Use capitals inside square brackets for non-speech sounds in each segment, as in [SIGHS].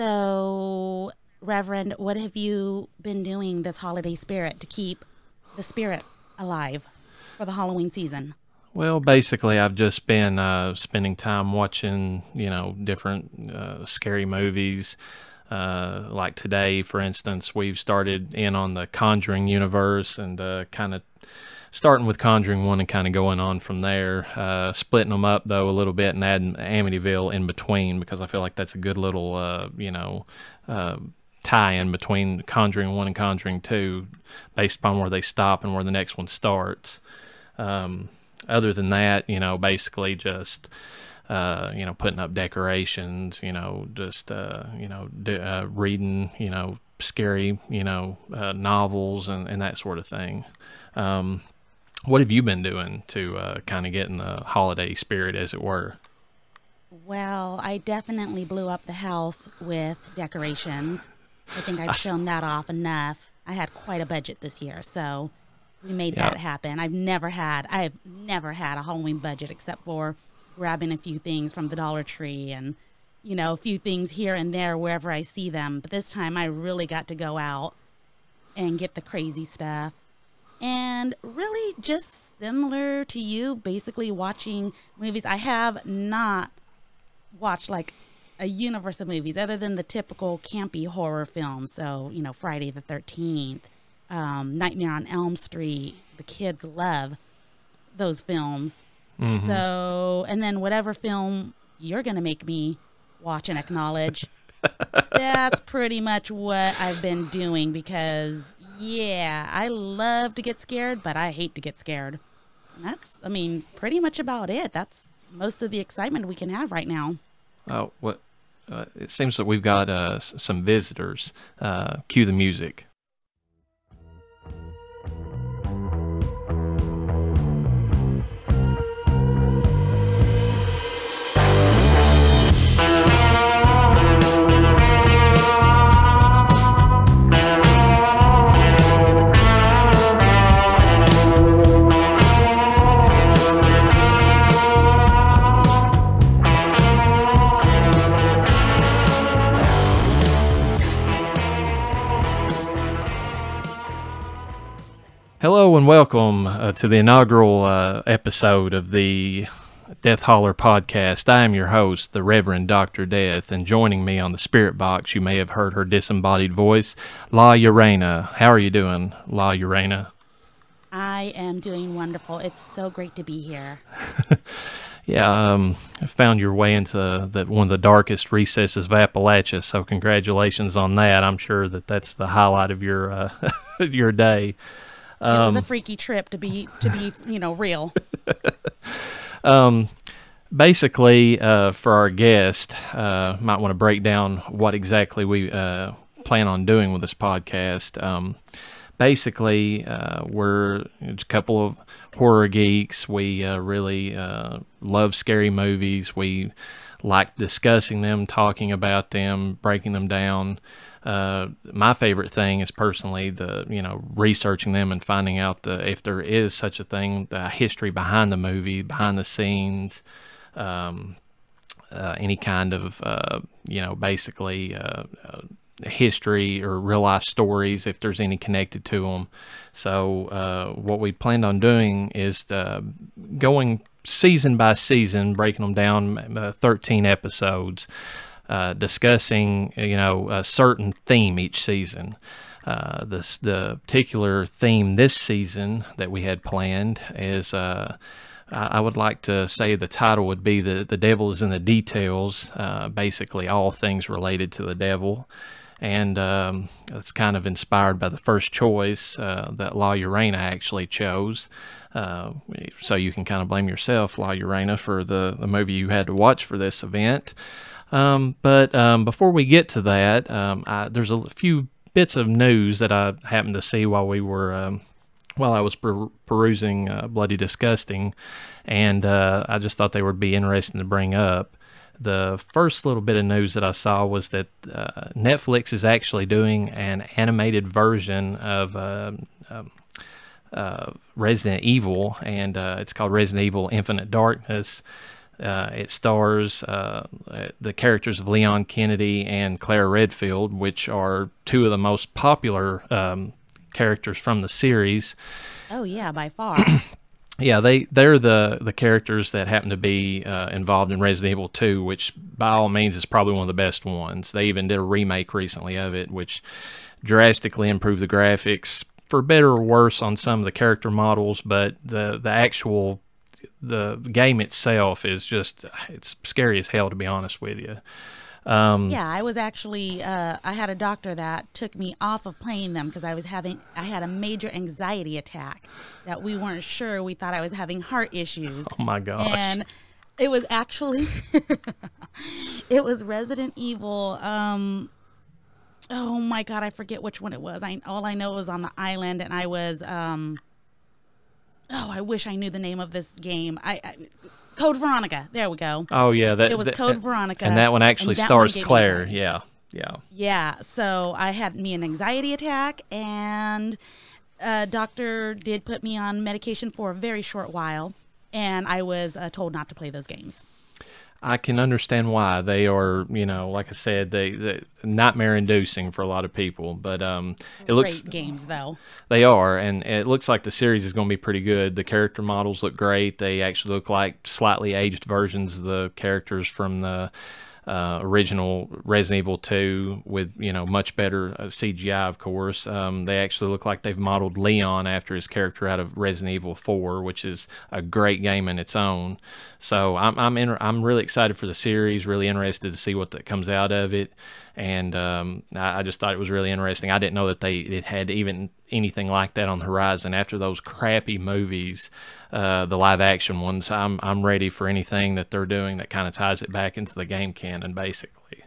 So, Reverend, what have you been doing this holiday spirit to keep the spirit alive for the Halloween season? Well, basically, I've just been uh, spending time watching, you know, different uh, scary movies. Uh, like today, for instance, we've started in on the Conjuring universe and uh, kind of starting with Conjuring 1 and kind of going on from there, uh, splitting them up, though, a little bit and adding Amityville in between because I feel like that's a good little, uh, you know, uh, tie-in between Conjuring 1 and Conjuring 2 based upon where they stop and where the next one starts. Um, other than that, you know, basically just... Uh, you know, putting up decorations, you know, just, uh, you know, uh, reading, you know, scary, you know, uh, novels and, and that sort of thing. Um, what have you been doing to uh, kind of get in the holiday spirit, as it were? Well, I definitely blew up the house with decorations. I think I've shown that off enough. I had quite a budget this year, so we made yeah. that happen. I've never had I've never had a Halloween budget except for grabbing a few things from the Dollar Tree and you know a few things here and there wherever I see them. But this time I really got to go out and get the crazy stuff and really just similar to you, basically watching movies. I have not watched like a universe of movies other than the typical campy horror films. So, you know, Friday the 13th, um, Nightmare on Elm Street, the kids love those films. Mm-hmm. So, and then whatever film you're going to make me watch and acknowledge. [LAUGHS] that's pretty much what I've been doing because yeah, I love to get scared, but I hate to get scared. And that's, I mean, pretty much about it. That's most of the excitement we can have right now. Oh, what? Uh, it seems that we've got uh, some visitors. Uh, cue the music. Hello and welcome uh, to the inaugural uh, episode of the Death Holler podcast. I am your host, the Reverend Dr. Death, and joining me on the Spirit Box, you may have heard her disembodied voice, La Urena. How are you doing, La Urena? I am doing wonderful. It's so great to be here. [LAUGHS] yeah, um, I found your way into that one of the darkest recesses of Appalachia, so congratulations on that. I'm sure that that's the highlight of your uh, [LAUGHS] your day. Um, it was a um, freaky trip to be to be you know real. [LAUGHS] um, basically, uh, for our guest, uh, might want to break down what exactly we uh, plan on doing with this podcast. Um, basically, uh, we're a couple of horror geeks. We uh, really uh, love scary movies. We like discussing them, talking about them, breaking them down. Uh, my favorite thing is personally the you know researching them and finding out the if there is such a thing, the history behind the movie, behind the scenes, um, uh, any kind of uh, you know basically uh, uh, history or real life stories if there's any connected to them. So what we planned on doing is going season by season, breaking them down, 13 episodes. Uh, discussing you know a certain theme each season. Uh, this the particular theme this season that we had planned is. Uh, I would like to say the title would be the the devil is in the details. Uh, basically, all things related to the devil, and um, it's kind of inspired by the first choice uh, that La Urena actually chose. Uh, so you can kind of blame yourself, La Urena, for the, the movie you had to watch for this event. Um, but um, before we get to that, um, I, there's a few bits of news that I happened to see while we were um, while I was per perusing uh, Bloody Disgusting, and uh, I just thought they would be interesting to bring up. The first little bit of news that I saw was that uh, Netflix is actually doing an animated version of. Um, um, Resident Evil, and uh, it's called Resident Evil Infinite Darkness uh, it stars uh, the characters of Leon Kennedy and Claire Redfield, which are two of the most popular um, characters from the series. Oh yeah, by far. [CLEARS THROAT] yeah, they they're the the characters that happen to be uh, involved in Resident Evil 2, which by all means is probably one of the best ones. They even did a remake recently of it, which drastically improved the graphics for better or worse on some of the character models, but the the actual the game itself is just it's scary as hell to be honest with you. Um, yeah, I was actually uh, I had a doctor that took me off of playing them because I was having I had a major anxiety attack that we weren't sure. We thought I was having heart issues. [LAUGHS] Oh my gosh! And it was actually [LAUGHS] it was Resident Evil. Um, oh my god, I forget which one it was. I all I know is on the island, and I was um, oh, I wish I knew the name of this game. I, I Code Veronica. There we go. Oh yeah, that it was that, Code that, uh, Veronica, and that one actually that stars one Claire. Yeah, yeah. Yeah. So I had me an anxiety attack, and a uh, doctor did put me on medication for a very short while, and I was uh, told not to play those games. I can understand why they are, you know, like I said, they, they nightmare inducing for a lot of people. But um, it Great looks games though. They are, and it looks like the series is going to be pretty good. The character models look great. They actually look like slightly aged versions of the characters from the uh, original Resident Evil 2 with, you know, much better uh, CGI, of course. Um, they actually look like they've modeled Leon after his character out of Resident Evil 4, which is a great game in its own. So I'm, I'm, I'm really excited for the series, really interested to see what that comes out of it and um, I, I, just thought it was really interesting. I didn't know that they it had even anything like that on the horizon. After those crappy movies, uh, the live action ones, I'm I'm ready for anything that they're doing that kind of ties it back into the game canon, basically.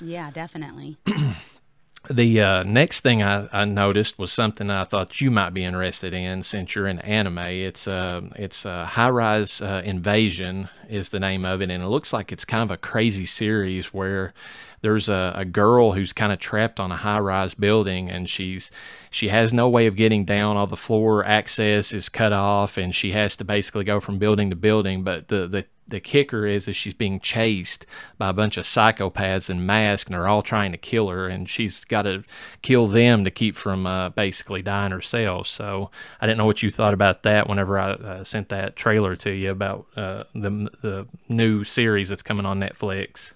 Yeah, definitely. [CLEARS THROAT] the uh, next thing I, I, noticed was something I thought you might be interested in since you're in anime. It's a uh, it's a uh, High Rise uh, Invasion is the name of it, and it looks like it's kind of a crazy series where there's a, a girl who's kind of trapped on a high rise building and she's she has no way of getting down all the floor access is cut off and she has to basically go from building to building but the the the kicker is that she's being chased by a bunch of psychopaths in masks and they're all trying to kill her and she's got to kill them to keep from uh, basically dying herself so i didn't know what you thought about that whenever i uh, sent that trailer to you about uh, the, the new series that's coming on netflix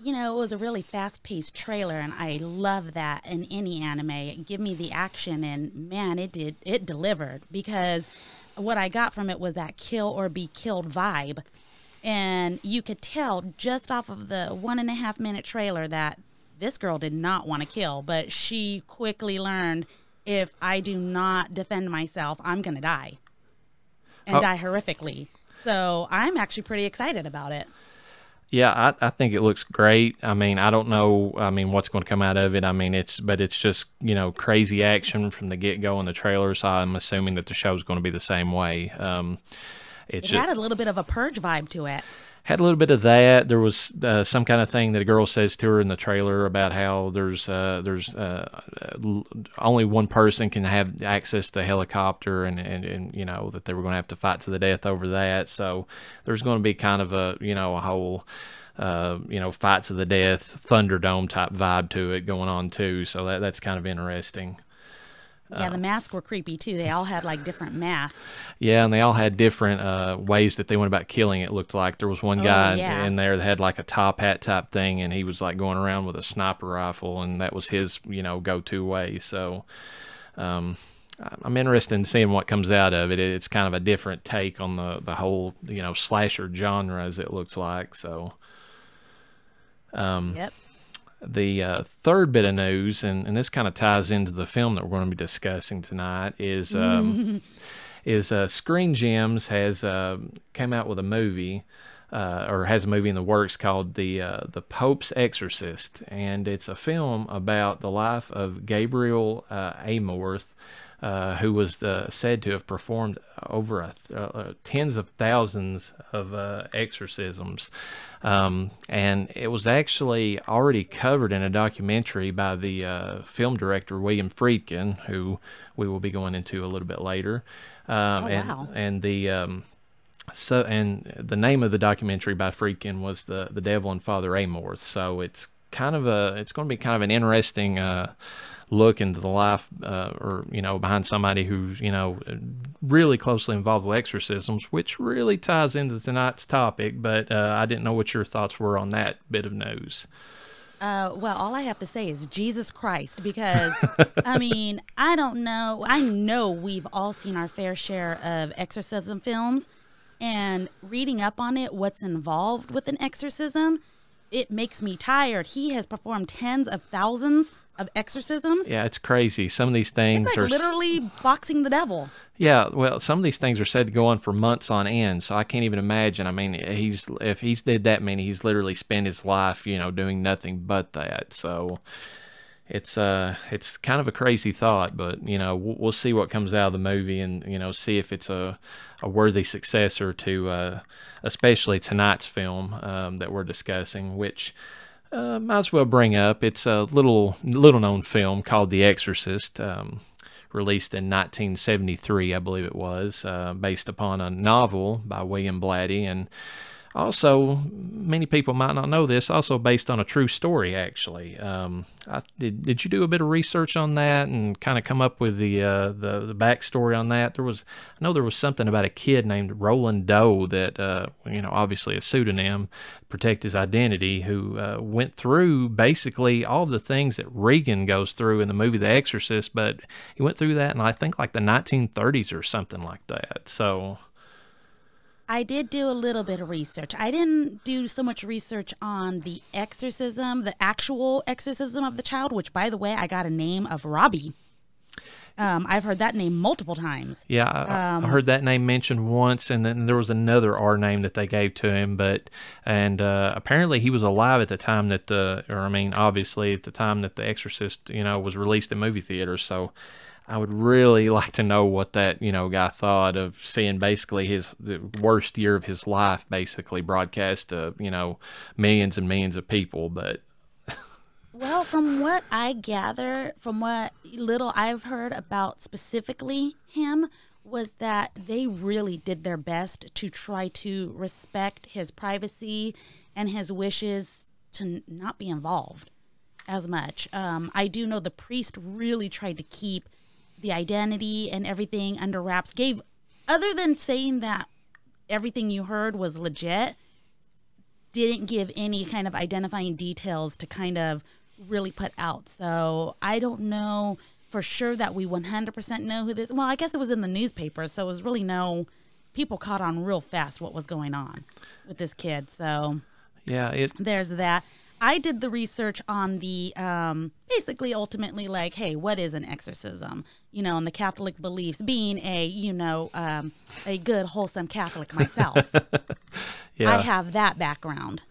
you know, it was a really fast paced trailer, and I love that in any anime. Give me the action, and man, it did, it delivered because what I got from it was that kill or be killed vibe. And you could tell just off of the one and a half minute trailer that this girl did not want to kill, but she quickly learned if I do not defend myself, I'm going to die and oh. die horrifically. So I'm actually pretty excited about it. Yeah, I, I think it looks great. I mean, I don't know. I mean, what's going to come out of it? I mean, it's but it's just you know crazy action from the get go in the trailer. So I'm assuming that the show's going to be the same way. Um, it just, had a little bit of a purge vibe to it had a little bit of that. There was uh, some kind of thing that a girl says to her in the trailer about how there's uh, there's uh, uh, only one person can have access to the helicopter, and, and, and you know that they were going to have to fight to the death over that. So there's going to be kind of a you know a whole. Uh, you know, fights of the death, Thunderdome type vibe to it going on too. So that, that's kind of interesting. Yeah, the masks were creepy too. They all had like different masks. Yeah, and they all had different uh, ways that they went about killing. It looked like there was one oh, guy yeah. in there that had like a top hat type thing, and he was like going around with a sniper rifle, and that was his you know go to way. So. Um, I'm interested in seeing what comes out of it. It's kind of a different take on the, the whole, you know, slasher genre as it looks like. So, um, yep. The uh, third bit of news, and, and this kind of ties into the film that we're going to be discussing tonight, is um, [LAUGHS] is uh, Screen Gems has uh, came out with a movie. Uh, or has a movie in the works called the uh, the Pope's Exorcist, and it's a film about the life of Gabriel uh, Amorth, uh, who was the, said to have performed over a, uh, uh, tens of thousands of uh, exorcisms. Um, and it was actually already covered in a documentary by the uh, film director William Friedkin, who we will be going into a little bit later. Um, oh, and, wow. and the um, so and the name of the documentary by Friedkin was the the Devil and Father Amorth. So it's kind of a it's going to be kind of an interesting uh, look into the life uh, or you know behind somebody who's you know really closely involved with exorcisms, which really ties into tonight's topic. But uh, I didn't know what your thoughts were on that bit of news. Uh, well, all I have to say is Jesus Christ, because I [LAUGHS] mean, I don't know. I know we've all seen our fair share of exorcism films, and reading up on it, what's involved with an exorcism, it makes me tired. He has performed tens of thousands of exorcisms. Yeah, it's crazy. Some of these things like are literally boxing the devil. Yeah, well, some of these things are said to go on for months on end, so I can't even imagine. I mean, he's if he's did that many, he's literally spent his life, you know, doing nothing but that. So it's uh it's kind of a crazy thought, but you know, we'll, we'll see what comes out of the movie and you know, see if it's a a worthy successor to uh especially tonight's film um that we're discussing, which uh, might as well bring up. It's a little little known film called The Exorcist, um, released in 1973, I believe it was, uh, based upon a novel by William Blatty, and also, many people might not know this, also based on a true story, actually. Um, I, did, did you do a bit of research on that and kind of come up with the, uh, the, the backstory on that? There was, I know there was something about a kid named Roland Doe that, uh, you know, obviously a pseudonym, protect his identity, who uh, went through basically all the things that Regan goes through in the movie The Exorcist, but he went through that in, I think, like the 1930s or something like that. So, I did do a little bit of research. I didn't do so much research on the exorcism, the actual exorcism of the child, which, by the way, I got a name of Robbie. Um, I've heard that name multiple times. Yeah, I, um, I, heard that name mentioned once, and then there was another R name that they gave to him. But and uh, apparently he was alive at the time that the, or I mean, obviously at the time that the Exorcist, you know, was released in movie theaters. So I would really [LAUGHS] like to know what that you know guy thought of seeing basically his the worst year of his life basically broadcast to you know millions and millions of people. But well, from what I gather, from what little I've heard about specifically him, was that they really did their best to try to respect his privacy and his wishes to not be involved as much. Um, I do know the priest really tried to keep the identity and everything under wraps gave other than saying that everything you heard was legit didn't give any kind of identifying details to kind of really put out so i don't know for sure that we 100% know who this well i guess it was in the newspaper so it was really no people caught on real fast what was going on with this kid so yeah it, there's that I did the research on the um, basically ultimately like, hey, what is an exorcism? You know, and the Catholic beliefs. Being a you know um, a good wholesome Catholic myself, [LAUGHS] yeah. I have that background.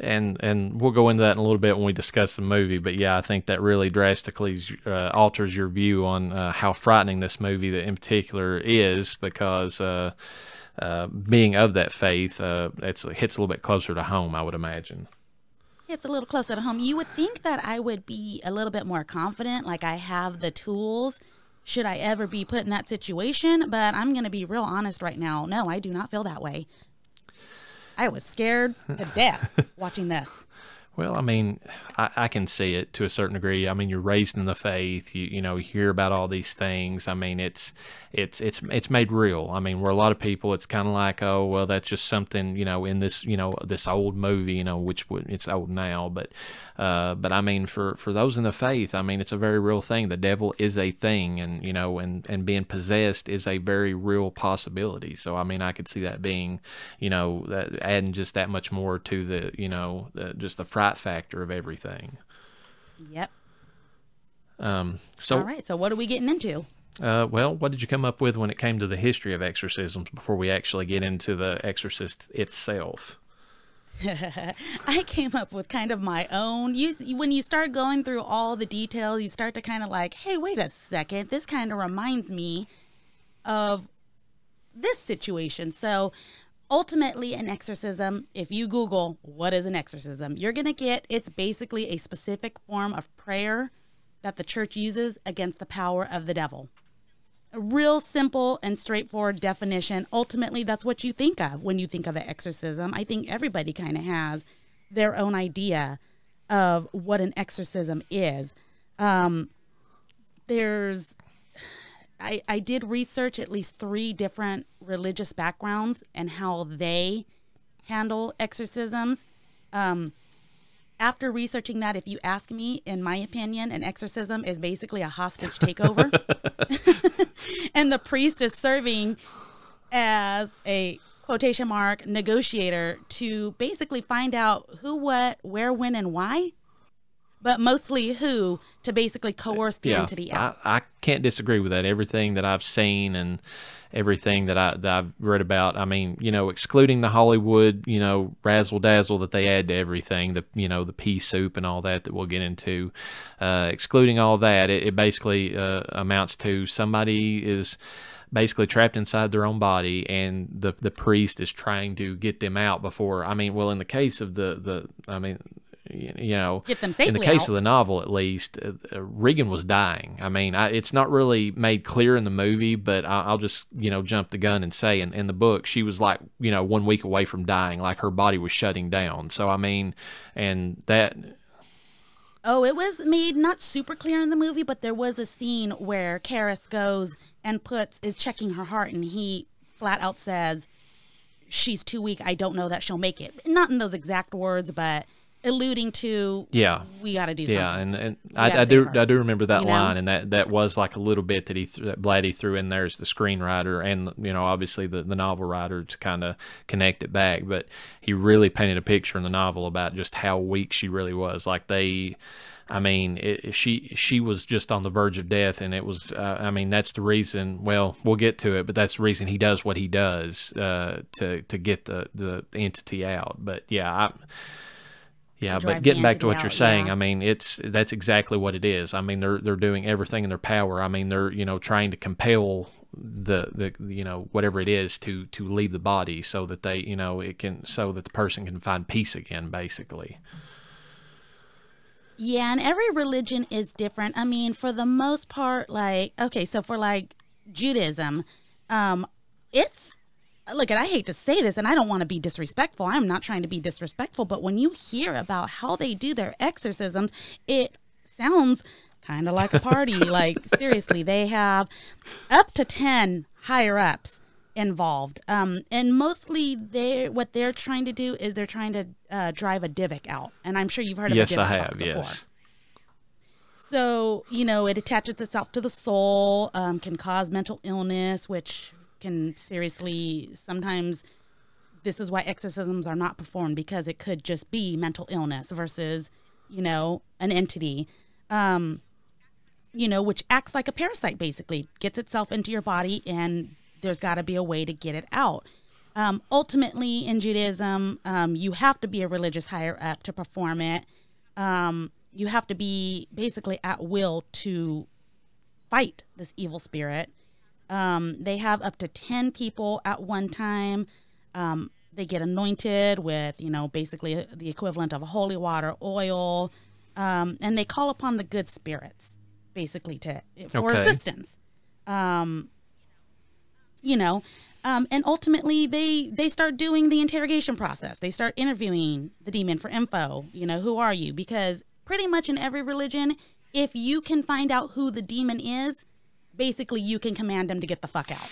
And and we'll go into that in a little bit when we discuss the movie. But yeah, I think that really drastically uh, alters your view on uh, how frightening this movie, in particular, is because. Uh, uh being of that faith, uh, it hits a little bit closer to home, I would imagine it's a little closer to home. You would think that I would be a little bit more confident, like I have the tools should I ever be put in that situation, but I'm going to be real honest right now. No, I do not feel that way. I was scared to death [LAUGHS] watching this. Well, I mean, I, I, can see it to a certain degree. I mean, you're raised in the faith. You you know, you hear about all these things. I mean, it's it's it's it's made real. I mean, where a lot of people, it's kind of like, oh, well, that's just something you know in this you know this old movie, you know, which it's old now, but uh, but I mean, for for those in the faith, I mean, it's a very real thing. The devil is a thing, and you know, and and being possessed is a very real possibility. So I mean, I could see that being, you know, that adding just that much more to the you know the, just the fright factor of everything. Yep. Um, so, all right. So, what are we getting into? Uh, well, what did you come up with when it came to the history of exorcisms before we actually get into the exorcist itself? [LAUGHS] I came up with kind of my own. You, when you start going through all the details, you start to kind of like, hey, wait a second. This kind of reminds me of this situation. So Ultimately, an exorcism, if you Google what is an exorcism, you're going to get it's basically a specific form of prayer that the church uses against the power of the devil. A real simple and straightforward definition. Ultimately, that's what you think of when you think of an exorcism. I think everybody kind of has their own idea of what an exorcism is. Um, there's I, I did research at least three different religious backgrounds and how they handle exorcisms. Um, after researching that, if you ask me, in my opinion, an exorcism is basically a hostage takeover. [LAUGHS] [LAUGHS] and the priest is serving as a quotation mark negotiator to basically find out who, what, where, when, and why but mostly who to basically coerce the yeah, entity out. I, I can't disagree with that. Everything that I've seen and everything that, I, that I've read about, I mean, you know, excluding the Hollywood, you know, razzle dazzle that they add to everything, the, you know, the pea soup and all that that we'll get into, uh, excluding all that, it, it basically uh, amounts to somebody is basically trapped inside their own body and the the priest is trying to get them out before I mean well in the case of the the I mean you know, get them safely in the case out. of the novel, at least, uh, uh, Regan was dying. I mean, I, it's not really made clear in the movie, but I, will just, you know, jump the gun and say in, in the book, she was like, you know, one week away from dying, like her body was shutting down. So, I mean, and that. Oh, it was made not super clear in the movie, but there was a scene where Karis goes and puts, is checking her heart, and he flat out says, She's too weak. I don't know that she'll make it. Not in those exact words, but alluding to yeah we got to do something. yeah and, and I, I do her. I do remember that you line and that that was like a little bit that he that Blatty threw in there as the screenwriter and you know obviously the, the novel writer to kind of connect it back but he really painted a picture in the novel about just how weak she really was like they I mean, it, she she was just on the verge of death, and it was. Uh, I mean, that's the reason. Well, we'll get to it, but that's the reason he does what he does uh, to to get the the entity out. But yeah, I, yeah, but getting back to what you're saying, yeah. I mean, it's that's exactly what it is. I mean, they're they're doing everything in their power. I mean, they're you know trying to compel the the you know whatever it is to to leave the body so that they you know it can so that the person can find peace again, basically. Yeah, and every religion is different. I mean, for the most part, like okay, so for like Judaism, um, it's look, and I hate to say this, and I don't want to be disrespectful. I'm not trying to be disrespectful, but when you hear about how they do their exorcisms, it sounds kind of like a party. [LAUGHS] like, seriously, they have up to 10 higher ups involved. Um, and mostly, they what they're trying to do is they're trying to uh, drive a Divic out. And I'm sure you've heard of yes, Yes, I have. Before. Yes. So, you know, it attaches itself to the soul, um, can cause mental illness, which can seriously sometimes this is why exorcisms are not performed because it could just be mental illness versus you know an entity um you know which acts like a parasite basically gets itself into your body and there's got to be a way to get it out um ultimately in judaism um you have to be a religious higher up to perform it um you have to be basically at will to fight this evil spirit um, they have up to 10 people at one time. Um, they get anointed with, you know, basically the equivalent of holy water, oil, um, and they call upon the good spirits basically to for okay. assistance. Um, you know, um, and ultimately they they start doing the interrogation process. They start interviewing the demon for info. You know, who are you? Because pretty much in every religion, if you can find out who the demon is, basically you can command them to get the fuck out.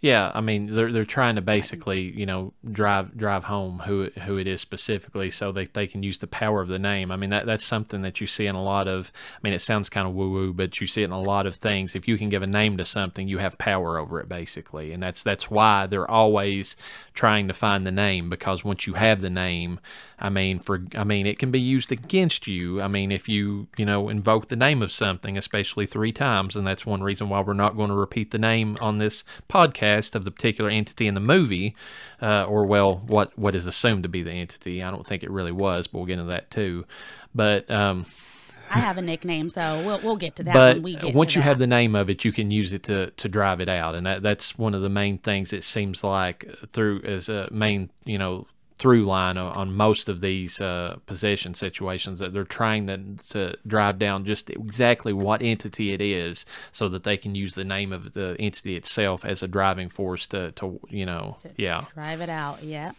Yeah, I mean they're they're trying to basically you know drive drive home who who it is specifically, so they they can use the power of the name. I mean that that's something that you see in a lot of. I mean it sounds kind of woo woo, but you see it in a lot of things. If you can give a name to something, you have power over it basically, and that's that's why they're always trying to find the name because once you have the name, I mean for I mean it can be used against you. I mean if you you know invoke the name of something, especially three times, and that's one reason why we're not going to repeat the name on this podcast of the particular entity in the movie, uh, or well, what what is assumed to be the entity. I don't think it really was, but we'll get into that too. But um, I have a nickname, so we'll we'll get to that. But when once you that. have the name of it, you can use it to to drive it out, and that, that's one of the main things. It seems like through as a main you know through line on, most of these uh, possession situations that they're trying to, to drive down just exactly what entity it is so that they can use the name of the entity itself as a driving force to, to you know, to yeah. Drive it out, yeah.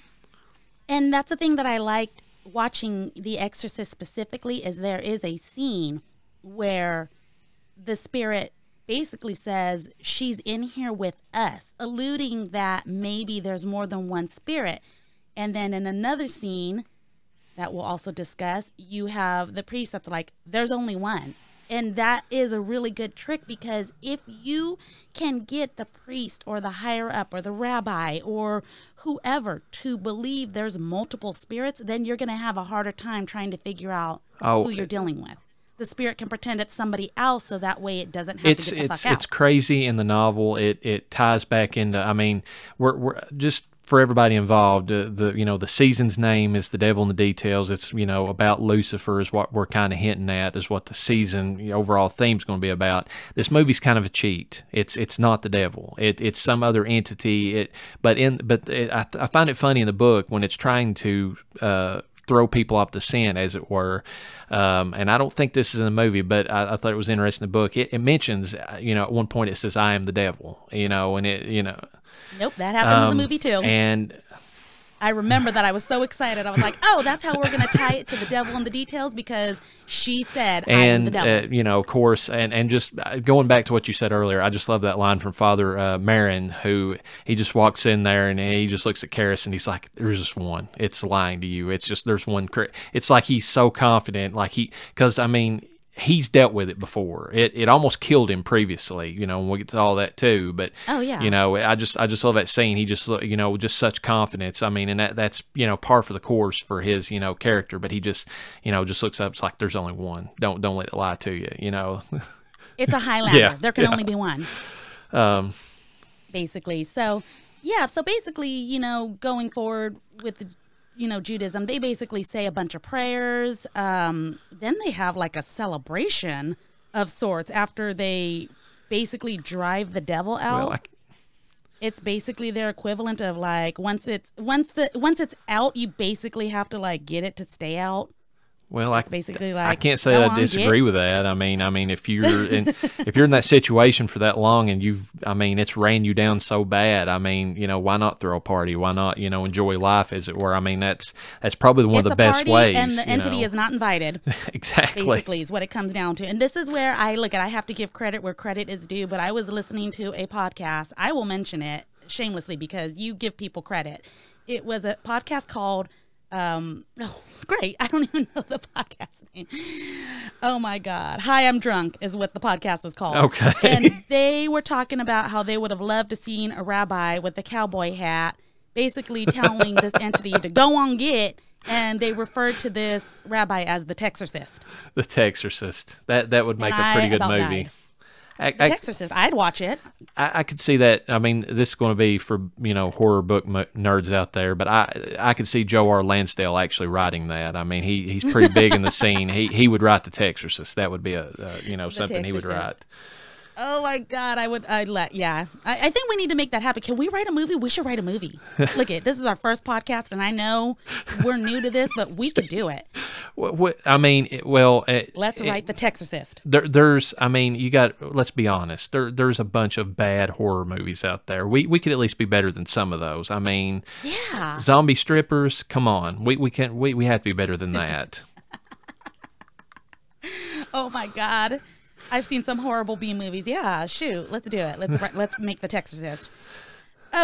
And that's the thing that I liked watching The Exorcist specifically is there is a scene where the spirit basically says she's in here with us, alluding that maybe there's more than one spirit. And then in another scene that we'll also discuss, you have the priest that's like, there's only one. And that is a really good trick because if you can get the priest or the higher up or the rabbi or whoever to believe there's multiple spirits, then you're going to have a harder time trying to figure out oh, who you're dealing with. The spirit can pretend it's somebody else, so that way it doesn't have it's, to get the it's, fuck out. It's crazy in the novel. It it ties back into. I mean, we're we're just for everybody involved, uh, the you know the season's name is the devil in the details. It's you know about Lucifer is what we're kind of hinting at is what the season the overall theme is going to be about. This movie's kind of a cheat. It's it's not the devil. It, it's some other entity. It but in but it, I, I find it funny in the book when it's trying to uh, throw people off the scent, as it were. Um, and I don't think this is in the movie, but I, I thought it was interesting. In the book it, it, mentions, uh, you know, at one point it says, "I am the devil," you know, and it, you know, Nope, that happened um, in the um, movie too. And I remember that I was so excited. I was like, "Oh, that's how we're going to tie it to the devil in the details because she said and, uh, you know, of course, and and just uh, going back to what you said earlier, I just love that line from Father uh, Marin, who he just walks in there and he just looks at Karis and he's like, "There's just one. It's lying to you. It's just there's one. It's like he's so confident, like he, because I mean, he's dealt with it before. It it almost killed him previously, you know, and we'll get to all that too. But oh yeah, you know, I just I just love that scene. He just you know just such confidence. I mean, and that that's you know par for the course for his you know character. But he just you know just looks up. It's like there's only one. Don't don't let it lie to you. You know, [LAUGHS] it's a Highlander. [LAUGHS] yeah, there can yeah. only be one. [LAUGHS] Um, basically, so yeah, so basically, you know, going forward with the you know Judaism, they basically say a bunch of prayers. Um, then they have like a celebration of sorts after they basically drive the devil out. Well, I... It's basically their equivalent of like once it's once the once it's out, you basically have to like get it to stay out. Well, I, basically like I can't say I disagree with that. I mean, I mean, if you're in, [LAUGHS] if you're in that situation for that long and you've, I mean, it's ran you down so bad. I mean, you know, why not throw a party? Why not, you know, enjoy life, as it were? I mean, that's that's probably one it's of the best ways. And the entity know. is not invited. [LAUGHS] exactly, basically, is what it comes down to. And this is where I look at. I have to give credit where credit is due. But I was listening to a podcast. I will mention it shamelessly because you give people credit. It was a podcast called um, oh, great. [LAUGHS] I don't even know the podcast name. Oh my God. Hi, I'm Drunk is what the podcast was called. Okay. And they were talking about how they would have loved to seen a rabbi with a cowboy hat, basically telling this [LAUGHS] entity to go on get. And they referred to this rabbi as the Texorcist. The Texorcist. That that would make and a pretty I good movie. Died. I, the I, Exorcist. I'd watch it. I, I, could see that. I mean, this is going to be for you know horror book nerds out there, but I I could see Joe R. Lansdale actually writing that. I mean, he he's pretty big in the [LAUGHS] scene. He he would write the Exorcist. That would be a, you know the something Texorcist. he would write. Oh my God, I would, I let, yeah. I, I, think we need to make that happen. Can we write a movie? We should write a movie. [LAUGHS] Look it, this is our first podcast, and I know we're new to this, but we could do it. [LAUGHS] What, what I mean, it, well, it, let's it, write the Texorcist. There, there's, I mean, you got. Let's be honest. There, there's a bunch of bad horror movies out there. We, we could at least be better than some of those. I mean, yeah, zombie strippers. Come on, we, we can't. We, we have to be better than [LAUGHS] that. oh my God. I've seen some horrible B movies. Yeah, shoot, let's do it. Let's let's make the text exist.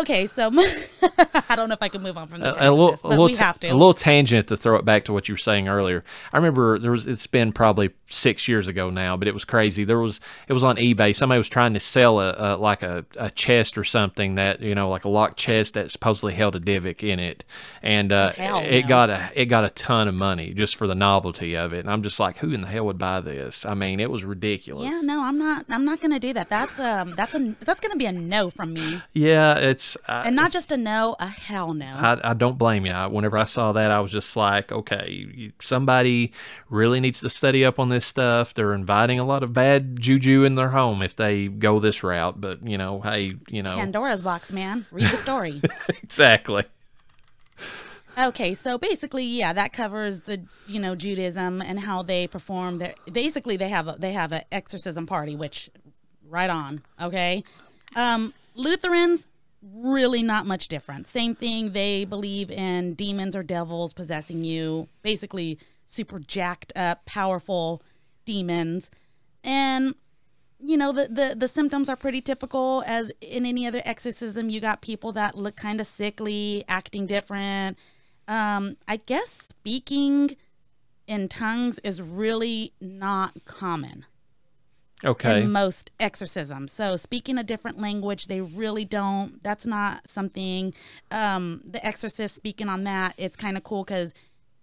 Okay, so [LAUGHS] I don't know if I can move on from this, a, a little, but a little we have to. A little tangent to throw it back to what you were saying earlier. I remember there was it's been probably six years ago now, but it was crazy. There was it was on eBay. Somebody was trying to sell a, a like a, a chest or something that you know like a locked chest that supposedly held a Divic in it, and uh, it no. got a it got a ton of money just for the novelty of it. And I'm just like, who in the hell would buy this? I mean, it was ridiculous. Yeah, no, I'm not. I'm not gonna do that. That's um that's a that's gonna be a no from me. Yeah, it's it's I, uh, and not just a no, a hell no. I, I don't blame you. I, whenever I saw that, I was just like, okay, somebody really needs to study up on this stuff. They're inviting a lot of bad juju in their home if they go this route. But you know, hey, you know, Pandora's box, man. Read the story. [LAUGHS] exactly. Okay, so basically, yeah, that covers the you know Judaism and how they perform. Their, basically, they have a, they have an exorcism party, which right on. Okay, um, Lutherans really not much different. Same thing. They believe in demons or devils possessing you, basically super jacked up, powerful demons. And you know the, the the symptoms are pretty typical as in any other exorcism you got people that look kind of sickly acting different um i guess speaking in tongues is really not common okay. most exorcisms. So speaking a different language, they really don't. That's not something. Um, the exorcist speaking on that, it's kind of cool because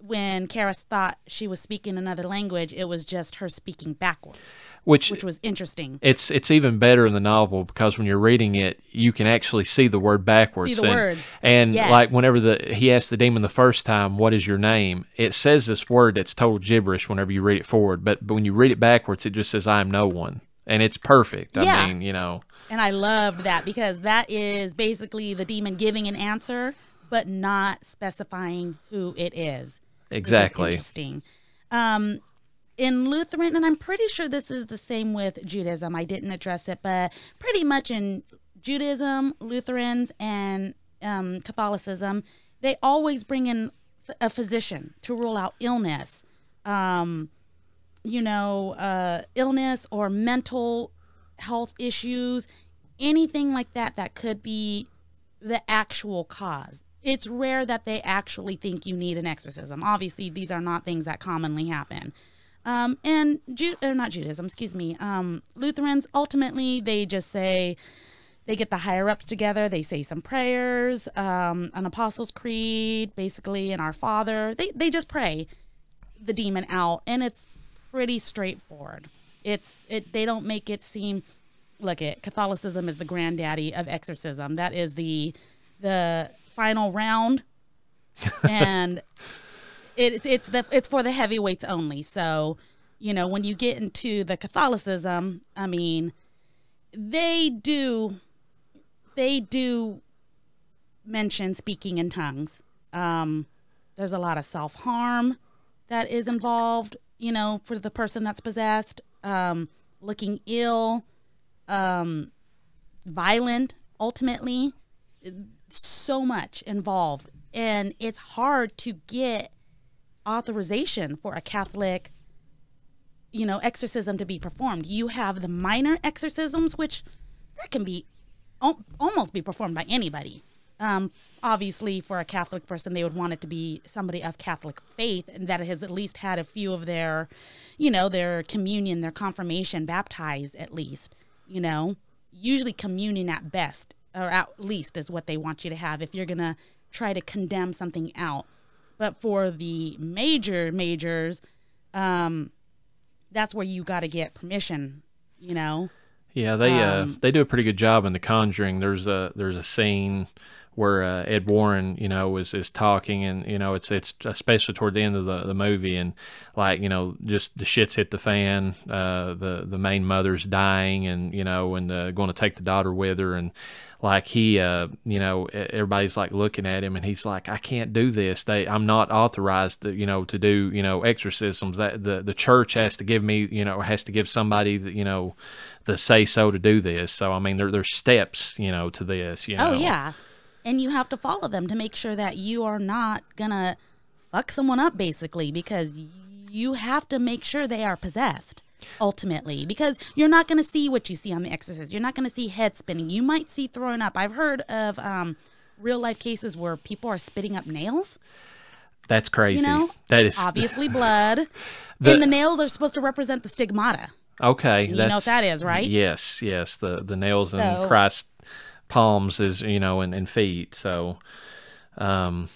when Karis thought she was speaking another language, it was just her speaking backwards. Which, which was interesting. It's it's even better in the novel because when you're reading it, you can actually see the word backwards. See the and, words. And yes. like whenever the he asked the demon the first time, "What is your name?" It says this word that's total gibberish whenever you read it forward, but but when you read it backwards, it just says, "I am no one," and it's perfect. Yeah. I mean, you know. And I loved that because that is basically the demon giving an answer but not specifying who it is. Exactly. interesting. Um, in Lutheran, and I'm pretty sure this is the same with Judaism. I didn't address it, but pretty much in Judaism, Lutherans, and um, Catholicism, they always bring in a physician to rule out illness. Um, you know, uh, illness or mental health issues, anything like that that could be the actual cause it's rare that they actually think you need an exorcism. Obviously, these are not things that commonly happen. Um, and Ju- or not Judaism, excuse me. Um, Lutherans ultimately they just say they get the higher ups together. They say some prayers, um, an Apostles' Creed, basically, and Our Father. They they just pray the demon out, and it's pretty straightforward. It's it they don't make it seem look it Catholicism is the granddaddy of exorcism. That is the the final round, and [LAUGHS] it, it's the, it's for the heavyweights only. So, you know, when you get into the Catholicism, I mean, they do they do mention speaking in tongues. Um, there's a lot of self harm that is involved, you know, for the person that's possessed, um, looking ill, um, violent, ultimately so much involved, and it's hard to get authorization for a Catholic, you know, exorcism to be performed. You have the minor exorcisms, which that can be almost be performed by anybody. Um, obviously, for a Catholic person, they would want it to be somebody of Catholic faith and that has at least had a few of their, you know, their communion, their confirmation, baptized at least. You know, usually communion at best or at least is what they want you to have if you're going to try to condemn something out. But for the major majors, um, that's where you got to get permission, you know? Yeah, they uh, um, uh, they do a pretty good job in The Conjuring. There's a there's a scene where uh, Ed Warren, you know, is is talking, and you know, it's it's especially toward the end of the, the movie, and like you know, just the shits hit the fan. Uh, the the main mother's dying, and you know, and uh, going to take the daughter with her, and like he uh you know everybody's like looking at him and he's like i can't do this they i'm not authorized to you know to do you know exorcisms that the the church has to give me you know has to give somebody the, you know the say so to do this so i mean there there's steps you know to this you oh, know oh yeah and you have to follow them to make sure that you are not gonna fuck someone up basically because you have to make sure they are possessed ultimately because you're not going to see what you see on the exorcist you're not going to see head spinning you might see throwing up i've heard of um, real life cases where people are spitting up nails that's crazy you know? that is obviously blood [LAUGHS] the... and the nails are supposed to represent the stigmata okay you know what that is right yes yes the the nails so, and christ palms is you know and, and feet so um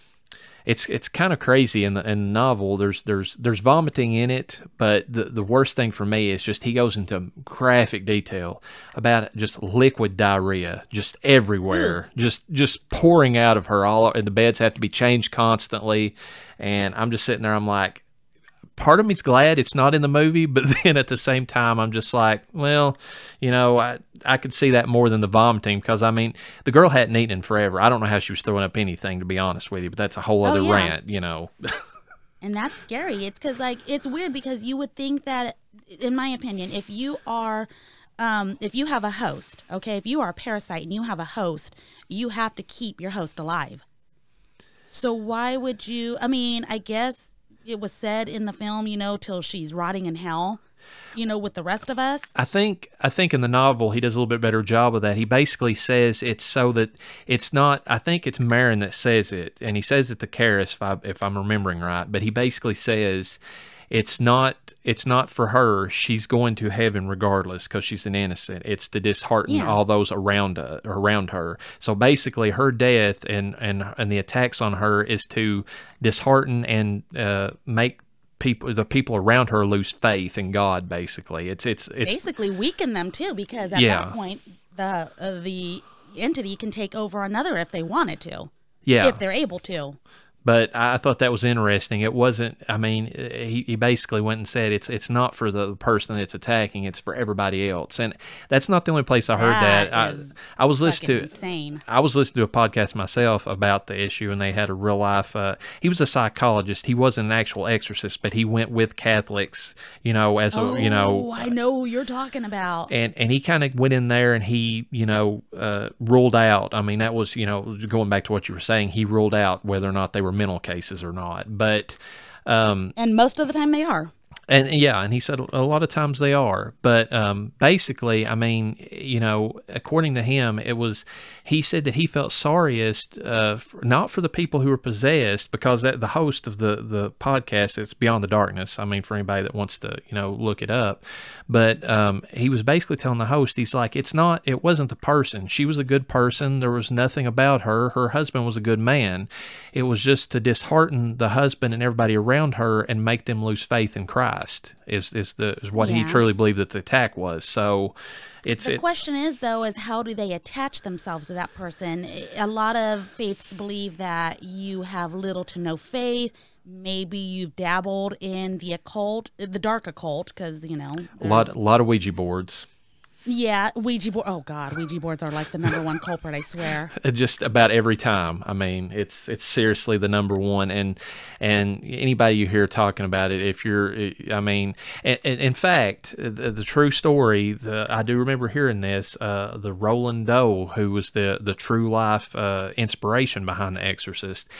it's it's kind of crazy in the, in the novel. There's there's there's vomiting in it, but the the worst thing for me is just he goes into graphic detail about just liquid diarrhea just everywhere, just just pouring out of her all, and the beds have to be changed constantly. And I'm just sitting there, I'm like, part of me's glad it's not in the movie, but [LAUGHS] then at the same time, I'm just like, well, you know, I, I could see that more than the vomiting because I mean, the girl hadn't eaten forever. I don't know how she was throwing up anything, to be honest with you, but that's a whole oh, other oh, yeah. rant, you know. [LAUGHS] and that's scary. It's because, like, it's weird because you would think that, in my opinion, if you are. Um, if you have a host, okay, if you are a parasite and you have a host, you have to keep your host alive. So why would you? I mean, I guess it was said in the film, you know, till she's rotting in hell, you know, with the rest of us. I think I think in the novel he does a little bit better job of that. He basically says it's so that it's not. I think it's Marin that says it, and he says it to Karis if, I, if I'm remembering right. But he basically says it's not it's not for her. She's going to heaven regardless because she's an innocent. It's to dishearten yeah. all those around uh, around her. So basically, her death and and and the attacks on her is to dishearten and uh, make people the people around her lose faith in God. Basically, it's it's, it's basically weaken them too because at yeah. that point the uh, the entity can take over another if they wanted to. Yeah, if they're able to but I thought that was interesting. It wasn't. I mean, he, he basically went and said it's it's not for the person that's attacking; it's for everybody else. And that's not the only place I heard that. I I was listening to insane. I was listening to a podcast myself about the issue, and they had a real life. Uh, he was a psychologist. He wasn't an actual exorcist, but he went with Catholics. You know, as oh, a you know. Oh, I know you're talking about. And and he kind of went in there and he you know uh, ruled out. I mean, that was you know going back to what you were saying. He ruled out whether or not they were Mental cases or not. But um, and most of the time they are. And yeah, and he said a lot of times they are, but um, basically, I mean, you know, according to him, it was he said that he felt sorriest, uh, for, not for the people who were possessed, because that the host of the the podcast, it's Beyond the Darkness. I mean, for anybody that wants to, you know, look it up, but um, he was basically telling the host, he's like, it's not, it wasn't the person. She was a good person. There was nothing about her. Her husband was a good man. It was just to dishearten the husband and everybody around her and make them lose faith in Christ. Is is the is what yeah. he truly believed that the attack was. So it's the question is though is how do they attach themselves to that person? A lot of faiths believe that you have little to no faith. Maybe you've dabbled in the occult, the dark occult, because you know a lot, a lot of Ouija boards. Yeah, Ouija board. Oh God, Ouija boards are like the number one culprit. I swear. [LAUGHS] Just about every time. I mean, it's it's seriously the number one. And and anybody you hear talking about it, if you're, I mean, in fact, uh, the, the, true story. The I do remember hearing this. Uh, the Roland Doe, who was the the true life uh, inspiration behind The Exorcist,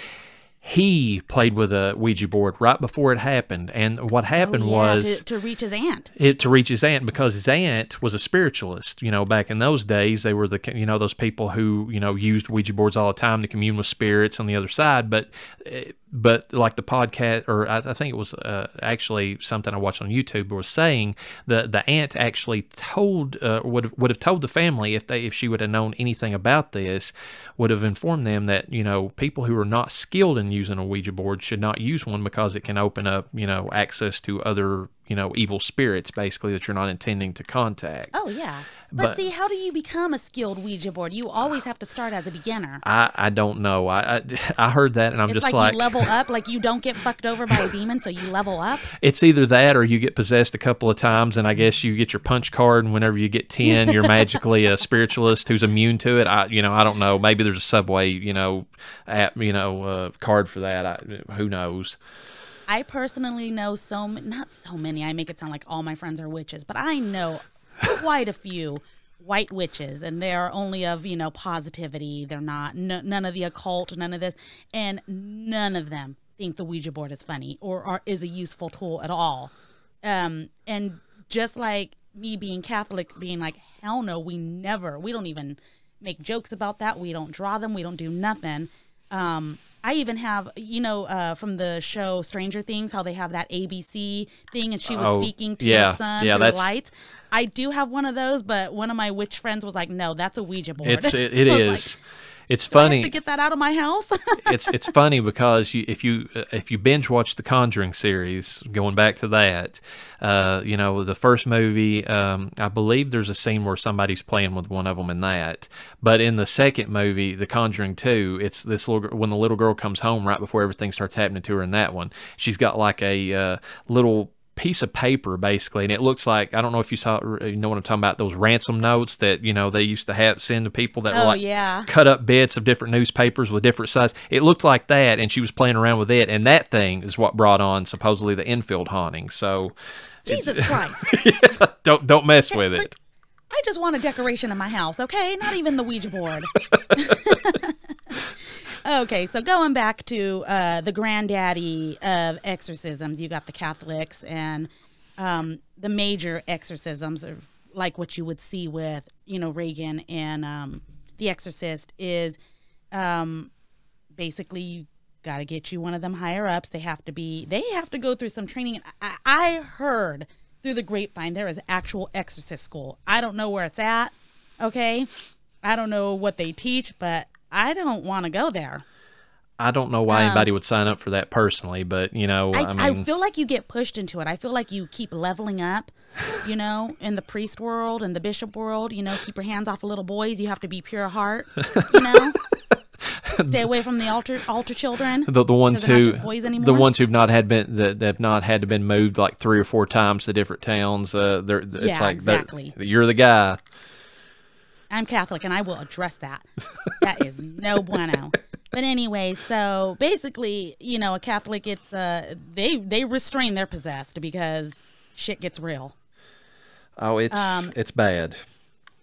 he played with a Ouija board right before it happened. And what oh, happened oh, yeah, was to, to, reach his aunt. It to reach his aunt because his aunt was a spiritualist. You know, back in those days, they were the you know those people who you know used Ouija boards all the time to commune with spirits on the other side. But it, eh, but like the podcast, or I, I think it was uh, actually something I watched on YouTube, was saying that the aunt actually told uh, would have, would have told the family if they if she would have known anything about this, would have informed them that you know people who are not skilled in using a Ouija board should not use one because it can open up you know access to other you know evil spirits basically that you're not intending to contact. Oh yeah. But, but, see, how do you become a skilled Ouija board? You always have to start as a beginner. I, I don't know. I, I, [LAUGHS] I heard that and I'm it's just like, like you level [LAUGHS] up, like you don't get fucked over by a demon, so you level up. It's either that or you get possessed a couple of times, and I guess you get your punch card, and whenever you get ten, [LAUGHS] you're magically a spiritualist who's immune to it. I you know I don't know. Maybe there's a subway you know app you know uh, card for that. I, who knows. I personally know so not so many. I make it sound like all my friends are witches, but I know quite a few white witches and they're only of you know positivity they're not none of the occult none of this and none of them think the ouija board is funny or, is a useful tool at all um, and just like me being catholic being like hell no we never we don't even make jokes about that we don't draw them we don't do nothing um, I even have, you know, uh, from the show Stranger Things, how they have that ABC thing, and she was oh, speaking to yeah, her son yeah, through lights. I do have one of those, but one of my witch friends was like, "No, that's a Ouija board." It's, it, it [LAUGHS] is. Like, it's Do funny. to get that out of my house. [LAUGHS] it's it's funny because you, if you uh, if you binge watch the Conjuring series, going back to that, uh, you know the first movie, um, I believe there's a scene where somebody's playing with one of them in that. But in the second movie, The Conjuring Two, it's this little when the little girl comes home right before everything starts happening to her in that one, she's got like a uh, little piece of paper basically and it looks like i don't know if you saw you know what i'm talking about those ransom notes that you know they used to have send to people that oh, like yeah. cut up bits of different newspapers with different size it looked like that and she was playing around with it and that thing is what brought on supposedly the infield haunting so jesus [LAUGHS] christ yeah, don't don't mess hey, with it I just want a decoration in my house, okay? Not even the Ouija board. [LAUGHS] okay, so going back to uh, the granddaddy of exorcisms, you got the Catholics and um, the major exorcisms, are like what you would see with you know Reagan and um, The Exorcist, is um, basically you got to get you one of them higher ups. They have to be, they have to go through some training. I, I heard through the grapevine there is actual exorcist school. I don't know where it's at. Okay, I don't know what they teach, but I don't want to go there. I don't know why um, anybody would sign up for that personally, but you know, I, I, mean, I, feel like you get pushed into it. I feel like you keep leveling up, you know, in the priest world and the bishop world. You know, keep your hands off of little boys. You have to be pure heart. You know, [LAUGHS] stay away from the altar altar children. The, the ones who the ones who've not had been that have not had to been moved like three or four times to different towns. Uh, they're, yeah, it's like exactly. you're the guy. I'm Catholic and I will address that. That is no [LAUGHS] bueno. But anyway, so basically, you know, a Catholic it's uh they they restrain their possessed because shit gets real. Oh, it's um, it's bad.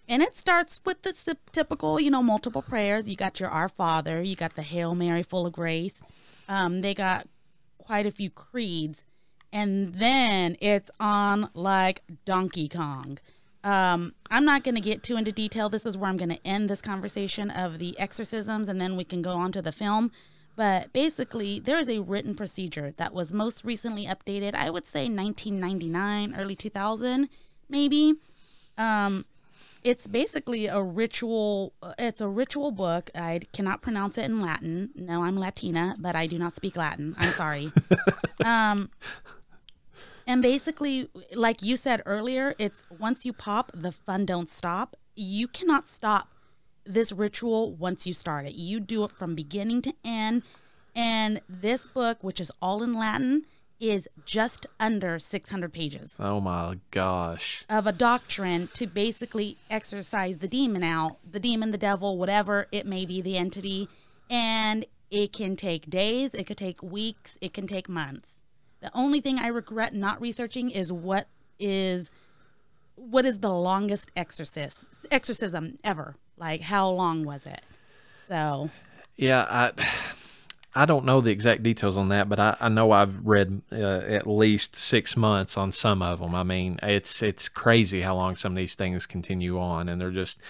And it starts with the typical, you know, multiple prayers. You got your Our Father, you got the Hail Mary full of grace. Um, they got quite a few creeds. And then it's on like Donkey Kong. Um, I'm not going to get too into detail. This is where I'm going to end this conversation of the exorcisms, and then we can go on to the film. But basically, there is a written procedure that was most recently updated, I would say 1999, early 2000, maybe. Um, it's basically a ritual uh, it's a ritual book i cannot pronounce it in latin no i'm latina but i do not speak latin i'm sorry [LAUGHS] um, and basically, like you said earlier, it's once you pop, the fun don't stop. You cannot stop this ritual once you start it. You do it from beginning to end. And this book, which is all in Latin, is just under 600 pages. Oh my gosh. Of a doctrine to basically exercise the demon out, the demon, the devil, whatever it may be, the entity. And it can take days, it could take weeks, it can take months. The only thing I regret not researching is what is what is the longest exorcist exorcism ever? Like how long was it? So Yeah, I I don't know the exact details on that, but I, I know I've read uh, at least six months on some of them. I mean, it's it's crazy how long some of these things continue on, and they're just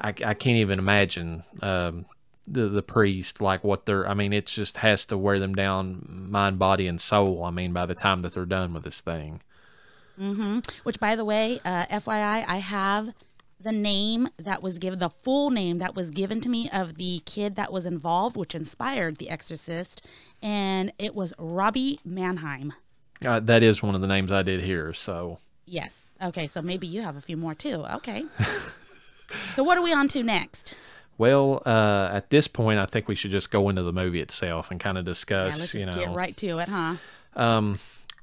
I, I can't even imagine um, the the priest like what they're i mean it just has to wear them down mind body and soul i mean by the time that they're done with this thing mm-hmm. which by the way uh, fyi i have the name that was given the full name that was given to me of the kid that was involved which inspired the exorcist and it was robbie mannheim uh, that is one of the names i did hear so yes okay so maybe you have a few more too okay [LAUGHS] so what are we on to next well, uh, at this point, I think we should just go into the movie itself and kind of discuss. Yeah, you know, get right to it, huh? Um,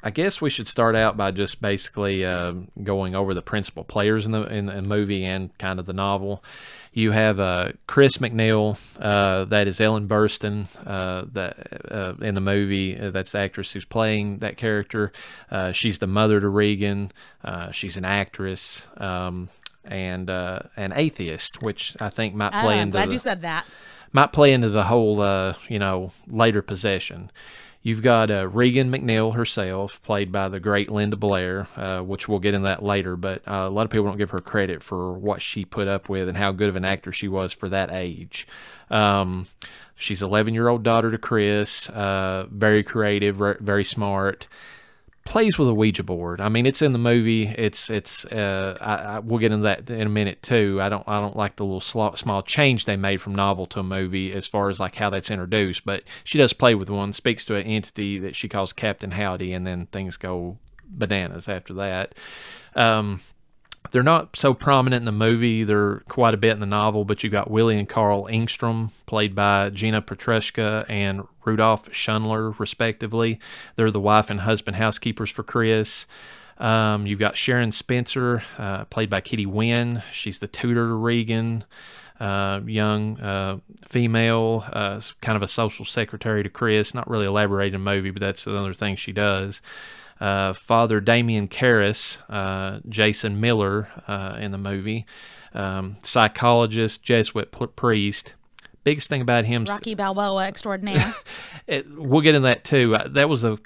I guess we should start out by just basically uh, going over the principal players in the in the movie and kind of the novel. You have uh, Chris McNeil, uh, that is Ellen Burstyn, uh, that uh, in the movie. Uh, that's the actress who's playing that character. she's the mother to Regan. she's an actress. Um, and uh, an atheist, which I think might play uh, into. Glad the, you said that. Might play into the whole, uh, you know, later possession. You've got uh, Regan McNeil herself, played by the great Linda Blair, uh, which we'll get in that later. But uh, a lot of people don't give her credit for what she put up with and how good of an actor she was for that age. Um, she's 11 year old daughter to Chris, uh, very creative, very smart plays with a Ouija board. I mean, it's in the movie. It's it's. Uh, I, I, we'll get into that in a minute too. I don't I don't like the little small, small change they made from novel to movie as far as like how that's introduced. But she does play with one. Speaks to an entity that she calls Captain Howdy, and then things go bananas after that. Um, they're not so prominent in the movie. They're quite a bit in the novel, but you have got Willie and Carl Engstrom, played by Gina Petrushka and Rudolph Schundler, respectively. They're the wife and husband housekeepers for Chris. Um, you've got Sharon Spencer, uh, played by Kitty Wynn. She's the tutor to Regan, uh, young uh, female, uh, kind of a social secretary to Chris. Not really elaborated in the movie, but that's another thing she does. Uh, Father Damien Karras, uh, Jason Miller uh, in the movie, um, psychologist, Jesuit priest. Biggest thing about him, Rocky Balboa extraordinaire. [LAUGHS] it, we'll get in that too. Uh, that was a,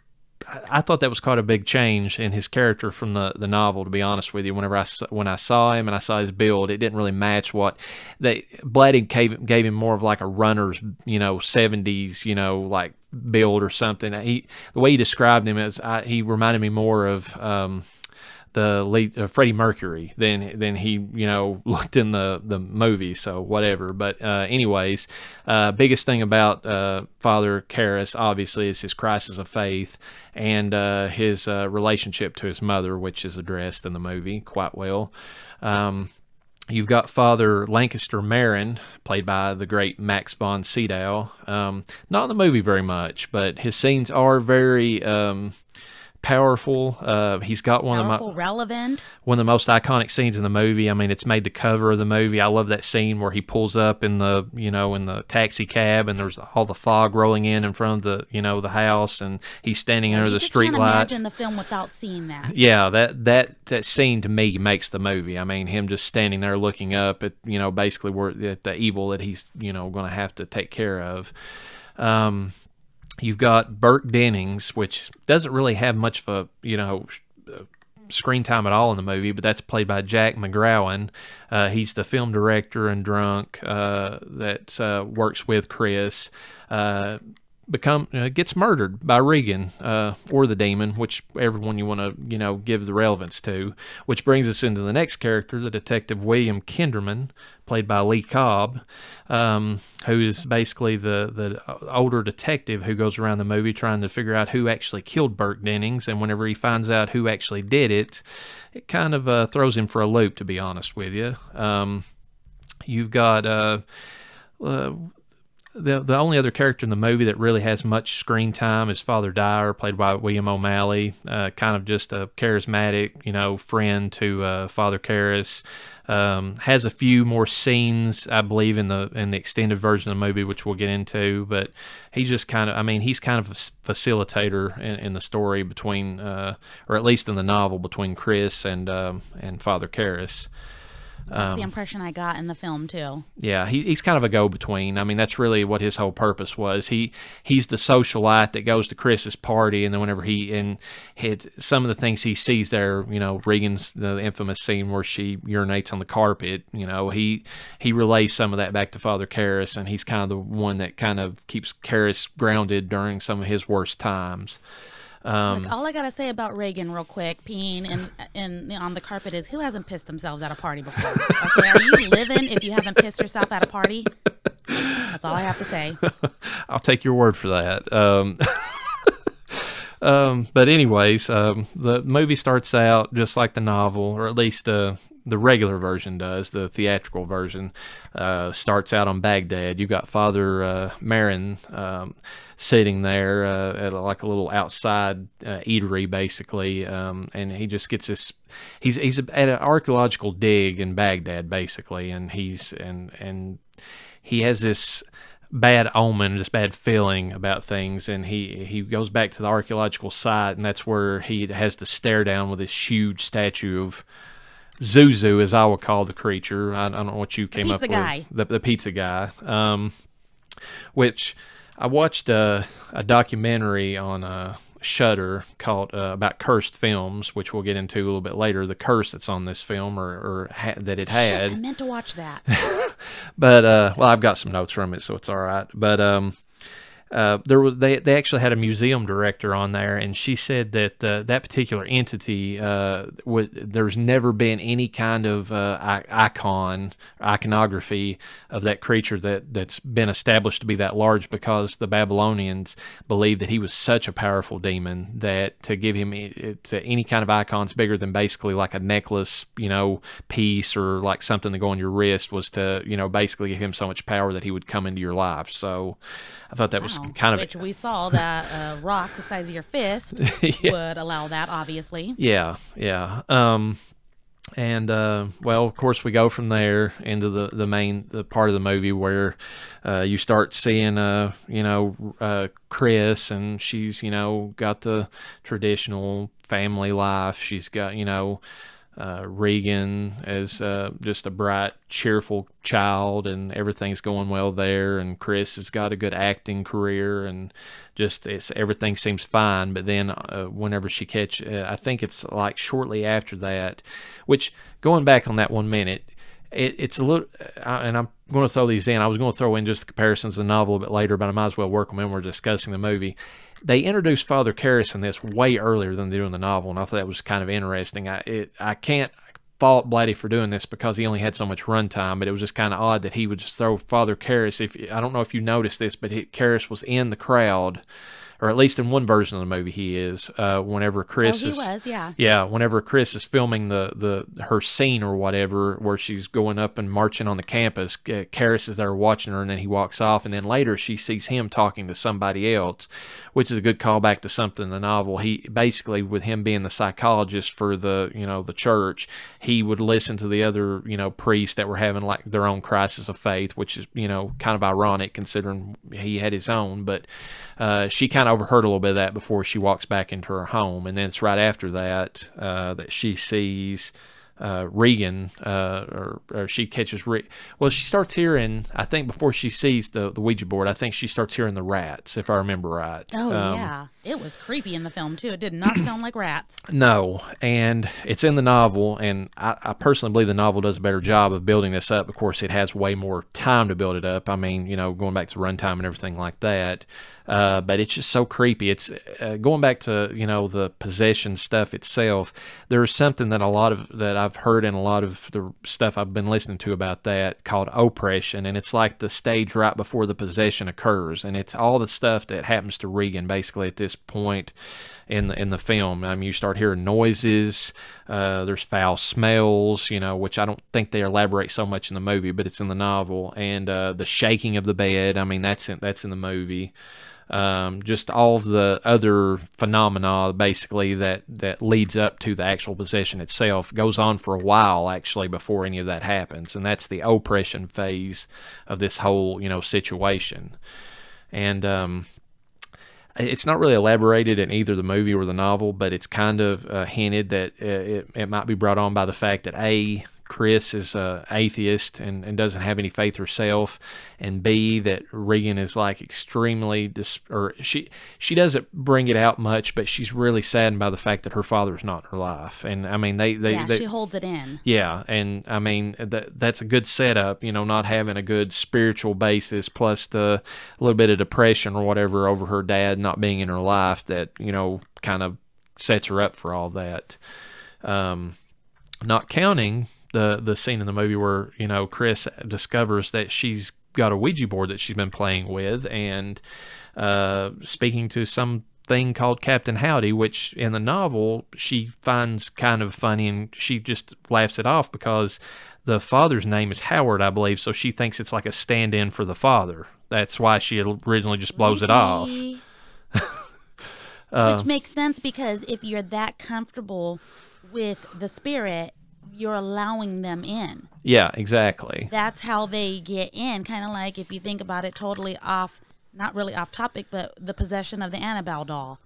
I thought that was quite a big change in his character from the, the novel. To be honest with you, whenever I when I saw him and I saw his build, it didn't really match what they Blatty gave, gave him more of like a runner's, you know, seventies, you know, like build or something. He the way he described him is I, he reminded me more of um, the late uh, Freddie Mercury than than he you know [LAUGHS] looked in the the movie. So whatever. But uh, anyways, uh, biggest thing about uh, Father Karras obviously is his crisis of faith and uh, his uh, relationship to his mother, which is addressed in the movie quite well. Um, you've got Father Lancaster Marin, played by the great Max von Sydow. Um, not in the movie very much, but his scenes are very um, powerful. Uh, he's got one powerful, of my relevant one of the most iconic scenes in the movie. I mean, it's made the cover of the movie. I love that scene where he pulls up in the you know in the taxi cab and there's all the fog rolling in in front of the you know the house and he's standing well, under the street can't light. Imagine the film without seeing that. Yeah, that that that scene to me makes the movie. I mean, him just standing there looking up at you know basically where at the evil that he's you know going to have to take care of. Um, You've got Burke Dennings, which doesn't really have much of a, you know, uh, screen time at all in the movie, but that's played by Jack McGrawen. Uh, he's the film director and drunk uh, that uh, works with Chris. Uh, become uh, gets murdered by Regan uh, or the demon, which everyone you want to you know give the relevance to. Which brings us into the next character, the detective William Kinderman, played by Lee Cobb, um, who is basically the the uh, older detective who goes around the movie trying to figure out who actually killed Burke Dennings, and whenever he finds out who actually did it, it kind of uh, throws him for a loop, to be honest with you. Um, you've got. Uh, uh the the only other character in the movie that really has much screen time is Father Dyer, played by William O'Malley, uh, kind of just a charismatic, you know, friend to uh, Father Karras. Um, has a few more scenes, I believe, in the in the extended version of the movie, which we'll get into. But he just kind of, I mean, he's kind of a facilitator in, in the story between, uh, or at least in the novel, between Chris and um, and Father Karras. That's um, the impression I got in the film too. Yeah, he, he's kind of a go-between. I mean, that's really what his whole purpose was. He he's the socialite that goes to Chris's party, and then whenever he and hit some of the things he sees there, you know, Regan's the infamous scene where she urinates on the carpet. You know, he he relays some of that back to Father Karras, and he's kind of the one that kind of keeps Karras grounded during some of his worst times. Um, Look, all I gotta say about Reagan, real quick, peeing and and on the carpet is who hasn't pissed themselves at a party before? [LAUGHS] Okay, are you living if you haven't pissed yourself at a party? That's all I have to say. [LAUGHS] I'll take your word for that. Um, [LAUGHS] um, but anyways, um, the movie starts out just like the novel, or at least uh, the regular version does, the theatrical version, uh, starts out on Baghdad. You've got Father uh, Marin um, sitting there uh, at a, like a little outside uh, eatery, basically, um, and he just gets this. He's he's at an archaeological dig in Baghdad, basically, and he's and and he has this bad omen, this bad feeling about things. And he, he goes back to the archaeological site, and that's where he has to stare down with this huge statue of Zuzu, as I would call the creature. I, I don't know what you came up guy. with. The, the pizza guy. Um, which I watched a, a documentary on a uh, Shutter called uh, about cursed films, which we'll get into a little bit later. The curse that's on this film, or, or ha- that it had. Shit, I meant to watch that. [LAUGHS] but uh, well, I've got some notes from it, so it's all right. But um, uh, there was they they actually had a museum director on there, and she said that uh, that particular entity uh, there's never been any kind of uh, icon iconography of that creature that that's been established to be that large because the Babylonians believed that he was such a powerful demon that to give him to any kind of icons bigger than basically like a necklace, you know, piece or like something to go on your wrist was to you know basically give him so much power that he would come into your life. So. I thought that wow. was kind of which we saw that a rock the size of your fist [LAUGHS] yeah. would allow that, obviously. Yeah, yeah. Um, and uh, well, of course, we go from there into the the main the part of the movie where uh, you start seeing, uh, you know, uh, Chris, and she's you know got the traditional family life. She's got you know uh, Regan as uh, just a bright, cheerful child, and everything's going well there. And Chris has got a good acting career, and just it's everything seems fine. But then, uh, whenever she catch, uh, I think it's like shortly after that, which going back on that one minute, it, it's a little, uh, and I'm going to throw these in. I was going to throw in just the comparisons to the novel a bit later, but I might as well work them in. We're discussing the movie they introduced Father Karras in this way earlier than they do in the novel, and I thought that was kind of interesting. I it, I can't fault Blatty for doing this because he only had so much runtime, but it was just kind of odd that he would just throw Father Karras. If I don't know if you noticed this, but he, Karras was in the crowd or at least in one version of the movie he is. Uh, whenever oh, Chris oh, is, was, yeah, yeah, whenever Chris is filming the the her scene or whatever, where she's going up and marching on the campus, Caris Karis is there watching her, and then he walks off, and then later she sees him talking to somebody else, which is a good callback to something in the novel. He basically, with him being the psychologist for the you know the church, he would listen to the other you know priests that were having like their own crisis of faith, which is you know kind of ironic considering he had his own, but uh, she kind of overheard a little bit of that before she walks back into her home. And then it's right after that uh, that she sees uh, Regan, uh, or, or, she catches Re- Well, she starts hearing. I think before she sees the the Ouija board, I think she starts hearing the rats, if I remember right. Oh um, yeah, it was creepy in the film too. It did not [CLEARS THROAT] sound like rats. No, and it's in the novel, and I, I, personally believe the novel does a better job of building this up. Of course, it has way more time to build it up. I mean, you know, going back to runtime and everything like that. Uh, but it's just so creepy. It's uh, going back to you know the possession stuff itself. There is something that a lot of that I've heard in a lot of the stuff I've been listening to about that called oppression, and it's like the stage right before the possession occurs, and it's all the stuff that happens to Regan basically at this point in the, in the film. I mean, you start hearing noises. Uh, there's foul smells, you know, which I don't think they elaborate so much in the movie, but it's in the novel. And uh, the shaking of the bed. I mean, that's in, that's in the movie um, just all the other phenomena basically that that leads up to the actual possession itself goes on for a while actually before any of that happens and that's the oppression phase of this whole you know situation and um, it's not really elaborated in either the movie or the novel, but it's kind of uh, hinted that uh, it, it might be brought on by the fact that A, Chris is an atheist and, and doesn't have any faith herself, and B that Regan is like extremely dis- or she she doesn't bring it out much, but she's really saddened by the fact that her father's not in her life. And I mean they they, yeah, they, she holds it in. Yeah, and I mean that that's a good setup, you know, not having a good spiritual basis plus the little bit of depression or whatever over her dad not being in her life that you know kind of sets her up for all that. Um, not counting the the scene in the movie where you know Chris discovers that she's got a Ouija board that she's been playing with and uh, speaking to some thing called Captain Howdy, which in the novel she finds kind of funny and she just laughs it off because the father's name is Howard, I believe, so she thinks it's like a stand in for the father. That's why she originally just blows it off. [LAUGHS] uh, which makes sense because if you're that comfortable with the spirit, you're allowing them in. Yeah, exactly. That's how they get in. Kind of like if you think about it, totally off, not really off topic, but the possession of the Annabelle doll.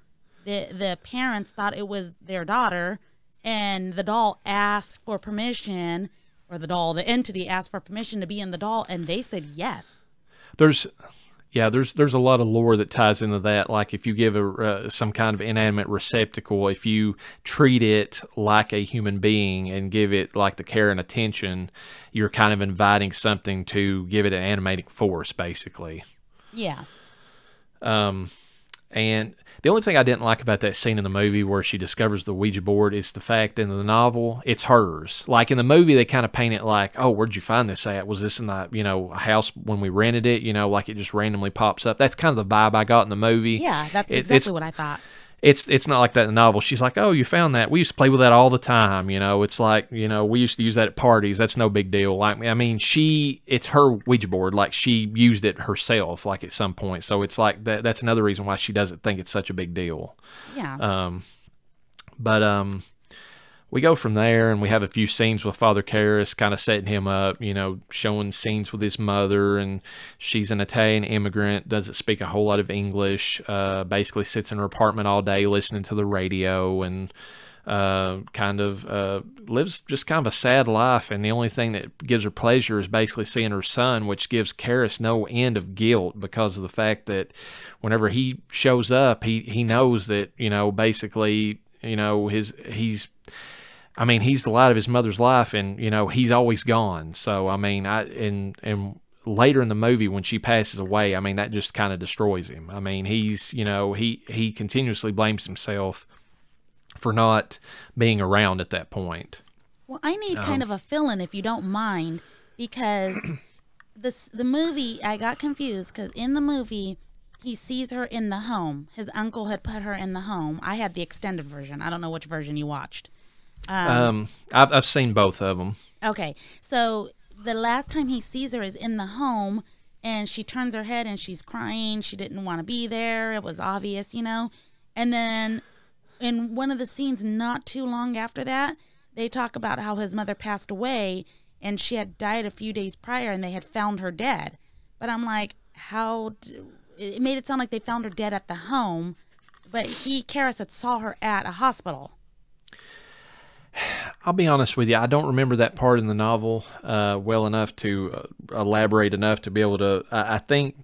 The the parents thought it was their daughter, and the doll asked for permission, or the doll, the entity asked for permission to be in the doll, and they said yes. There's yeah, there's there's a lot of lore that ties into that. Like if you give a uh, some kind of inanimate receptacle, if you treat it like a human being and give it like the care and attention, you're kind of inviting something to give it an animating force, basically. Yeah. Um, and the only thing I didn't like about that scene in the movie where she discovers the Ouija board is the fact in the novel it's hers. Like in the movie, they kind of paint it like, oh, where'd you find this at? Was this in the you know house when we rented it? You know, like it just randomly pops up. That's kind of the vibe I got in the movie. Yeah, that's it, exactly what I thought it's it's not like that in the novel. She's like, "Oh, you found that. We used to play with that all the time." You know, it's like you know we used to use that at parties. That's no big deal. Like, I mean, she it's her Ouija board. Like she used it herself. Like at some point, so it's like that. That's another reason why she doesn't think it's such a big deal. Yeah. Um, but um, we go from there and we have a few scenes with Father Karras kind of setting him up, you know, showing scenes with his mother and she's an Italian immigrant, doesn't speak a whole lot of English, uh, basically sits in her apartment all day listening to the radio and uh, kind of uh, lives just kind of a sad life and the only thing that gives her pleasure is basically seeing her son, which gives Karras no end of guilt because of the fact that whenever he shows up, he, he knows that, you know, basically, you know, his he's I mean, he's the light of his mother's life, and you know he's always gone. So I mean, I and and later in the movie when she passes away, I mean that just kind of destroys him. I mean, he's you know he he continuously blames himself for not being around at that point. Well, I need um, kind of a fill-in if you don't mind, because this [CLEARS THROAT] the movie I got confused because in the movie he sees her in the home. His uncle had put her in the home. I had the extended version. I don't know which version you watched. Um, um, I've, I've seen both of them. Okay. So the last time he sees her is in the home and she turns her head and she's crying. She didn't want to be there. It was obvious, you know. And then in one of the scenes not too long after that, they talk about how his mother passed away and she had died a few days prior and they had found her dead. But I'm like, how do, it made it sound like they found her dead at the home, but he Karis had saw her at a hospital. I'll be honest with you, I don't remember that part in the novel uh, well enough to uh, elaborate enough to be able to. I, I think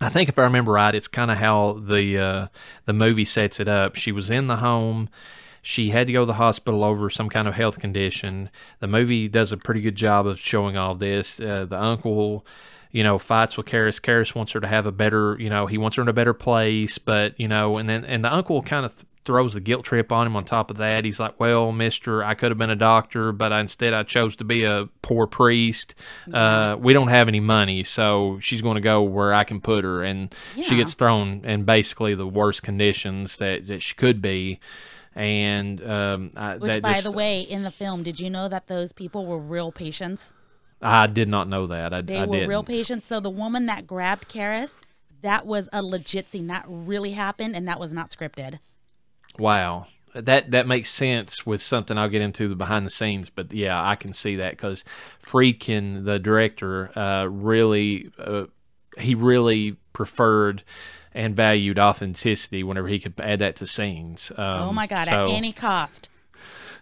I think if I remember right, it's kind of how the uh, the movie sets it up. She was in the home. She had to go to the hospital over some kind of health condition. The movie does a pretty good job of showing all this. Uh, the uncle, you know, fights with Karis. Karis wants her to have a better, you know, he wants her in a better place, but you know, and then and the uncle kind of throws the guilt trip on him on top of that. He's like, well, mister, I could have been a doctor, but instead I chose to be a poor priest. Uh, we don't have any money, so she's going to go where I can put her. And yeah. she gets thrown in basically the worst conditions that, that she could be. And um, I, Which, by just, the way, in the film, did you know that those people were real patients? I did not know that. I, they I were didn't. real patients. So the woman that grabbed Karis, that was a legit scene. That really happened, and that was not scripted. Wow. That that makes sense with something I'll get into the behind the scenes, but yeah, I can see that because Friedkin, the director, uh, really uh, he really preferred and valued authenticity whenever he could add that to scenes. Um, oh my god! So, at any cost.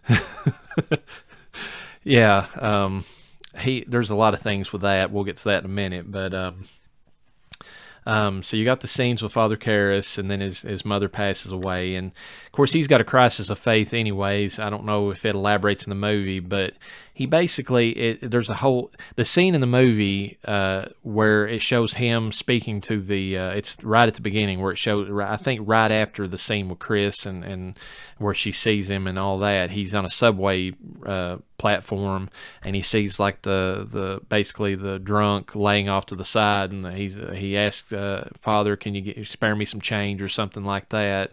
[LAUGHS] yeah, um, he. There's a lot of things with that. We'll get to that in a minute, but um, um, so you got the scenes with Father Karras, and then his, his mother passes away. And of course, he's got a crisis of faith, anyways. I don't know if it elaborates in the movie, but he basically it, there's a whole the scene in the movie uh, where it shows him speaking to the uh, it's right at the beginning where it shows I think right after the scene with Chris and and where she sees him and all that he's on a subway uh, platform and he sees like the the basically the drunk laying off to the side and he's he asks uh, father can you get, spare me some change or something like that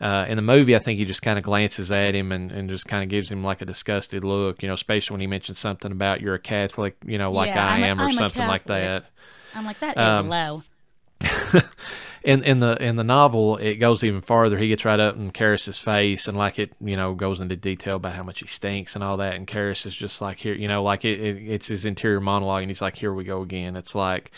uh, in the movie, I think he just kind of glances at him and, and just kind of gives him like a disgusted look, you know, especially when he mentions something about you're a Catholic, you know, like yeah, I am am a, or I'm something like that. I'm like, that um, is low. [LAUGHS] in in the in the novel, it goes even farther. He gets right up in Karis's face, and like it, you know, goes into detail about how much he stinks and all that. And Karis is just like here, you know, like it, it, it's his interior monologue, and he's like, "Here we go again." It's like,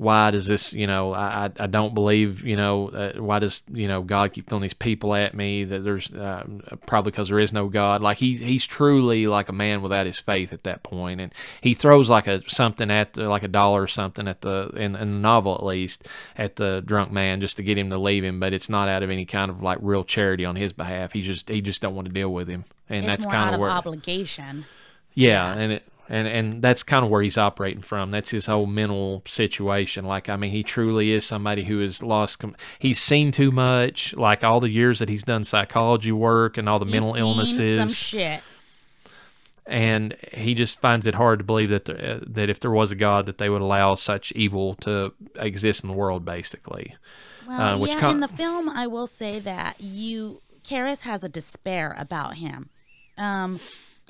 why does this, you know, I, I don't believe, you know, uh, why does, you know, God keep throwing these people at me that there's uh, probably because there is no God. Like he's, he's truly like a man without his faith at that point. And he throws like a something at the, uh, like a dollar or something at the, in, in the novel at least, at the drunk man just to get him to leave him. But it's not out of any kind of like real charity on his behalf. He's just, he just don't want to deal with him. And it's that's kind of where obligation. Yeah, yeah, and it, and and that's kind of where he's operating from. That's his whole mental situation. Like, I mean, he truly is somebody who has lost. he's seen too much. Like all the years that he's done psychology work and all the he's mental illnesses. And he just finds it hard to believe that there, uh, that if there was a God, that they would allow such evil to exist in the world, basically. Well, uh, yeah, in the film, I will say that you Karis has a despair about him. Um,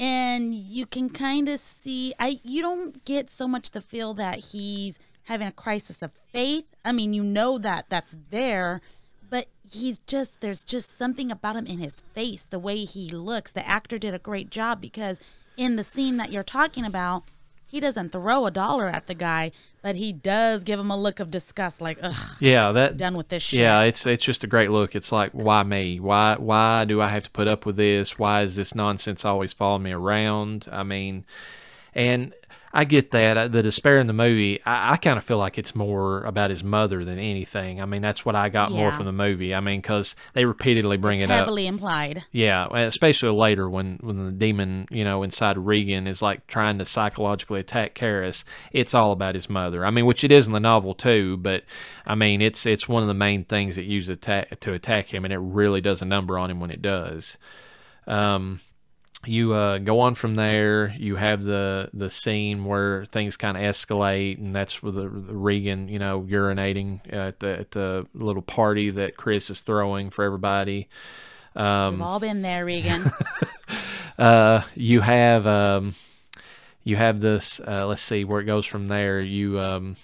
and you can kind of see I you don't get so much the feel that he's having a crisis of faith. I mean, you know that that's there, but he's just there's just something about him in his face, the way he looks. The actor did a great job because in the scene that you're talking about, he doesn't throw a dollar at the guy, but he does give him a look of disgust, like, ugh. Yeah, that done with this shit. Yeah, it's it's just a great look. It's like, why me? Why why do I have to put up with this? Why is this nonsense always following me around? I mean, and I get that. Uh, the despair in the movie, I, I kind of feel like it's more about his mother than anything. I mean, that's what I got yeah. more from the movie. I mean, because they repeatedly bring it's it heavily up. heavily implied. Yeah, especially later when, when the demon, you know, inside Regan is like trying to psychologically attack Karis. It's all about his mother. I mean, which it is in the novel too, but I mean, it's it's one of the main things that uses attack, to attack him, and it really does a number on him when it does. Um, you uh, go on from there. You have the the scene where things kind of escalate, and that's with the, the, Regan, you know, urinating at the, at the little party that Chris is throwing for everybody. Um, We've all been there, Regan. [LAUGHS] uh, you have um, you have this. Uh, let's see where it goes from there. You um,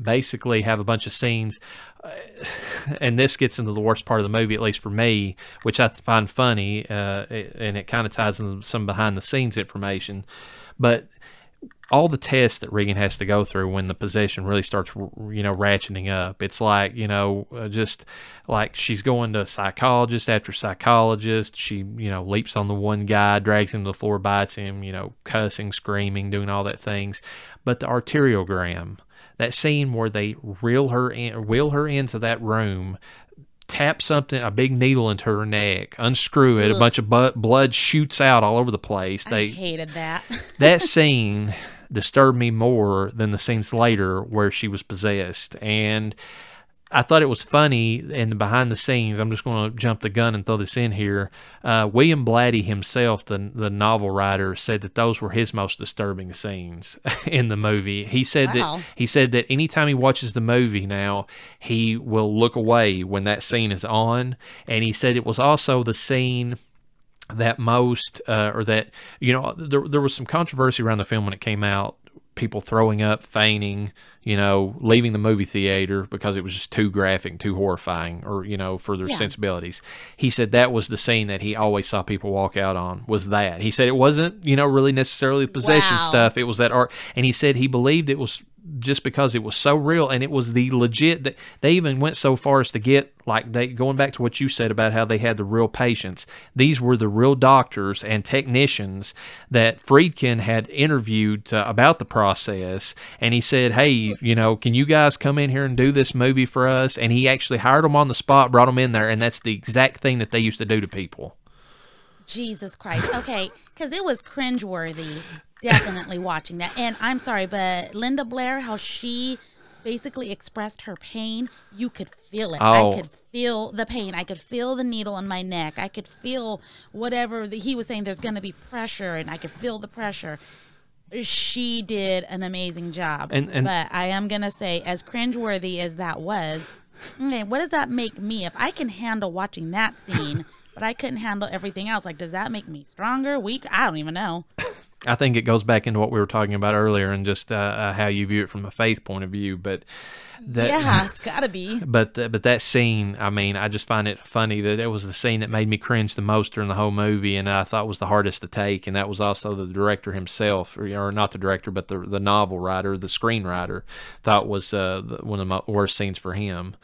basically have a bunch of scenes uh, [LAUGHS] and this gets into the worst part of the movie at least for me which i find funny uh, and it kind of ties into some behind the scenes information but all the tests that Regan has to go through when the possession really starts, you know, ratcheting up. It's like, you know, uh, just like she's going to psychologist after psychologist. She, you know, leaps on the one guy, drags him to the floor, bites him, you know, cussing, screaming, doing all that things. But the arteriogram, that scene where they reel her in, wheel her into that room, tap something, a big needle into her neck, unscrew it, Ugh. a bunch of blood shoots out all over the place. They I hated that. [LAUGHS] that scene disturbed me more than the scenes later where she was possessed. And I thought it was funny and behind the scenes. I'm just going to jump the gun and throw this in here. Uh, William Blatty himself, the the novel writer, said that those were his most disturbing scenes [LAUGHS] in the movie. He said wow. that he said that anytime he watches the movie now, he will look away when that scene is on, and he said it was also the scene that most uh, or that you know there, there was some controversy around the film when it came out people throwing up, fainting, you know, leaving the movie theater because it was just too graphic, too horrifying, or you know, for their yeah. sensibilities. He said that was the scene that he always saw people walk out on was that. He said it wasn't, you know, really necessarily possession wow. stuff. It was that art, and he said he believed it was just because it was so real and it was the legit that they even went so far as to get like they going back to what you said about how they had the real patients these were the real doctors and technicians that friedkin had interviewed uh, about the process and he said hey you know can you guys come in here and do this movie for us and he actually hired them on the spot brought them in there and that's the exact thing that they used to do to people jesus christ okay because it was cringeworthy definitely watching that. And I'm sorry, but Linda Blair, how she basically expressed her pain, you could feel it. Oh. I could feel the pain. I could feel the needle in my neck. I could feel whatever the, he was saying. There's going to be pressure, and I could feel the pressure. She did an amazing job. And, and but I am going to say, as cringeworthy as that was, okay, what does that make me? If I can handle watching that scene, but I couldn't handle everything else, like, does that make me stronger, weak? I don't even know. I think it goes back into what we were talking about earlier and just uh, uh how you view it from a faith point of view. But that, yeah, [LAUGHS] it's got to be. But uh, but that scene, I mean, I just find it funny that it was the scene that made me cringe the most during the whole movie, and I thought was the hardest to take, and that was also the director himself, or, or not the director, but the the novel writer, the screenwriter, thought was uh, one of the worst scenes for him.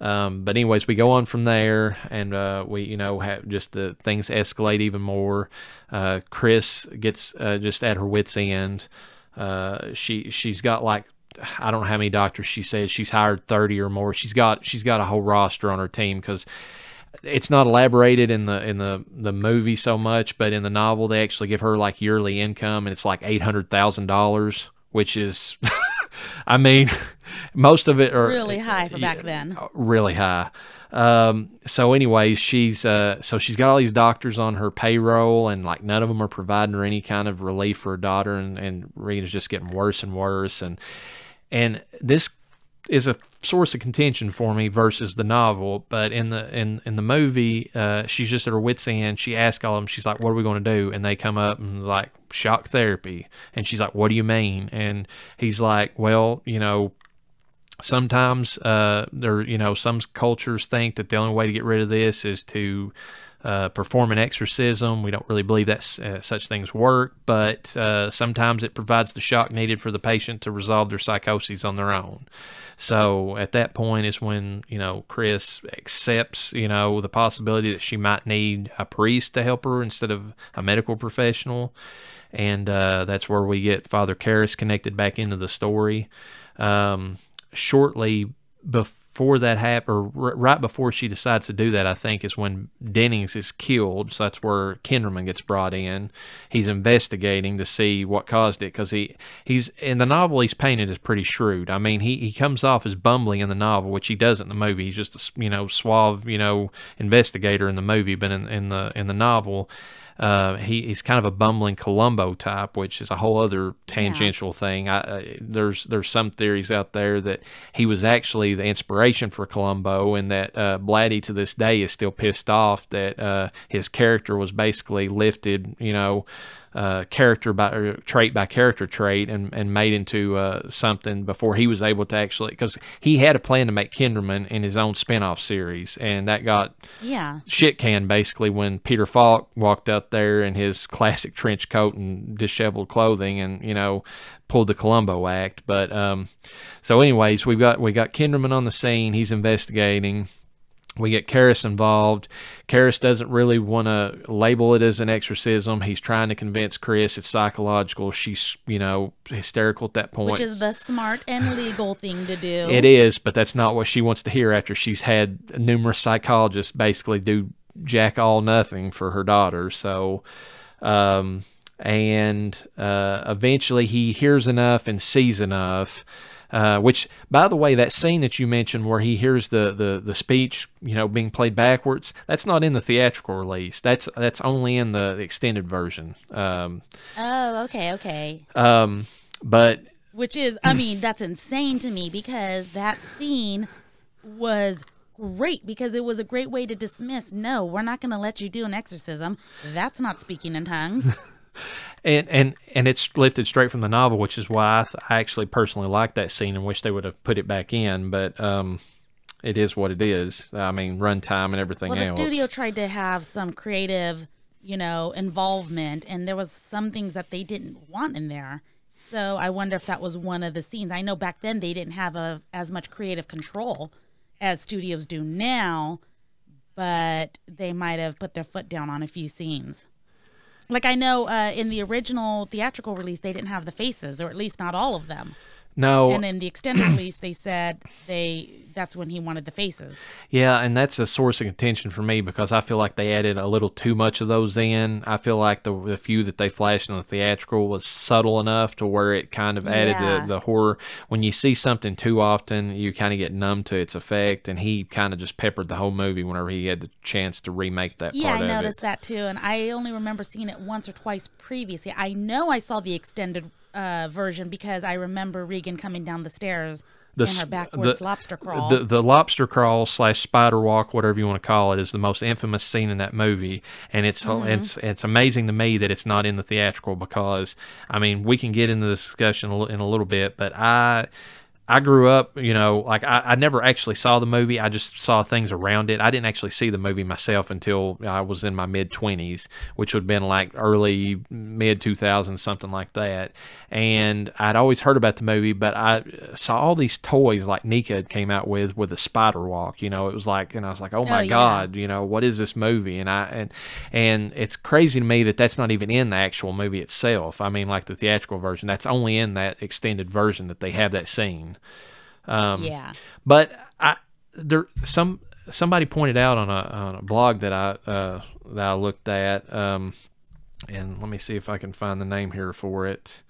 Um, but anyways, we go on from there, and uh, we you know have just the things escalate even more. Uh, Chris gets uh, just at her wits end. Uh, she she's got like I don't know how many doctors she says she's hired thirty or more. She's got she's got a whole roster on her team because it's not elaborated in the in the the movie so much, but in the novel they actually give her like yearly income, and it's like eight hundred thousand dollars, which is [LAUGHS] I mean, [LAUGHS] most of it are really high for back then. Uh, really high. Um, so, anyways, she's uh, so she's got all these doctors on her payroll, and like none of them are providing her any kind of relief for her daughter, and and Rena's just getting worse and worse, and and this is a source of contention for me versus the novel. But in the in in the movie, uh, she's just at her wits' end. She asks all of them. She's like, "What are we going to do?" And they come up and like shock therapy. And she's like, "What do you mean?" And he's like, "Well, you know." Sometimes, uh, there, you know, some cultures think that the only way to get rid of this is to, uh, perform an exorcism. We don't really believe that uh, such things work, but uh, sometimes it provides the shock needed for the patient to resolve their psychoses on their own. So at that point is when, you know, Chris accepts, you know, the possibility that she might need a priest to help her instead of a medical professional. And uh, that's where we get Father Karras connected back into the story. Um, shortly before before that happen, or right before she decides to do that, I think is when Dennings is killed. So that's where Kinderman gets brought in. He's investigating to see what caused it because he he's in the novel he's painted as pretty shrewd. I mean, he he comes off as bumbling in the novel, which he doesn't in the movie. He's just a you know suave you know investigator in the movie, but in in the in the novel uh, he, he's kind of a bumbling Columbo type, which is a whole other tangential yeah. thing. I, uh, there's there's some theories out there that he was actually the inspiration for Columbo, and that uh, Blatty to this day is still pissed off that uh, his character was basically lifted, you know, uh, character by trait by character trait and, and made into uh, something before he was able to actually because he had a plan to make Kinderman in his own spinoff series and that got yeah shit canned basically when Peter Falk walked up there in his classic trench coat and disheveled clothing and you know pulled the Columbo Act but um, so anyways we've got we got Kinderman on the scene he's investigating we get Karis involved. Karis doesn't really want to label it as an exorcism. He's trying to convince Chris it's psychological. She's, you know, hysterical at that point. Which is the smart and legal thing to do. It is, but that's not what she wants to hear after she's had numerous psychologists basically do jack all nothing for her daughter. So, um, and uh, eventually he hears enough and sees enough uh, which, by the way, that scene that you mentioned where he hears the, the the speech, you know, being played backwards, that's not in the theatrical release. That's that's only in the extended version. Um, oh, okay, okay. Um, but which is, I mean, that's insane to me because that scene was great because it was a great way to dismiss. No, we're not going to let you do an exorcism. That's not speaking in tongues. [LAUGHS] and and and it's lifted straight from the novel, which is why I, th- I actually personally like that scene and wish they would have put it back in. But um, it is what it is. I mean, runtime and everything. Well, the else. studio tried to have some creative, you know, involvement, and there was some things that they didn't want in there. So I wonder if that was one of the scenes. I know back then they didn't have a, as much creative control as studios do now, but they might have put their foot down on a few scenes. Like I know uh, in the original theatrical release, they didn't have the faces, or at least not all of them. No. And in the extended release, they said they that's when he wanted the faces. Yeah, and that's a source of contention for me because I feel like they added a little too much of those in. I feel like the, the few that they flashed in the theatrical was subtle enough to where it kind of added yeah. the, the horror. When you see something too often, you kind of get numb to its effect, and he kind of just peppered the whole movie whenever he had the chance to remake that. Yeah, I noticed that too, and I only remember seeing it once or twice previously. I know I saw the extended uh, version because I remember Regan coming down the stairs the, in her backwards the, lobster crawl. The, the lobster crawl slash spider walk, whatever you want to call it, is the most infamous scene in that movie, and it's mm-hmm. it's it's amazing to me that it's not in the theatrical because I mean we can get into the discussion in a little bit, but I I grew up, you know, like I, I, never actually saw the movie. I just saw things around it. I didn't actually see the movie myself until I was in my mid 20s, which would have been like early, mid 2000s, something like that. And I'd always heard about the movie, but I saw all these toys like Nika came out with, with a spider walk, you know, it was like, and I was like, oh my oh, yeah. God, you know, what is this movie? And I, and, and it's crazy to me that that's not even in the actual movie itself. I mean, like the theatrical version, that's only in that extended version that they have that scene. Um, yeah. But I there some somebody pointed out on a, on a blog that I uh, that I looked at, um, and let me see if I can find the name here for it.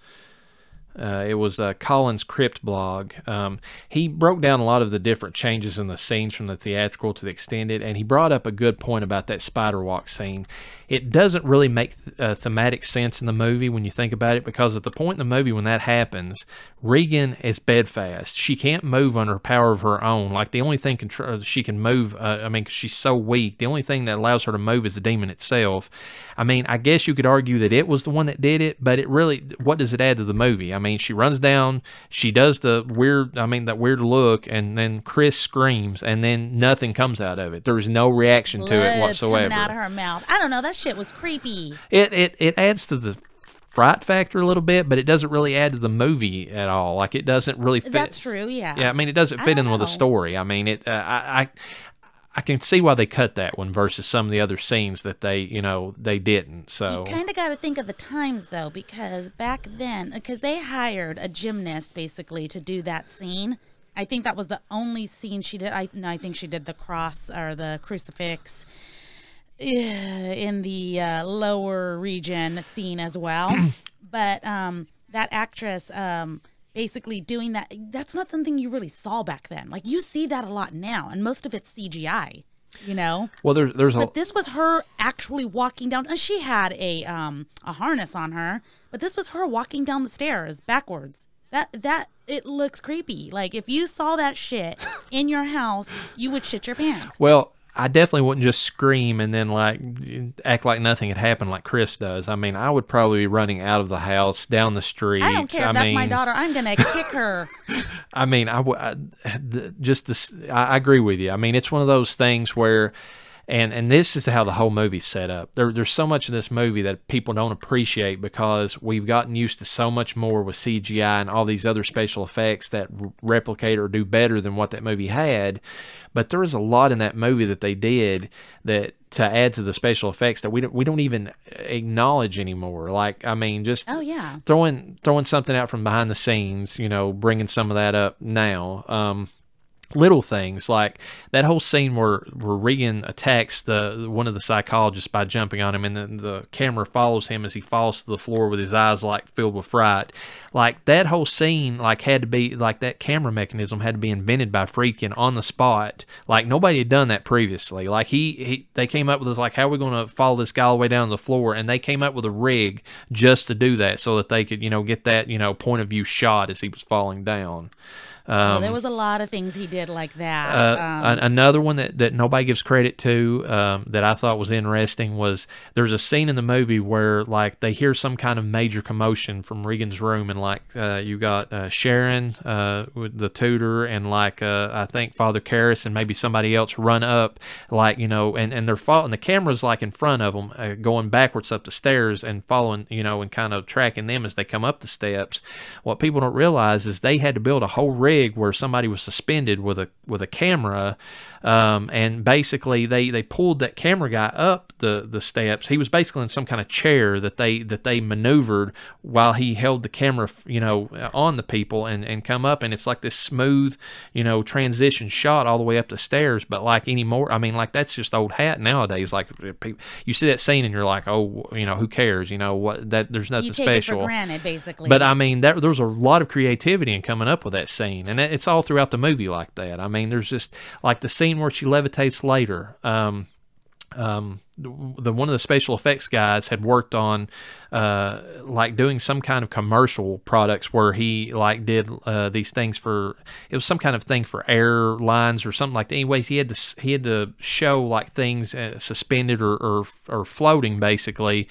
Uh, it was a Collins Crypt blog. Um, he broke down a lot of the different changes in the scenes from the theatrical to the extended, and he brought up a good point about that spider walk scene. It doesn't really make uh, thematic sense in the movie when you think about it, because at the point in the movie when that happens, Regan is bedfast. She can't move under power of her own. Like the only thing uh, she can move, uh, I mean, she's so weak. The only thing that allows her to move is the demon itself. I mean, I guess you could argue that it was the one that did it, but it really, what does it add to the movie? I mean, she runs down, she does the weird, I mean, that weird look, and then Chris screams, and then nothing comes out of it. There is no reaction to it whatsomever. out of her mouth. I don't know. That's shit was creepy. It it it adds to the fright factor a little bit, but it doesn't really add to the movie at all. Like it doesn't really fit. That's true. Yeah. Yeah. I mean, it doesn't fit in know. with the story. I mean, it. Uh, I, I I can see why they cut that one versus some of the other scenes that they, you know, they didn't. So you kind of got to think of the times though, because back then, because uh, they hired a gymnast basically to do that scene. I think that was the only scene she did. I no, I think she did the cross or the crucifix Eh, in the uh, lower region scene as well. [CLEARS THROAT] but um, that actress um, basically doing that, that's not something you really saw back then. Like you see that a lot now, and most of it's CGI. You know, well, there's there's but this was her actually walking down, and she had a um a harness on her, but this was her walking down the stairs backwards. That that it looks creepy. Like if you saw that shit in your house, you would shit your pants. Well, I definitely wouldn't just scream and then like act like nothing had happened like Chris does. I mean, I would probably be running out of the house, down the street. I don't care I that's mean, my daughter. I'm gonna kick her. [LAUGHS] I mean, I, I just this. I agree with you. I mean, it's one of those things where and and this is how the whole movie's set up. There, there's so much in this movie that people don't appreciate because we've gotten used to so much more with CGI and all these other special effects that replicate or do better than what that movie had. But there is a lot in that movie that they did that to add to the special effects that we don't we don't even acknowledge anymore. Like I mean, just oh yeah, throwing throwing something out from behind the scenes, you know, bringing some of that up now. Um, little things like that whole scene where where Regan attacks the one of the psychologists by jumping on him, and then the camera follows him as he falls to the floor with his eyes like filled with fright. Like that whole scene, like had to be like that camera mechanism had to be invented by Friedkin on the spot. Like nobody had done that previously. Like he, he they came up with this like how are we going to follow this guy all the way down to the floor, and they came up with a rig just to do that so that they could you know get that you know point of view shot as he was falling down. Um, oh, there was a lot of things he did like that. Uh, um, another one that, that nobody gives credit to um, that I thought was interesting was there's a scene in the movie where like they hear some kind of major commotion from Regan's room, and like uh, you got uh, Sharon, uh, with the tutor, and like uh, I think Father Karras and maybe somebody else run up, like you know, and and they're following the camera's like in front of them, uh, going backwards up the stairs and following you know and kind of tracking them as they come up the steps. What people don't realize is they had to build a whole rig big where somebody was suspended with a with a camera, um, and basically they they pulled that camera guy up the the steps. He was basically in some kind of chair that they that they maneuvered while he held the camera, you know, on the people and and come up, and it's like this smooth, you know, transition shot all the way up the stairs. But like anymore, I mean, like that's just old hat nowadays. Like eh, you see that scene and you're like, oh, you know, who cares? You know what? That there's nothing you take special. It for granted, basically. But I mean, that, there was a lot of creativity in coming up with that scene scene, and it's all throughout the movie like that. I mean, there's just like the scene where she levitates later. Um, um, the one of the special effects guys had worked on uh, like doing some kind of commercial products where he like did uh, these things for it was some kind of thing for airlines or something like that anyways he had to he had to show like things uh, suspended or, or, or floating basically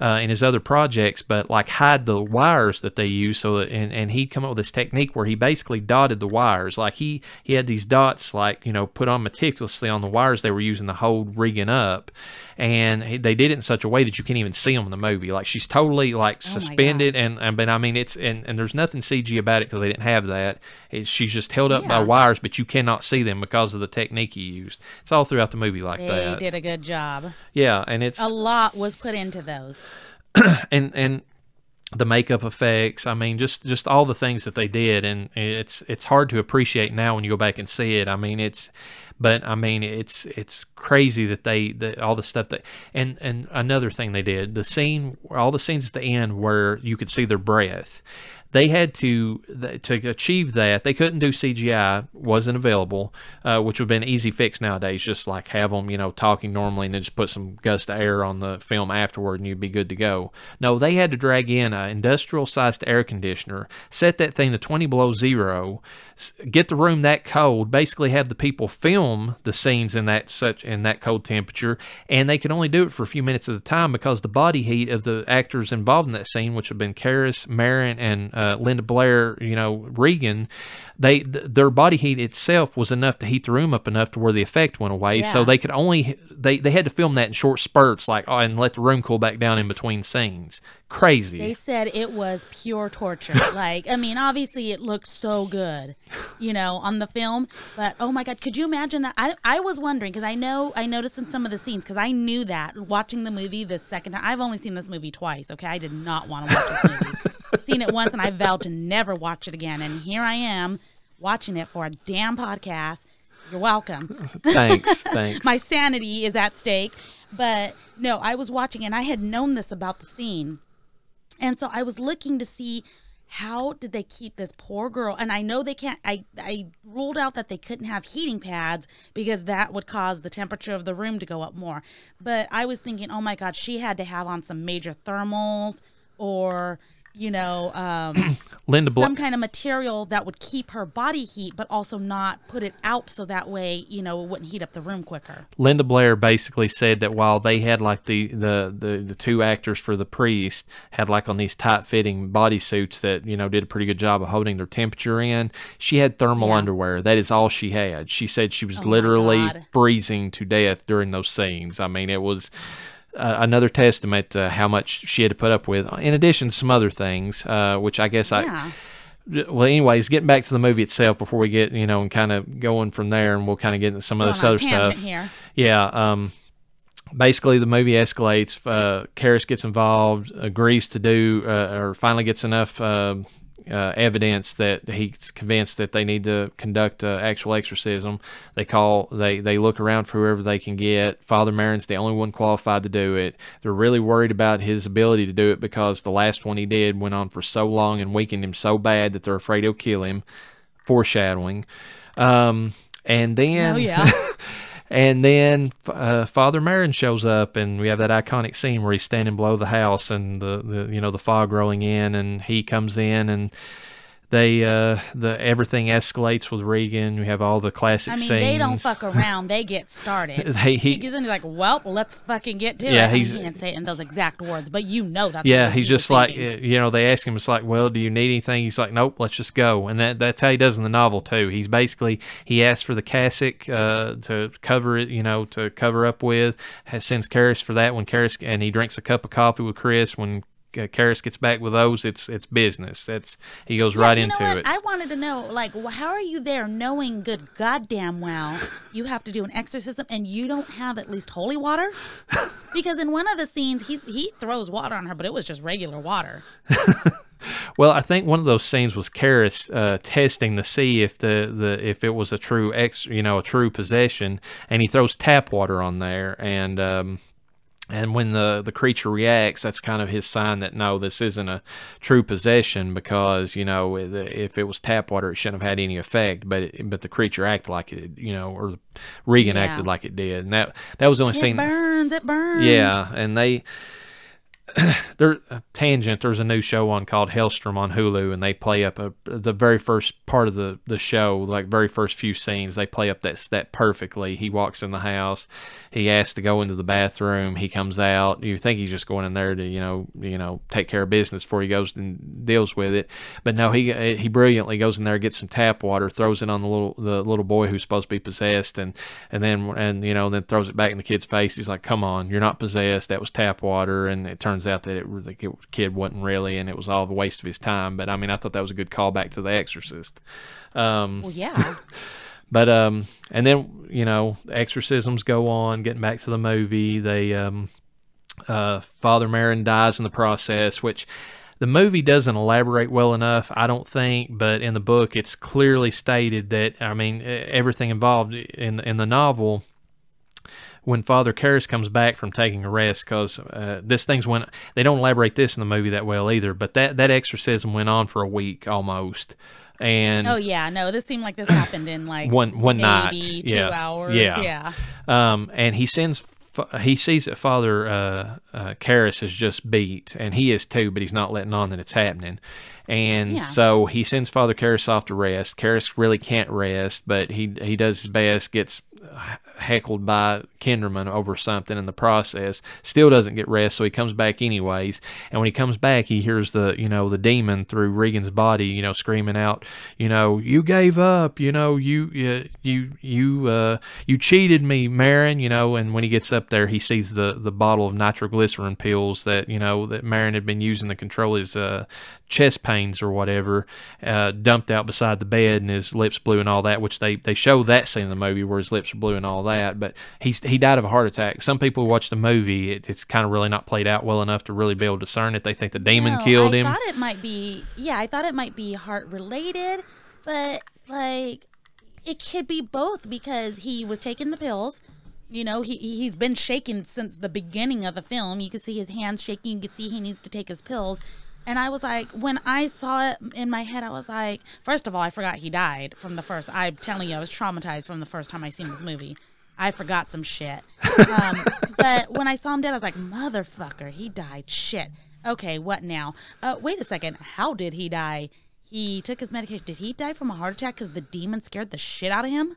uh, in his other projects, but like hide the wires that they use. So that, and and he'd come up with this technique where he basically dotted the wires. Like he he had these dots like you know put on meticulously on the wires they were using to hold rigging up and they did it in such a way that you can't even see them in the movie. Like she's totally like oh suspended, oh and and but I mean it's and and there's nothing CG about it because they didn't have that. It's, she's just held up yeah. by wires, but you cannot see them because of the technique you used. It's all throughout the movie like they that. They did a good job. Yeah, and it's a lot was put into those. [CLEARS THROAT] and and the makeup effects. I mean, just just all the things that they did, and it's it's hard to appreciate now when you go back and see it. I mean, it's, but I mean, it's it's crazy that they that all the stuff that and and another thing they did the scene all the scenes at the end where you could see their breath. They had to to achieve that. They couldn't do CGI; wasn't available, uh, which would have been easy fix nowadays. Just like have them, you know, talking normally, and then just put some gust of air on the film afterward, and you'd be good to go. No, they had to drag in an industrial-sized air conditioner, set that thing to 20 below zero, get the room that cold, basically have the people film the scenes in that such in that cold temperature, and they can only do it for a few minutes at a time because the body heat of the actors involved in that scene, which have been Karis, Marin, and uh, Linda Blair, you know Regan, they th their body heat itself was enough to heat the room up enough to where the effect went away. Yeah. So they could only they they had to film that in short spurts, like oh, and let the room cool back down in between scenes crazy. They said it was pure torture. [LAUGHS] like, I mean, obviously it looks so good, you know, on the film, but oh my god, could you imagine that? I I was wondering because I know I noticed in some of the scenes because I knew that watching the movie the second time. I've only seen this movie twice. Okay, I did not want to watch this movie. I've seen it once and I vowed to never watch it again, and here I am watching it for a damn podcast. You're welcome. Thanks. [LAUGHS] thanks. My sanity is at stake. But no, I was watching and I had known this about the scene and so I was looking to see how did they keep this poor girl and i know they can't i i ruled out that they couldn't have heating pads because that would cause the temperature of the room to go up more but i was thinking oh my god she had to have on some major thermals or you know, um, [CLEARS THROAT] Linda some kind of material that would keep her body heat, but also not put it out so that way, you know, it wouldn't heat up the room quicker. Linda Blair basically said that while they had like the, the, the, the two actors for the priest had like on these tight fitting bodysuits that, you know, did a pretty good job of holding their temperature in, she had thermal yeah. underwear. That is all she had. She said she was oh literally freezing to death during those scenes. I mean, it was uh, another testament to how much she had to put up with, in addition to some other things, uh, which I guess yeah. I. Well, anyways, getting back to the movie itself before we get, you know, and kind of going from there and we'll kind of get into some of this other stuff. Here. Yeah. Um, basically, the movie escalates. Uh, Karis gets involved, agrees to do, uh, or finally gets enough um, uh, evidence that he's convinced that they need to conduct uh, actual exorcism. They call, they they look around for whoever they can get. Father Marin's the only one qualified to do it. They're really worried about his ability to do it because the last one he did went on for so long and weakened him so bad that they're afraid he'll kill him. Foreshadowing. Um, and then, oh, yeah. [LAUGHS] And then uh, Father Marin shows up, and we have that iconic scene where he's standing below the house, and the, the you know the fog rolling in, and he comes in and they uh, the everything escalates with Regan. We have all the classic. I mean, scenes. they don't fuck around. they get started. [LAUGHS] they he, he gives like, well, let's fucking get to yeah, it. Yeah, he's he not say it in those exact words, but you know that. Yeah, he's just like eh, you know. They ask him, it's like, well, do you need anything? He's like, nope, let's just go. And that that's how he does in the novel too. He's basically he asks for the cassock uh, to cover it, you know, to cover up with. Has, sends Karis for that when Karis and he drinks a cup of coffee with Chris when uh, Karis gets back with those, it's it's business. That's he goes yeah, right into what? it. I wanted to know, like, how are you there, knowing good goddamn well you have to do an exorcism and you don't have at least holy water? [LAUGHS] Because in one of the scenes, he he throws water on her, but it was just regular water. [LAUGHS] well, I think one of those scenes was Karis uh, testing to see if the, the if it was a true ex, you know, a true possession, and he throws tap water on there, and. Um, and when the, the creature reacts, that's kind of his sign that no, this isn't a true possession because, you know, if it was tap water, it shouldn't have had any effect. But it, but the creature acted like it, you know, or Regan yeah. acted like it did. And that, that was the only it scene. It burns, it burns. Yeah. And they, [CLEARS THROAT] there uh, tangent there's a new show on called Hellstrom on Hulu and they play up a, the very first part of the the show like very first few scenes they play up that step perfectly he walks in the house he asks to go into the bathroom he comes out you think he's just going in there to you know you know take care of business before he goes and deals with it but no he uh, he brilliantly goes in there gets some tap water throws it on the little the little boy who's supposed to be possessed and and then and you know then throws it back in the kid's face he's like come on you're not possessed that was tap water and it turns turns out that it, the kid wasn't really, and it was all the waste of his time. But I mean, I thought that was a good callback to The Exorcist. Um, well, yeah. [LAUGHS] but um, and then you know, exorcisms go on. Getting back to the movie, they um, uh, Father Marin dies in the process, which. The movie doesn't elaborate well enough, I don't think, but in the book, it's clearly stated that I mean everything involved in in the novel when Father Karras comes back from taking a rest, because uh, this thing's went. They don't elaborate this in the movie that well either, but that that exorcism went on for a week almost. And oh yeah, no, this seemed like this [CLEARS THROAT] happened in like one one night, two yeah. hours, yeah. yeah. Um, and he sends he sees that Father uh, uh, Karras is just beat, and he is too, but he's not letting on that it's happening. And yeah. so he sends Father Karras off to rest. Karras really can't rest, but he he does his best, gets heckled by Kinderman over something in the process. Still doesn't get rest, so he comes back anyways. And when he comes back, he hears the you know the demon through Regan's body, you know, screaming out, you know, you gave up, you know, you you you you uh, you cheated me, Marin, you know. And when he gets up there, he sees the the bottle of nitroglycerin pills that you know that Marin had been using to control his uh, chest pains or whatever, uh, dumped out beside the bed, and his lips blue and all that, which they they show that scene in the movie where his lips blue and all that. But he's he died of a heart attack. Some people watch the movie; it, it's kind of really not played out well enough to really be able to discern it. They think the demon no, killed I him. I thought it might be yeah, I thought it might be heart related, but like it could be both because he was taking the pills. You know, he he's been shaking since the beginning of the film. You can see his hands shaking. You can see he needs to take his pills. And I was like, when I saw it in my head, I was like, first of all, I forgot he died from the first. I'm telling you, I was traumatized from the first time I seen this movie. I forgot some shit. [LAUGHS] Um, but when I saw him dead, I was like, motherfucker, he died. Shit. Okay, what now? Uh, wait a second. How did he die? He took his medication. Did he die from a heart attack because the demon scared the shit out of him?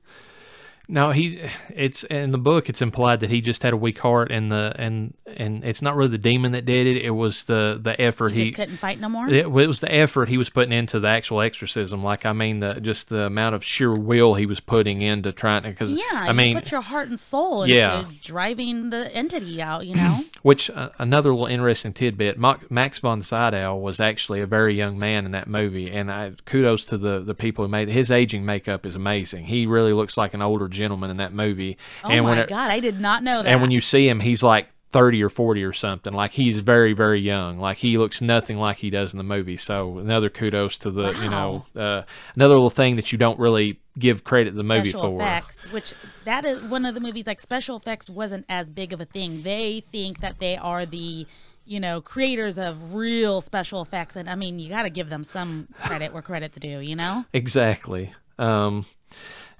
No, he. It's in the book. It's implied that he just had a weak heart, and the and and it's not really the demon that did it. It was the the effort he, he couldn't fight no more. It, it, was the effort he was putting into the actual exorcism. Like I mean, the just the amount of sheer will he was putting into trying to. Cause, yeah, I mean, put your heart and soul into yeah. driving the entity out. You know. Which uh, another little interesting tidbit: Max von Sydow was actually a very young man in that movie, and I, kudos to the the people who made it. his aging makeup is amazing. He really looks like an older gentleman in that movie. Oh and my it, god, I did not know that. And when you see him, he's like 30 or 40 or something. Like he's very, very young. Like he looks nothing like he does in the movie. So another kudos to the, wow. you know, uh, another little thing that you don't really give credit the movie special for. Effects, which that is one of the movies like special effects wasn't as big of a thing. They think that they are the you know creators of real special effects, and I mean you got to give them some credit where credit's due. You know exactly. Um,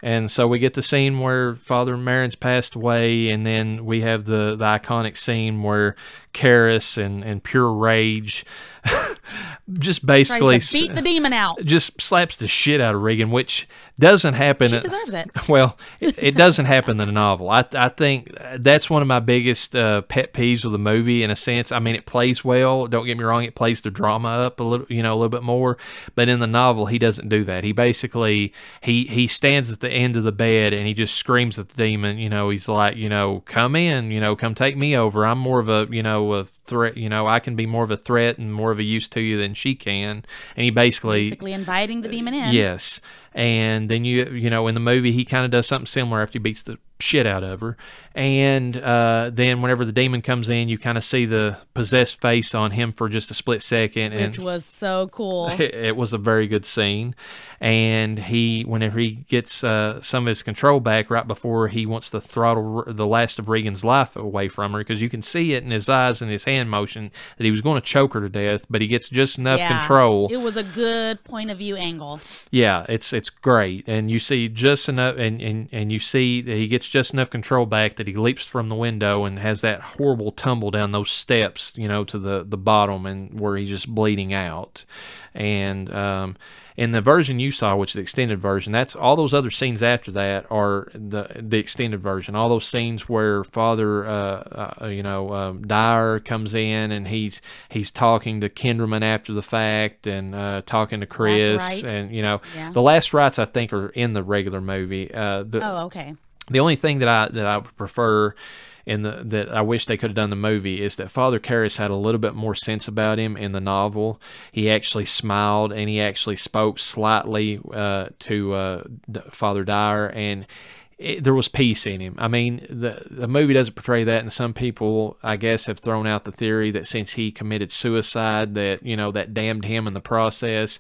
and so we get the scene where Father Marin's passed away, and then we have the, the iconic scene where Karis and, and pure rage just basically beat the demon out. Just slaps the shit out of Regan, which doesn't happen. She deserves it. [LAUGHS] Well, it, it doesn't happen in the novel. I I think that's one of my biggest uh, pet peeves with the movie. In a sense, I mean, it plays well. Don't get me wrong; it plays the drama up a little, you know, a little bit more. But in the novel, he doesn't do that. He basically he he stands at the end of the bed and he just screams at the demon. You know, he's like, you know, come in, you know, come take me over. I'm more of a you know a threat. You know, I can be more of a threat and more of a use to you than she can. And he basically basically inviting the demon in. Yes, and then you you know in the movie he kind of does something similar after he beats the shit out of her. And uh, then whenever the demon comes in, you kind of see the possessed face on him for just a split second, and which was so cool. It, [LAUGHS] it was a very good scene. And he, whenever he gets uh, some of his control back right before he wants to throttle the last of Regan's life away from her, because you can see it in his eyes and his hand motion that he was going to choke her to death, but he gets just enough yeah, control. It was a good point of view angle. Yeah, it's it's great, and you see just enough, and and and you see that he gets just enough control back that he leaps from the window and has that horrible tumble down those steps, you know, to the, the bottom and where he's just bleeding out. And um, in the version you saw, which is the extended version, that's all those other scenes after that are the the extended version. All those scenes where Father, uh, uh, you know, uh, Dyer comes in and he's he's talking to Kinderman after the fact and uh, talking to Chris and you know yeah. the last rites I think are in the regular movie. Uh, the, oh, okay. The only thing that I that I would prefer and the, that I wish they could have done the movie is that Father Karras had a little bit more sense about him in the novel. He actually smiled and he actually spoke slightly uh, to uh, Father Dyer, and it, there was peace in him. I mean, the the movie doesn't portray that, and some people, I guess, have thrown out the theory that since he committed suicide, that you know that damned him in the process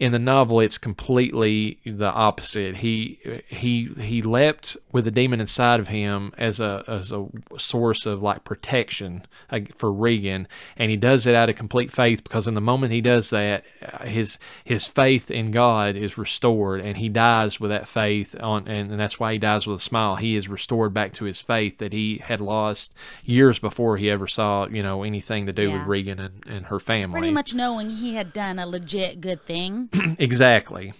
in the novel it's completely the opposite he he he leapt with the demon inside of him as a as a source of like protection uh, for Regan and he does it out of complete faith because in the moment he does that uh, his his faith in God is restored and he dies with that faith on and, and that's why he dies with a smile he is restored back to his faith that he had lost years before he ever saw you know anything to do yeah. with Regan and, and her family pretty much knowing he had done a legit good thing [CLEARS THROAT] exactly.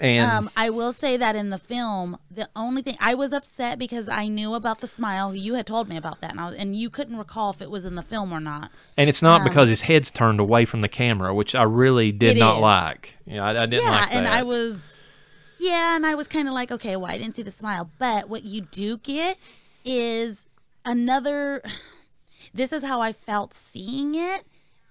And um, I will say that in the film, the only thing I was upset because I knew about the smile. You had told me about that, and, was, and you couldn't recall if it was in the film or not. And it's not um, because his head's turned away from the camera, which I really did not is. like. Yeah, I, I didn't yeah, like that. and I was, yeah, and I was kind of like, okay, well, I didn't see the smile, but what you do get is another. [SIGHS] This is how I felt seeing it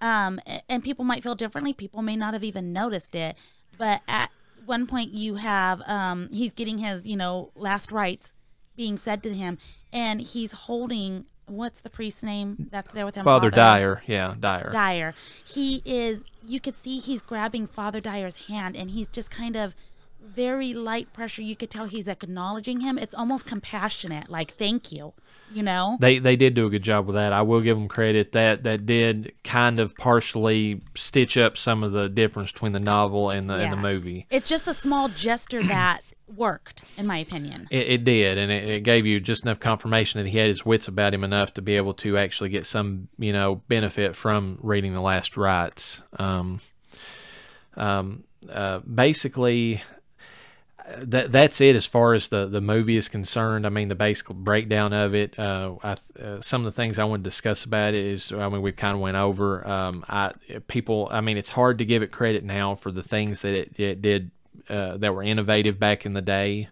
um, and people might feel differently. People may not have even noticed it. But at one point, you have um, he's getting his you know last rites being said to him, and he's holding what's the priest's name that's there with him? Father, Father Dyer. Yeah, Dyer. Dyer. He is. You could see he's grabbing Father Dyer's hand, and he's just kind of very light pressure. You could tell he's acknowledging him. It's almost compassionate, like thank you, you know. They they did do a good job with that. I will give them credit that that did kind of partially stitch up some of the difference between the novel and the yeah. and the movie. It's just a small gesture [CLEARS THROAT] that worked, in my opinion. It, it did, and it, it, gave you just enough confirmation that he had his wits about him enough to be able to actually get some, you know, benefit from reading the last rites. Um, um, uh, basically, that that's it as far as the the movie is concerned. I mean, the basic breakdown of it. Uh, I, uh, some of the things I want to discuss about it is, I mean, we have kind of went over. Um, I people, I mean, it's hard to give it credit now for the things that it, it did uh, that were innovative back in the day.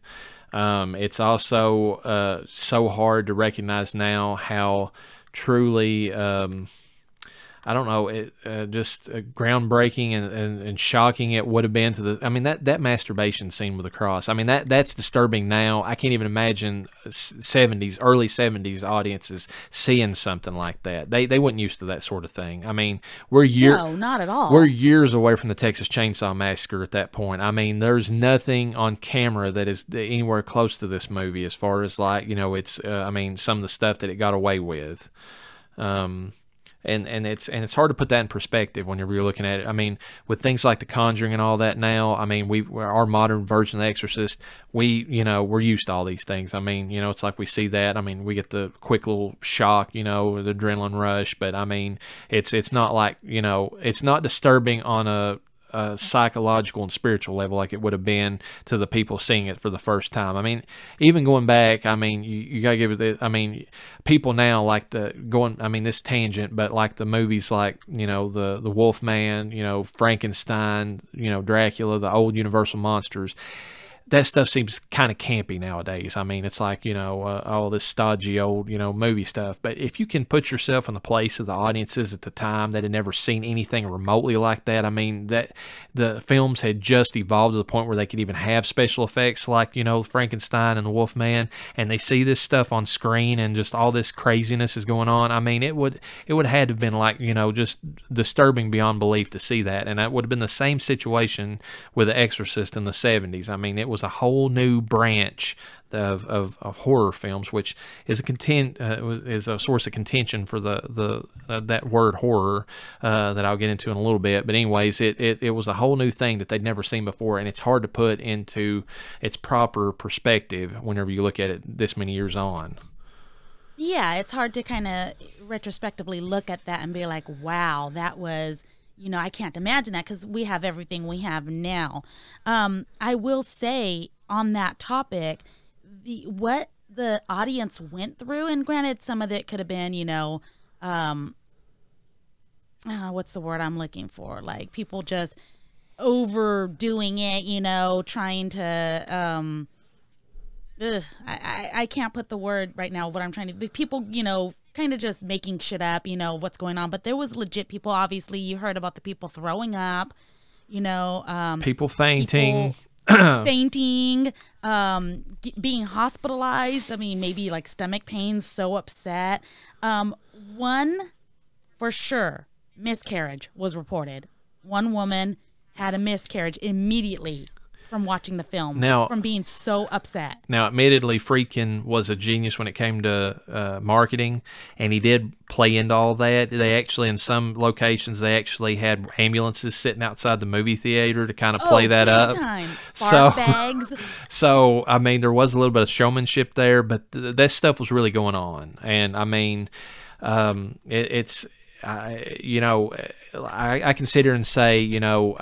Um, it's also uh, so hard to recognize now how truly. Um, I don't know, it, uh, just uh, groundbreaking and, and, and, shocking it would have been to the. I mean, that, that masturbation scene with the cross, I mean, that that's disturbing now. I can't even imagine 70s, uh, early 70s audiences seeing something like that. They, they weren't used to that sort of thing. I mean, we're year, no, not at all. We're years away from the Texas Chainsaw Massacre at that point. I mean, there's nothing on camera that is anywhere close to this movie as far as like, you know, it's, uh, I mean, some of the stuff that it got away with. Um, and and it's and it's hard to put that in perspective when you're looking at it. I mean, with things like The Conjuring and all that now, I mean, we our modern version of The Exorcist, we you know we're used to all these things. I mean, you know, it's like we see that. I mean, we get the quick little shock, you know, the adrenaline rush. But I mean, it's it's not like you know, it's not disturbing on a a psychological and spiritual level like it would have been to the people seeing it for the first time. I mean, even going back, I mean, you, you gotta give it. The, I mean, people now like the going. I mean, this tangent, but like the movies, like you know, the the Wolf Man, you know, Frankenstein, you know, Dracula, the old Universal monsters that stuff seems kind of campy nowadays. I mean, it's like, you know, uh, all this stodgy old, you know, movie stuff. But if you can put yourself in the place of the audiences at the time that had never seen anything remotely like that, I mean, that the films had just evolved to the point where they could even have special effects like, you know, Frankenstein and the Wolfman. And they see this stuff on screen and just all this craziness is going on. I mean, it would, it would have had to have been like, you know, just disturbing beyond belief to see that. And that would have been the same situation with The Exorcist in the 70s. I mean, it was was a whole new branch of, of, of horror films, which is a content uh, is a source of contention for the the uh, that word horror uh, that I'll get into in a little bit. But anyways, it, it it was a whole new thing that they'd never seen before, and it's hard to put into its proper perspective whenever you look at it this many years on. Yeah, it's hard to kind of retrospectively look at that and be like, wow, that was you know, I can't imagine that because we have everything we have now. Um, I will say on that topic, the what the audience went through, and granted, some of it could have been, you know, um, uh, what's the word I'm looking for? Like people just overdoing it, you know, trying to. Um, ugh, I, I, I can't put the word right now. What I'm trying to people, you know, kind of just making shit up, you know, what's going on. But there was legit people. Obviously, you heard about the people throwing up, you know, um, people fainting. People [CLEARS THROAT] fainting, um, being hospitalized. I mean, maybe like stomach pains, so upset. Um, one for sure miscarriage was reported. One woman had a miscarriage immediately from watching the film. Now, from being so upset. Now, admittedly, Friedkin was a genius when it came to uh, marketing, and he did play into all that. They actually, in some locations, they actually had ambulances sitting outside the movie theater to kind of oh, play that up. Time. [LAUGHS] so, bags. [LAUGHS] so I mean, there was a little bit of showmanship there, but th that stuff was really going on, and I mean. Um, it, it's I, you know, I, I, can sit here and say, you know,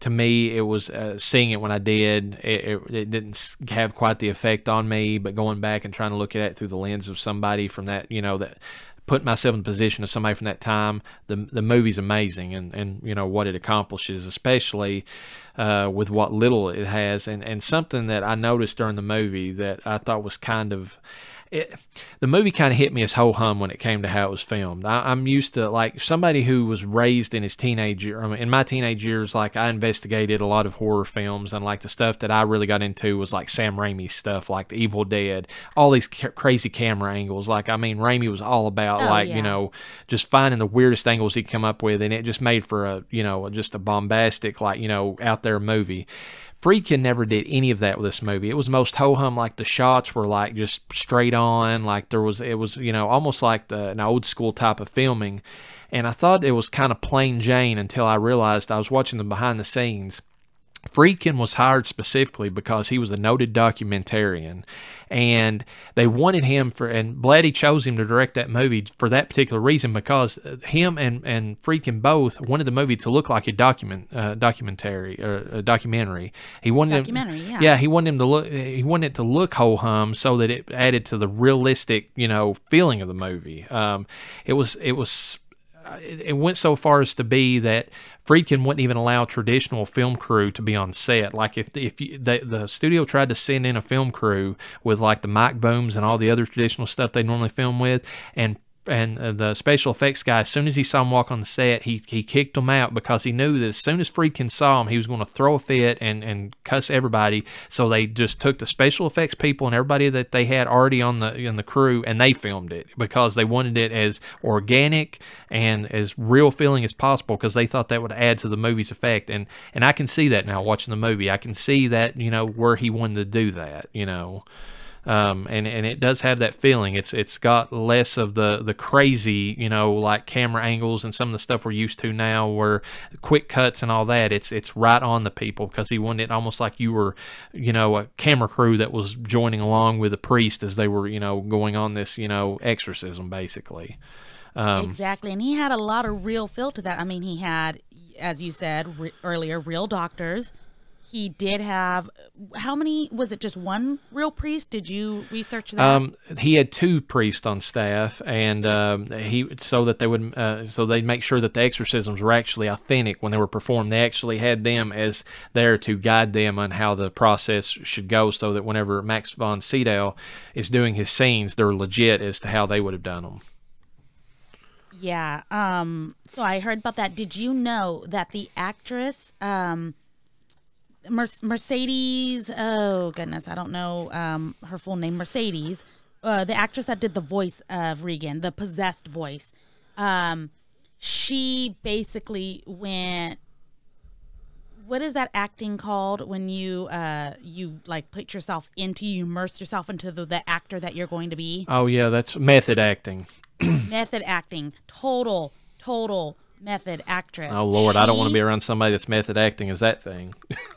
to me, it was uh, seeing it when I did. It, it, it, didn't have quite the effect on me, but going back and trying to look at it through the lens of somebody from that, you know, that put myself in the position of somebody from that time, the, the movie's amazing and, and, you know, what it accomplishes, especially uh, with what little it has. And, and something that I noticed during the movie that I thought was kind of it, the movie kind of hit me as whole hum when it came to how it was filmed. I, am used to like somebody who was raised in his teenage year, I mean, in my teenage years, like I investigated a lot of horror films and like the stuff that I really got into was like Sam Raimi stuff, like The Evil Dead, all these ca- crazy camera angles. Like I mean, Raimi was all about oh, like yeah. you know just finding the weirdest angles he would come up with, and it just made for a you know just a bombastic like you know out there movie. Friedkin never did any of that with this movie. It was most ho hum. Like the shots were like just straight on. Like there was it was you know almost like the, an old school type of filming. And I thought it was kind of plain Jane until I realized I was watching the behind the scenes Friedkin was hired specifically because he was a noted documentarian and they wanted him for and Blatty chose him to direct that movie for that particular reason because him and and Friedkin both wanted the movie to look like a document uh, documentary or uh, a documentary. He wanted documentary, him, yeah. yeah, he wanted him to look he wanted it to look ho hum so that it added to the realistic, you know, feeling of the movie. Um it was it was it went so far as to be that Friedkin wouldn't even allow traditional film crew to be on set. Like if if you, they, the studio tried to send in a film crew with like the mic booms and all the other traditional stuff they normally film with, and and uh, the special effects guy, as soon as he saw him walk on the set, he, he kicked him out because he knew that as soon as freaking saw him, he was going to throw a fit and, and cuss everybody. So they just took the special effects people and everybody that they had already on the in the crew and they filmed it because they wanted it as organic and as real feeling as possible because they thought that would add to the movie's effect. And and I can see that now watching the movie. I can see that, you know, where he wanted to do that, you know um, and and it does have that feeling. It's it's got less of the the crazy, you know, like camera angles and some of the stuff we're used to now, where quick cuts and all that. It's it's right on the people because he wanted it almost like you were, you know, a camera crew that was joining along with a priest as they were, you know, going on this, you know, exorcism basically. Um, exactly, and he had a lot of real feel to that. I mean, he had, as you said re earlier, real doctors he did have how many was it just one real priest did you research that um, he had two priests on staff and um, he so that they would uh, so they would make sure that the exorcisms were actually authentic when they were performed they actually had them as there to guide them on how the process should go so that whenever max von sydow is doing his scenes they're legit as to how they would have done them yeah um so i heard about that did you know that the actress um Mercedes. Oh goodness, I don't know um, her full name. Mercedes, uh, the actress that did the voice of Regan, the possessed voice. Um, she basically went. What is that acting called when you uh, you like put yourself into you immerse yourself into the, the actor that you're going to be? Oh yeah, that's method acting. [COUGHS] method acting, total, total method actress. Oh Lord, she, I don't want to be around somebody that's method acting. Is that thing? [LAUGHS]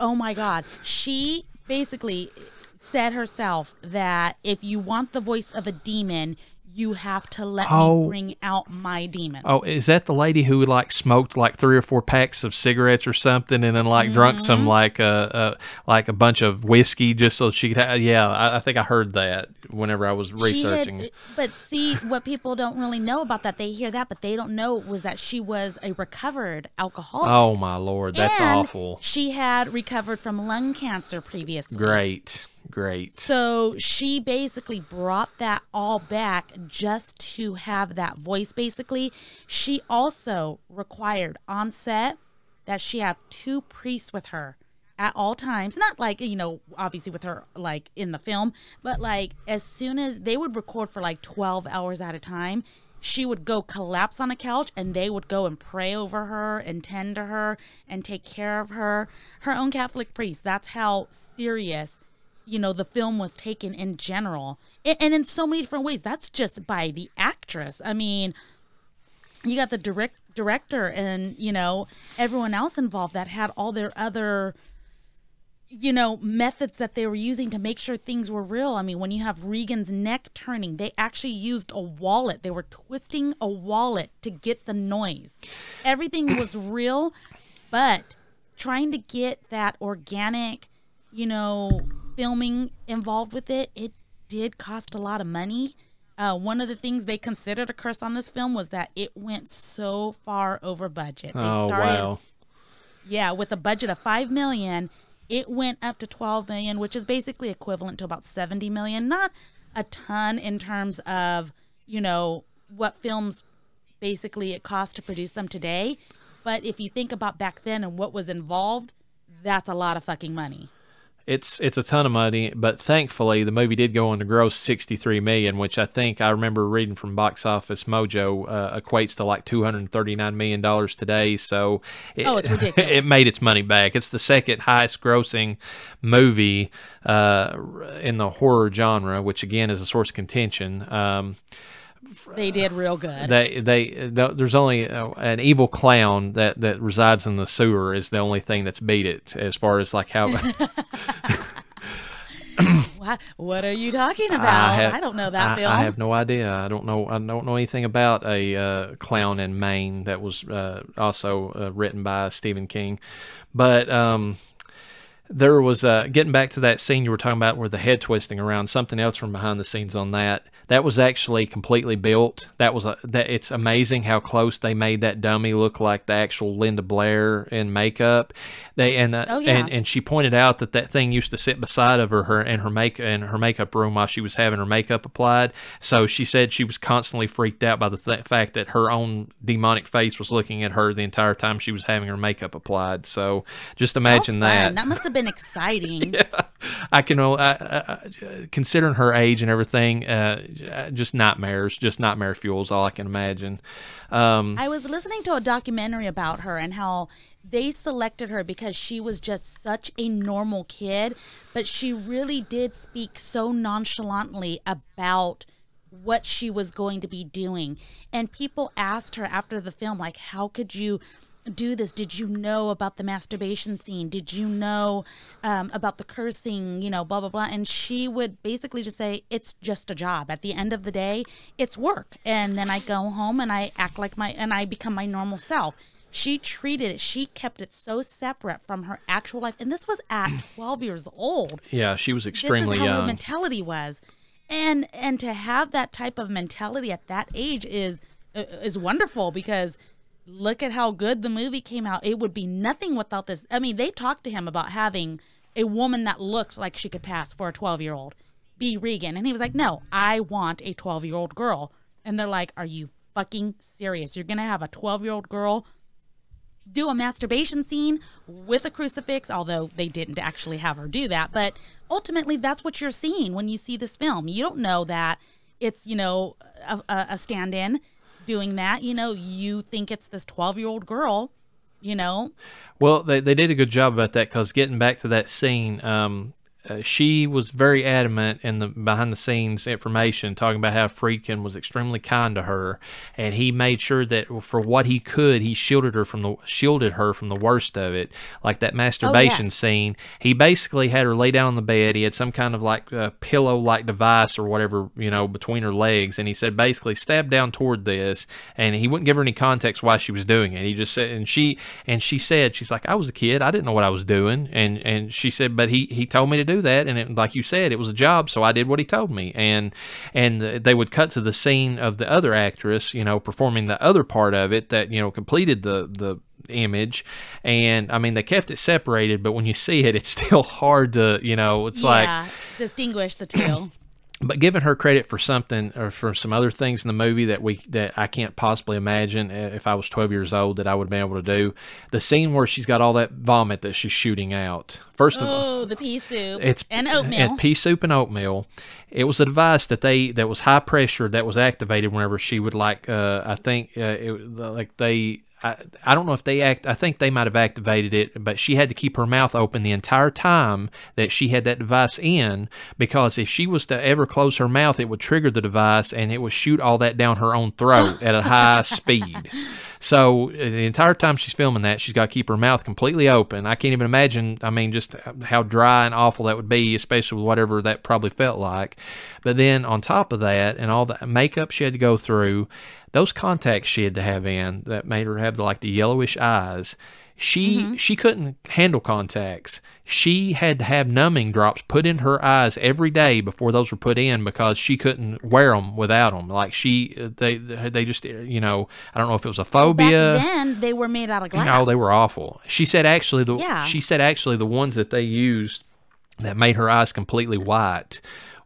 oh my God. She basically said herself that if you want the voice of a demon, you have to let oh. me bring out my demons. Oh, is that the lady who like smoked like three or four packs of cigarettes or something, and then like mm-hmm. drunk some mm-hmm. like a uh, uh, like a bunch of whiskey just so she could? Ha- yeah, I, I, think I heard that whenever I was researching. Had, but see, what people don't really know about that, they hear that, but they don't know was that she was a recovered alcoholic. Oh my lord, that's and awful. She had recovered from lung cancer previously. Great. Great. So she basically brought that all back just to have that voice, basically. She also required on set that she have two priests with her at all times. Not like, you know, obviously with her, like in the film, but like as soon as they would record for like 12 hours at a time, she would go collapse on a couch and they would go and pray over her and tend to her and take care of her. Her own Catholic priest. That's how serious you know the film was taken in general and in so many different ways that's just by the actress i mean you got the direct director and you know everyone else involved that had all their other you know methods that they were using to make sure things were real i mean when you have regan's neck turning they actually used a wallet they were twisting a wallet to get the noise everything [COUGHS] was real but trying to get that organic you know filming involved with it. It did cost a lot of money. Uh, one of the things they considered a curse on this film was that it went so far over budget. They oh, started, wow. yeah, with a budget of five million, it went up to twelve million, which is basically equivalent to about seventy million. Not a ton in terms of you know what films basically it costs to produce them today, but if you think about back then and what was involved, that's a lot of fucking money it's it's a ton of money, but thankfully the movie did go on to gross 63 million, which I think I remember reading from Box Office Mojo uh, equates to like 239 million dollars today. So it, oh, it's ridiculous. [LAUGHS] it made its money back. It's the second highest grossing movie uh, in the horror genre, which again is a source of contention. Um, they did real good. They, they, there's only uh, an evil clown that that resides in the sewer is the only thing that's beat it as far as like how. [LAUGHS] [COUGHS] what are you talking about? I, have, I don't know that I, film. I have no idea. I don't know. I don't know anything about a uh, clown in Maine that was uh, also uh, written by Stephen King, but um, there was uh, getting back to that scene you were talking about where the head twisting around. Something else from behind the scenes on that that was actually completely built. That was a, that it's amazing how close they made that dummy look like the actual Linda Blair in makeup. They and uh, oh, yeah. and and she pointed out that that thing used to sit beside of her, her and her make in her makeup room while she was having her makeup applied. So she said she was constantly freaked out by the th fact that her own demonic face was looking at her the entire time she was having her makeup applied. So just imagine oh, that. That must have been exciting. [LAUGHS] yeah. I can uh, I, I, considering her age and everything, uh, uh, just nightmares, just nightmare fuels all I can imagine. Um, I was listening to a documentary about her and how they selected her because she was just such a normal kid, but she really did speak so nonchalantly about what she was going to be doing. And people asked her after the film, like, how could you do this? Did you know about the masturbation scene? Did you know um, about the cursing? You know, blah, blah, blah. And she would basically just say, it's just a job. At the end of the day, it's work. And then I go home and I act like my, and I become my normal self. She treated it, she kept it so separate from her actual life. And this was at [CLEARS THROAT] 12 years old. Yeah, she was extremely this is how young. Her mentality was. And, and to have that type of mentality at that age is, uh, is wonderful because – look at how good the movie came out. It would be nothing without this. I mean, they talked to him about having a woman that looked like she could pass for a 12 year old be Regan. And he was like, no, I want a 12 year old girl. And they're like, are you fucking serious? You're going to have a 12 year old girl do a masturbation scene with a crucifix, although they didn't actually have her do that. But ultimately, that's what you're seeing when you see this film. You don't know that it's, you know, a, a stand in doing that. You know, you think it's this 12 year old girl, you know? Well, they, they did a good job about that because getting back to that scene, um, uh, she was very adamant in the behind the scenes information talking about how Friedkin was extremely kind to her and he made sure that for what he could he shielded her from the shielded her from the worst of it like that masturbation oh, yes. scene he basically had her lay down on the bed he had some kind of like a pillow like device or whatever you know between her legs and he said basically stab down toward this and he wouldn't give her any context why she was doing it he just said and she and she said she's like I was a kid I didn't know what I was doing and and she said but he he told me to do that. And it, like you said, it was a job, so I did what he told me. And and they would cut to the scene of the other actress, you know, performing the other part of it that you know completed the the image and i mean they kept it separated but when you see it it's [LAUGHS] still hard to you know it's yeah, like distinguish the two [CLEARS THROAT] but giving her credit for something or for some other things in the movie that we that I can't possibly imagine eh, if I was 12 years old that I would be able to do. The scene where she's got all that vomit that she's shooting out. First of all, oh, the pea soup it's, and oatmeal. And pea soup and oatmeal. It was a device that they that was high pressure that was activated whenever she would like. Uh, I think uh, it, like they I, I don't know if they act. I think they might have activated it, but she had to keep her mouth open the entire time that she had that device in, because if she was to ever close her mouth, it would trigger the device and it would shoot all that down her own throat at a high [LAUGHS] speed. So uh, the entire time she's filming that, she's got to keep her mouth completely open. I can't even imagine. I mean, just how dry and awful that would be, especially with whatever that probably felt like. But then on top of that, and all the makeup she had to go through, those contacts she had to have in that made her have the, like the yellowish eyes she mm-hmm. she couldn't handle contacts. She had to have numbing drops put in her eyes every day before those were put in because she couldn't wear them without them. Like she uh, they they just uh, you know I don't know if it was a phobia. Well, then they were made out of glass. No, they were awful. She said actually the yeah. she said actually the ones that they used that made her eyes completely white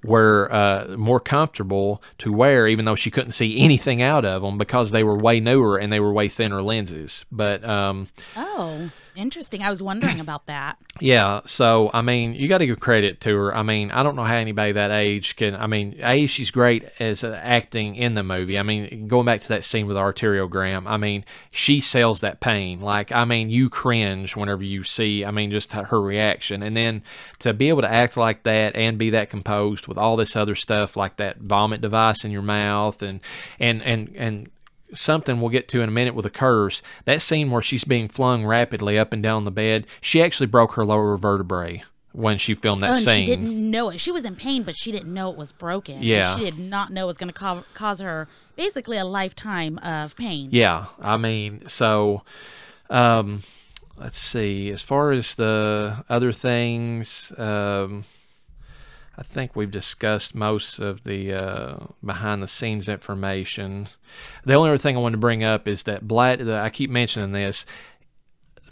were uh, more comfortable to wear, even though she couldn't see anything out of them because they were way newer and they were way thinner lenses. But um, oh. Interesting. I was wondering about that. [CLEARS THROAT] Yeah. So, I mean, you got to give credit to her. I mean, I don't know how anybody that age can. I mean, A, she's great as acting in the movie. I mean, going back to that scene with the arteriogram, I mean, she sells that pain. Like, I mean, you cringe whenever you see, I mean, just her reaction. And then to be able to act like that and be that composed with all this other stuff, like that vomit device in your mouth and, and, and, and something we'll get to in a minute with a curse, that scene where she's being flung rapidly up and down the bed, she actually broke her lower vertebrae when she filmed that oh, scene. She didn't know it. She was in pain, but she didn't know it was broken. Yeah. She did not know it was going to co cause her basically a lifetime of pain. Yeah. I mean, so um, let's see. As far as the other things. Um, I think we've discussed most of the uh, behind the scenes information. The only other thing I wanted to bring up is that Black, I keep mentioning this,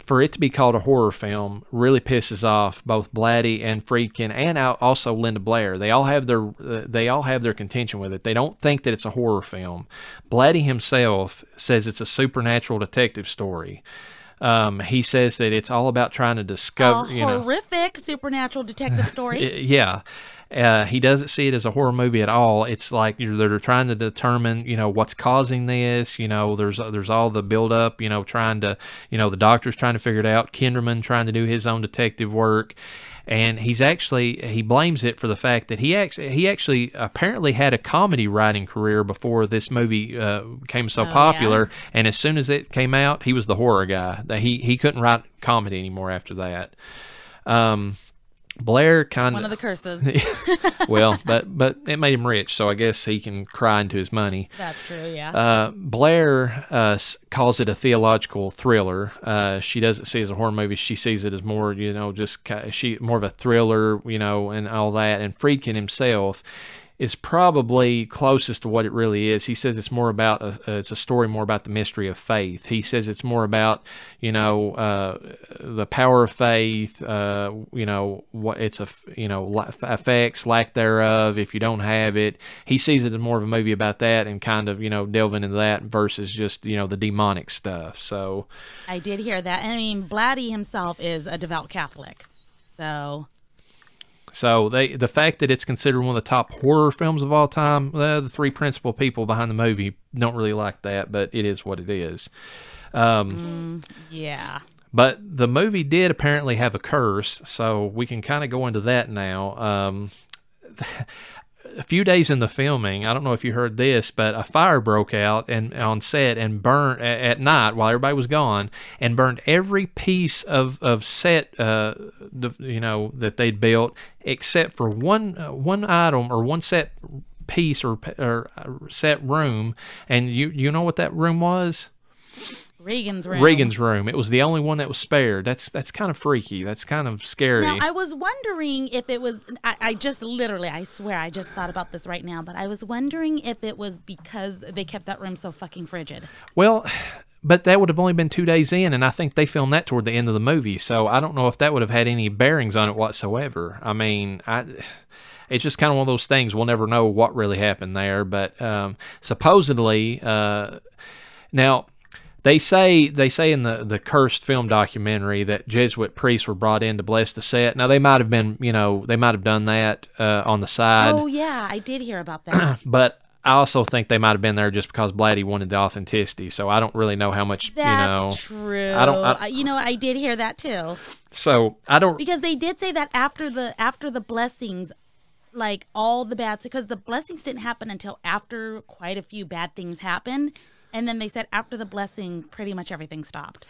for it to be called a horror film really pisses off both Blatty and Friedkin and also Linda Blair. They all have their uh, they all have their contention with it. They don't think that it's a horror film. Blatty himself says it's a supernatural detective story. Um, he says that it's all about trying to discover. A you horrific know. supernatural detective story. [LAUGHS] yeah. Uh, he doesn't see it as a horror movie at all. It's like they're trying to determine, you know, what's causing this. You know, there's there's all the buildup. You know, trying to, you know, the doctor's trying to figure it out. Kinderman trying to do his own detective work, and he's actually he blames it for the fact that he actually he actually apparently had a comedy writing career before this movie uh, became so oh, popular. Yeah. And as soon as it came out, he was the horror guy. That he he couldn't write comedy anymore after that. Um, Blair kind of one of the curses. [LAUGHS] well, but but it made him rich, so I guess he can cry into his money. That's true, yeah. Uh, Blair uh, calls it a theological thriller. Uh, she doesn't see it as a horror movie. She sees it as more, you know, just she more of a thriller, you know, and all that. And Friedkin himself is probably closest to what it really is. He says it's more about a, it's a story more about the mystery of faith. He says it's more about you know uh, the power of faith. Uh, you know what it's a you know effects lack thereof if you don't have it. He sees it as more of a movie about that and kind of you know delving into that versus just you know the demonic stuff. So I did hear that. I mean, Blatty himself is a devout Catholic, so so they, the fact that it's considered one of the top horror films of all time, well, eh, the three principal people behind the movie don't really like that, but it is what it is. Um, mm, yeah. But the movie did apparently have a curse, so we can kind of go into that now. Um, [LAUGHS] a few days in the filming, I don't know if you heard this, but a fire broke out and on set and burned at night while everybody was gone and burned every piece of of set, uh, the, you know, that they'd built except for one uh, one item or one set piece or, or uh, set room. And you you know what that room was? Reagan's room. Reagan's room. It was the only one that was spared. That's that's kind of freaky. That's kind of scary. Now, I was wondering if it was. I, I, just literally, I swear, I just thought about this right now. But I was wondering if it was because they kept that room so fucking frigid. Well, [SIGHS] but that would have only been two days in, and I think they filmed that toward the end of the movie. So I don't know if that would have had any bearings on it whatsoever. I mean, I [SIGHS] it's just kind of one of those things we'll never know what really happened there but um, supposedly uh, now they say they say in the the cursed film documentary that Jesuit priests were brought in to bless the set. Now they might have been, you know, they might have done that uh, on the side. Oh yeah, I did hear about that. [CLEARS THROAT] but I also think they might have been there just because Blatty wanted the authenticity. So I don't really know how much That's you know. True. I don't. I, you know, I did hear that too. So I don't because they did say that after the after the blessings, like all the bad because the blessings didn't happen until after quite a few bad things happened. And then they said after the blessing, pretty much everything stopped.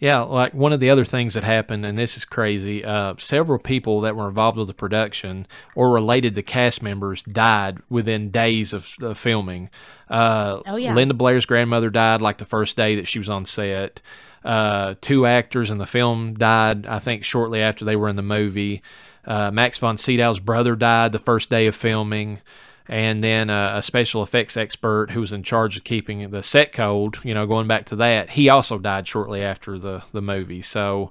Yeah, like one of the other things that happened, and this is crazy, uh, several people that were involved with the production or related to cast members died within days of uh, filming. Uh, oh, yeah. Linda Blair's grandmother died like the first day that she was on set. Uh, two actors in the film died, I think, shortly after they were in the movie. Uh, Max von Sydow's brother died the first day of filming and then a, a special effects expert who was in charge of keeping the set cold. You know, going back to that, he also died shortly after the the movie. So.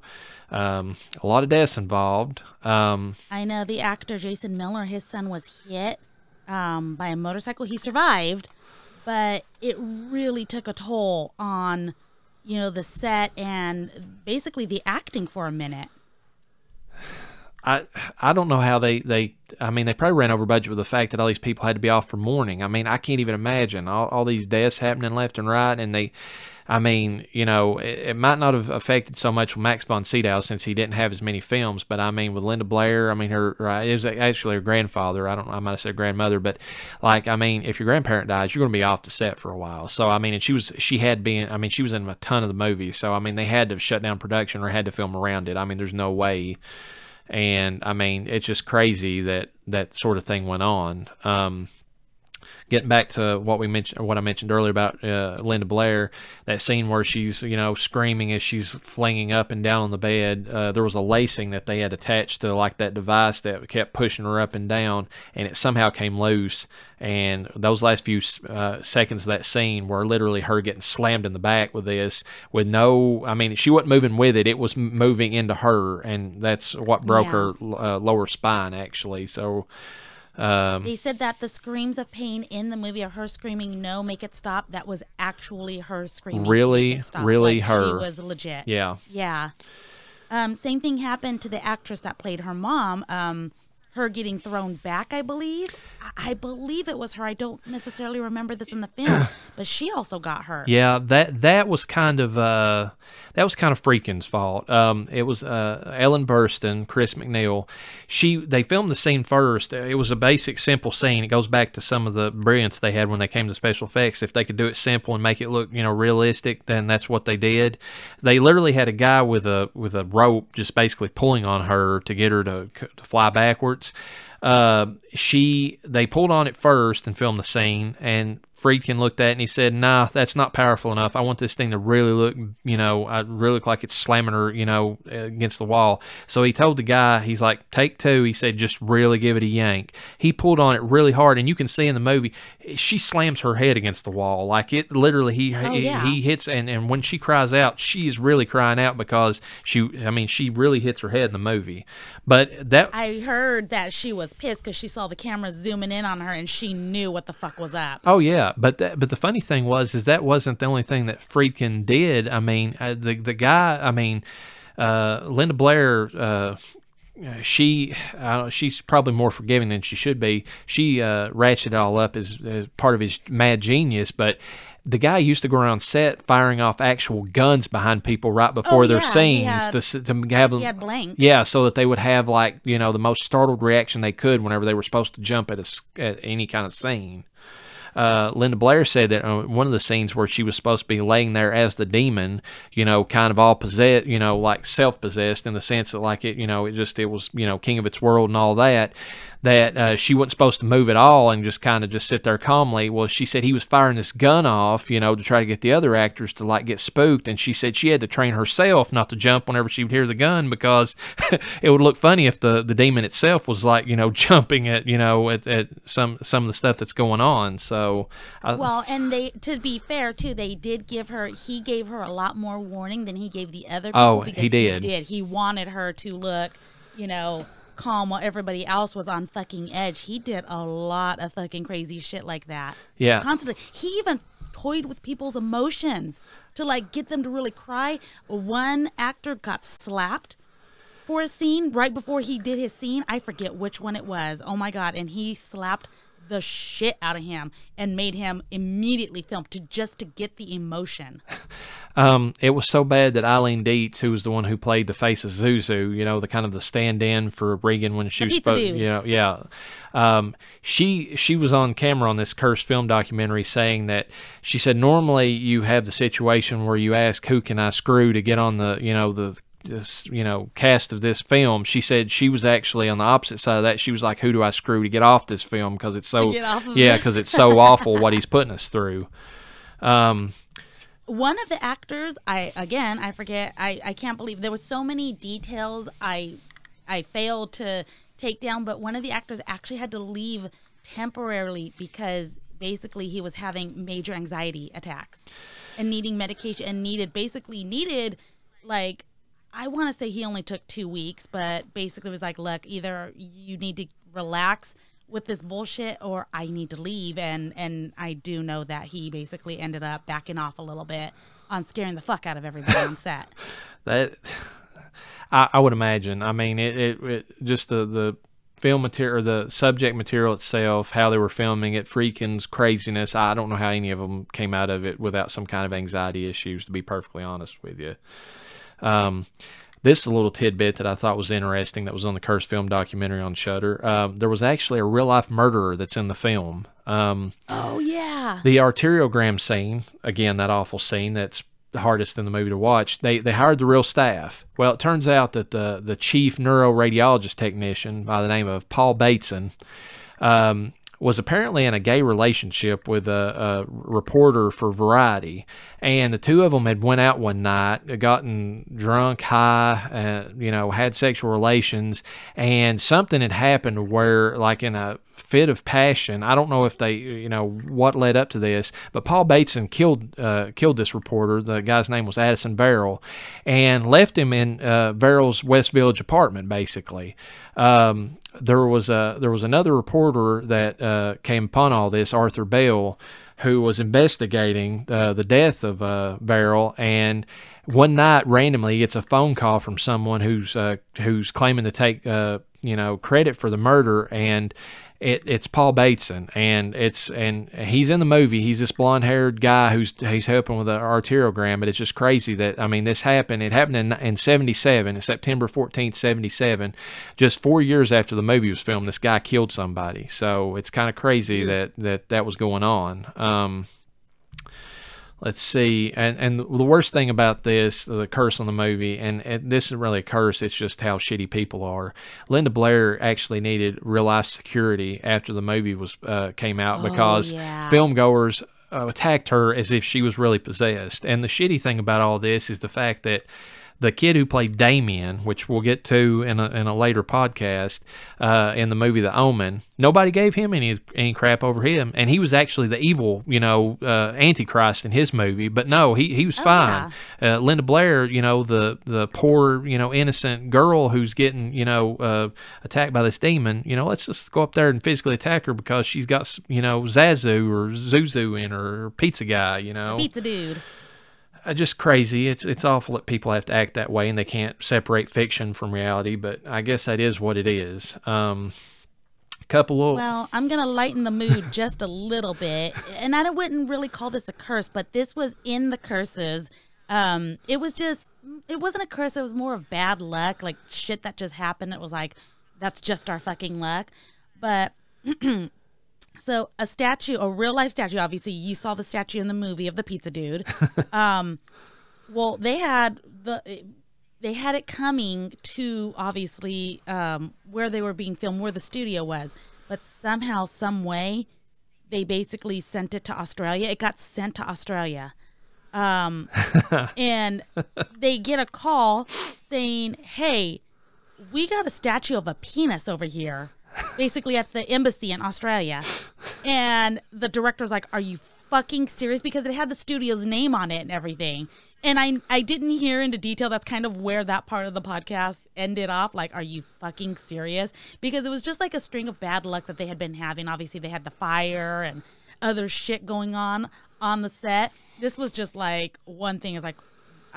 Um, a lot of deaths involved. Um, I know the actor Jason Miller, his son was hit um, by a motorcycle. He survived, but it really took a toll on, you know, the set and basically the acting for a minute. I I don't know how they they I mean they probably ran over budget with the fact that all these people had to be off for mourning. I mean I can't even imagine all, all these deaths happening left and right, and they, I mean you know it, it might not have affected so much with Max von Sydow since he didn't have as many films, but I mean with Linda Blair, I mean her right, it was actually her grandfather. I don't I might have said grandmother, but like I mean if your grandparent dies, you're going to be off the set for a while. So I mean and she was she had been I mean she was in a ton of the movies, so I mean they had to shut down production or had to film around it. I mean there's no way and I mean, it's just crazy that that sort of thing went on. Um, getting back to what we mentioned, what I mentioned earlier about uh, Linda Blair, that scene where she's you know screaming as she's flinging up and down on the bed. Uh, there was a lacing that they had attached to like that device that kept pushing her up and down, and it somehow came loose. And those last few uh, seconds of that scene were literally her getting slammed in the back with this, with no, I mean, she wasn't moving with it; it was moving into her, and that's what broke yeah. her uh, lower spine actually. So. Um, they said that the screams of pain in the movie are her screaming, "No, make it stop." That was actually her screaming. Really, really, like her. She was legit. Yeah. Yeah. Um, same thing happened to the actress that played her mom. Um, her getting thrown back, I believe. I, believe it was her. I don't necessarily remember this in the film, [CLEARS THROAT] but she also got hurt. Yeah, that that was kind of uh, that was kind of Freakin's fault. Um, it was uh, Ellen Burstyn, Chris McNeil. She they filmed the scene first. It was a basic, simple scene. It goes back to some of the brilliance they had when they came to special effects. If they could do it simple and make it look you know realistic, then that's what they did. They literally had a guy with a with a rope just basically pulling on her to get her to, to fly backward parts. Uh, she they pulled on it first and filmed the scene, and Friedkin looked at and he said, "Nah, that's not powerful enough. I want this thing to really look, you know, I really look like it's slamming her, you know, against the wall." So he told the guy, he's like, "Take two. He said, "Just really give it a yank." He pulled on it really hard, and you can see in the movie she slams her head against the wall, like it literally. He oh, yeah. he hits, and and when she cries out, she is really crying out because she, I mean, she really hits her head in the movie. But that I heard that she was pissed because she saw the camera zooming in on her and she knew what the fuck was up. Oh yeah. Uh, but that, but the funny thing was is that wasn't the only thing that Friedkin did. I mean, uh, the the guy. I mean, uh, Linda Blair. Uh, uh, she she's probably more forgiving than she should be. She ratcheted all up as, as part of his mad genius, but the guy used to go around set firing off actual guns behind people right oh, before oh, their yeah. scenes had, to, to have them. Yeah, so that they would have like you know the most startled reaction they could whenever they were supposed to jump at a, at any kind of scene uh, Linda Blair said that uh, one of the scenes where she was supposed to be laying there as the demon, you know, kind of all possessed, you know, like self possessed in the sense that like it, you know, it just, it was, you know, king of its world and all that that uh, she wasn't supposed to move at all and just kind of just sit there calmly. Well, she said he was firing this gun off, you know, to try to get the other actors to like get spooked. And she said she had to train herself not to jump whenever she would hear the gun because [LAUGHS] it would look funny if the, the demon itself was like, you know, [LAUGHS] jumping at, you know, at, at some, some of the stuff that's going on. So, I, well, and they, to be fair too, they did give her, he gave her a lot more warning than he gave the other oh, people. Oh, he did. he did. He wanted her to look, you know, calm while everybody else was on fucking edge. He did a lot of fucking crazy shit like that. Yeah. Constantly. He even toyed with people's emotions to like get them to really cry. One actor got slapped for a scene right before he did his scene. I forget which one it was. Oh my God. And he slapped the shit out of him and made him immediately film to just to get the emotion. [LAUGHS] Um, it was so bad that Eileen Dietz, who was the one who played the face of Zuzu, you know, the kind of the stand-in for Regan when she was, supposed, you know, yeah. Um, she she was on camera on this cursed film documentary saying that she said normally you have the situation where you ask who can I screw to get on the you know the this, you know, cast of this film, she said she was actually on the opposite side of that. She was like, "Who do I screw to get off this film? Because it's so, yeah, because it's so awful what he's putting us through." Um, one of the actors, I again, I forget. I I can't believe there was so many details I I failed to take down, but one of the actors actually had to leave temporarily because basically he was having major anxiety attacks and needing medication and needed basically needed like I want to say he only took 2 weeks, but basically was like, look, either you need to relax with this bullshit or I need to leave. And and I do know that he basically ended up backing off a little bit on scaring the fuck out of everybody on [LAUGHS] set. That I, I, would imagine. I mean, it, it, it just the the film material, the subject material itself, how they were filming it, freaking craziness. I don't know how any of them came out of it without some kind of anxiety issues. To be perfectly honest with you, um, this little tidbit that I thought was interesting that was on the Curse Film documentary on Shutter. Um, there was actually a real life murderer that's in the film. Um, oh yeah. The arteriogram scene again, that awful scene that's the hardest in the movie to watch. They they hired the real staff. Well, it turns out that the the chief neuroradiologist technician by the name of Paul Bateson. Um, was apparently in a gay relationship with a, a reporter for Variety, and the two of them had went out one night, gotten drunk, high, uh, you know, had sexual relations, and something had happened where, like in a fit of passion. I don't know if they, you know, what led up to this, but Paul Bateson killed uh, killed this reporter. The guy's name was Addison Verrill, and left him in uh, Verrill's West Village apartment, basically. Um, there was a there was another reporter that uh, came upon all this, Arthur Bell, who was investigating uh, the death of uh, Beryl, and one night randomly gets a phone call from someone who's uh, who's claiming to take uh, you know credit for the murder, and it, it's Paul Bateson, and it's and he's in the movie. He's this blonde-haired guy who's he's helping with an arteriogram, but it's just crazy that I mean this happened. It happened in, in '77, September 14th, '77, just four years after the movie was filmed. This guy killed somebody, so it's kind of crazy that that that was going on. Um, let's see and and the worst thing about this the curse on the movie and, and, this isn't really a curse it's just how shitty people are linda blair actually needed real life security after the movie was uh, came out oh, because yeah. film goers uh, attacked her as if she was really possessed and the shitty thing about all this is the fact that the kid who played Damien, which we'll get to in a, in a later podcast, uh, in the movie The Omen, nobody gave him any any crap over him, and he was actually the evil, you know, uh, antichrist in his movie. But no, he he was oh, fine. Yeah. Uh, Linda Blair, you know, the the poor, you know, innocent girl who's getting, you know, uh, attacked by this demon. You know, let's just go up there and physically attack her because she's got, you know, Zazu or Zuzu in her, or Pizza Guy, you know, Pizza Dude. Uh, just crazy. It's it's awful that people have to act that way and they can't separate fiction from reality. But I guess that is what it is. Um, couple of well, I'm gonna lighten the mood just a little bit, and I wouldn't really call this a curse, but this was in the curses. Um, it was just it wasn't a curse. It was more of bad luck, like shit that just happened. It was like that's just our fucking luck, but. [CLEARS THROAT] So a statue, a real life statue. Obviously, you saw the statue in the movie of the pizza dude. [LAUGHS] um, well, they had the they had it coming to obviously um, where they were being filmed, where the studio was, but somehow, some way, they basically sent it to Australia. It got sent to Australia, um, [LAUGHS] and they get a call saying, "Hey, we got a statue of a penis over here." basically at the embassy in Australia. And the director's like, Are you fucking serious? Because it had the studio's name on it and everything. And I I didn't hear into detail. That's kind of where that part of the podcast ended off. Like, are you fucking serious? Because it was just like a string of bad luck that they had been having. Obviously, they had the fire and other shit going on on the set. This was just like one thing is like,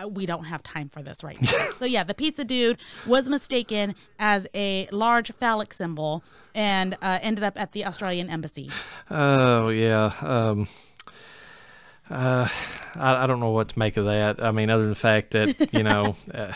uh, we don't have time for this right [LAUGHS] now. so yeah, the pizza dude was mistaken as a large phallic symbol and uh, ended up at the Australian embassy. Oh yeah. Um, uh, I, I, don't know what to make of that. I mean, other than the fact that you know, [LAUGHS] uh,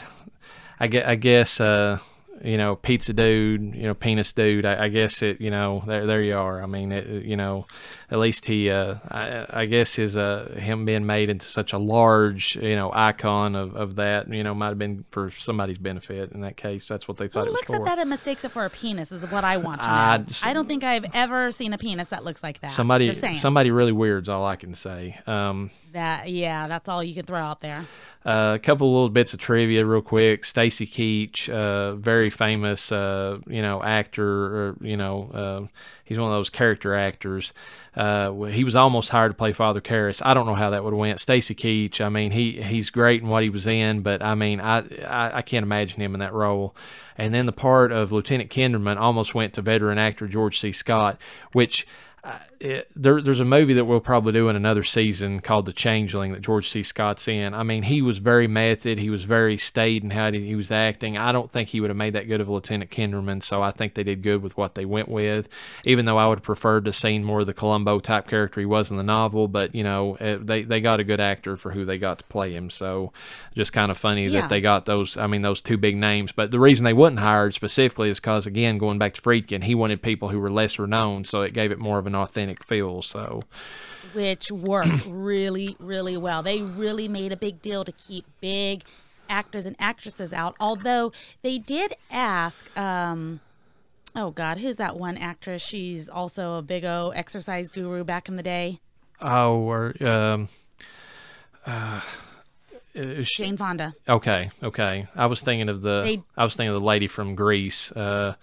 I, I guess. Uh, you know, pizza dude, you know, penis dude. I, I, guess it, you know, there, there you are. I mean, it, you know, at least he, uh, I, I guess his, uh, him being made into such a large, you know, icon of, of that, you know, might have been for somebody's benefit in that case. That's what they thought. Who looks at that and mistakes it for a penis is what I want to know. I, I don't think I've ever seen a penis that looks like that. Somebody, somebody really weird's all I can say. Um, that yeah, that's all you can throw out there. Uh, a couple little bits of trivia, real quick. Stacy Keach, uh, very famous, uh, you know, actor. Or, you know, um, he's one of those character actors. Uh, he was almost hired to play Father Karras. I don't know how that would have went. Stacy Keach, I mean, he he's great in what he was in, but I mean, I, I I can't imagine him in that role. And then the part of Lieutenant Kinderman almost went to veteran actor George C. Scott, which. I, uh, it, there, there's a movie that we'll probably do in another season called The Changeling that George C. Scott's in. I mean, he was very method. He was very staid in how he was acting. I don't think he would have made that good of a Lieutenant Kinderman, so I think they did good with what they went with, even though I would have preferred to see more of the Columbo type character he was in the novel. But, you know, it, eh, they, they got a good actor for who they got to play him. So just kind of funny yeah. that they got those, I mean, those two big names. But the reason they wouldn't hire specifically is because, again, going back to Friedkin, he wanted people who were lesser known, so it gave it more of an authentic organic feel. So, which worked [CLEARS THROAT] really, really well. They really made a big deal to keep big actors and actresses out. Although they did ask, um, oh God, who's that one actress? She's also a big O exercise guru back in the day. Oh, or um, uh, is uh, she, Jane Fonda. Okay, okay. I was thinking of the they, I was thinking of the lady from Greece. Uh,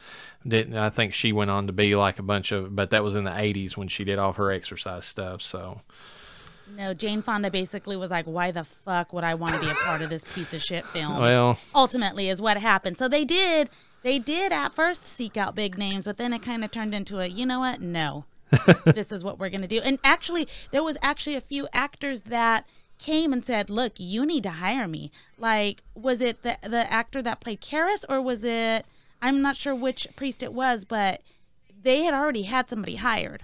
didn't I think she went on to be like a bunch of, but that was in the '80s when she did all her exercise stuff. So. No, Jane Fonda basically was like, "Why the fuck would I want to be a part of this piece of shit film?" Well, ultimately, is what happened. So they did, they did at first seek out big names, but then it kind of turned into a, you know what? No, [LAUGHS] this is what we're gonna do. And actually, there was actually a few actors that came and said, "Look, you need to hire me." Like, was it the the actor that played Karis, or was it? I'm not sure which priest it was, but they had already had somebody hired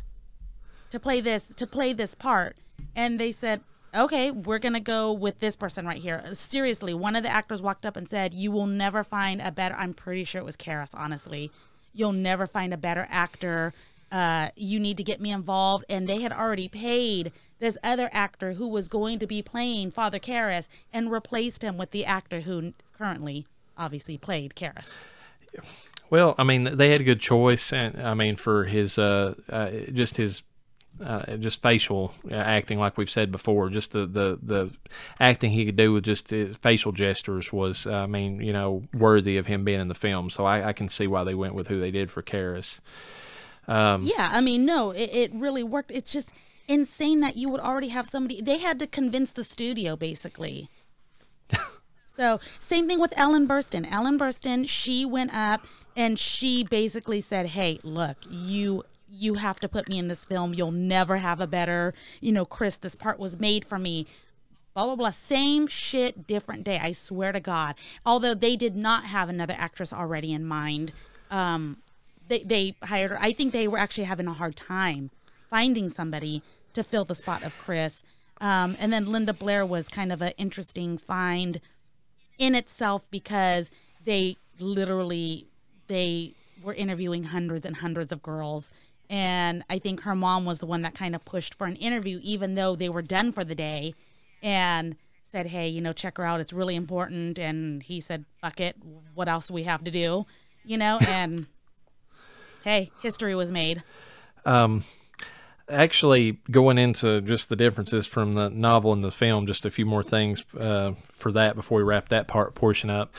to play this to play this part, and they said, "Okay, we're gonna go with this person right here." Seriously, one of the actors walked up and said, "You will never find a better." I'm pretty sure it was Karis, honestly. You'll never find a better actor. Uh, you need to get me involved, and they had already paid this other actor who was going to be playing Father Karras and replaced him with the actor who currently obviously played Karras. Well, I mean, they had a good choice, and I mean, for his uh, uh just his uh, just facial uh, acting, like we've said before, just the, the, the acting he could do with just facial gestures was, uh, I mean, you know, worthy of him being in the film. So I, I, can see why they went with who they did for Karras. Um, yeah, I mean, no, it, it really worked. It's just insane that you would already have somebody. They had to convince the studio, basically. [LAUGHS] so, same thing with Ellen Burstyn. Ellen Burstyn, she went up and she basically said, "Hey, look, you." You have to put me in this film. You'll never have a better, you know, Chris. This part was made for me blah blah blah same shit different day i swear to god although they did not have another actress already in mind um they, they hired her i think they were actually having a hard time finding somebody to fill the spot of Chris. Um, and then Linda Blair was kind of an interesting find in itself because they literally they were interviewing hundreds and hundreds of girls and I think her mom was the one that kind of pushed for an interview even though they were done for the day and said, "Hey, you know, check her out. It's really important." And he said, "Fuck it. What else do we have to do?" You know, and hey, history was made. Um actually going into just the differences from the novel and the film, just a few more things uh, for that before we wrap that part portion up.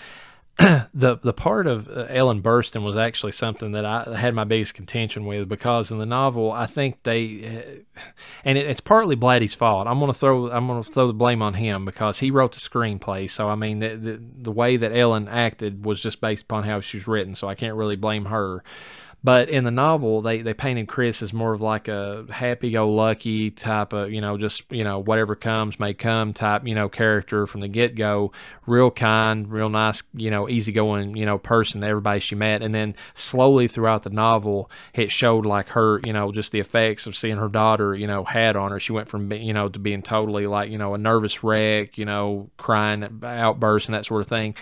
[CLEARS THROAT] the the part of uh, Ellen Burstyn was actually something that I had my biggest contention with because in the novel I think they uh, and it, it's partly Blatty's fault. I'm gonna throw I'm gonna throw the blame on him because he wrote the screenplay. So I mean the the, the way that Ellen acted was just based upon how she was written. So I can't really blame her. But in the novel, they, they painted Chris as more of like a happy-go-lucky type of, you know, just, you know, whatever comes may come type, you know, character from the get-go. Real kind, real nice, you know, easygoing, you know, person everybody she met. And then slowly throughout the novel, it showed like her, you know, just the effects of seeing her daughter, you know, had on her. She went from, you know, to being totally like, you know, a nervous wreck, you know, crying outbursts and that sort of thing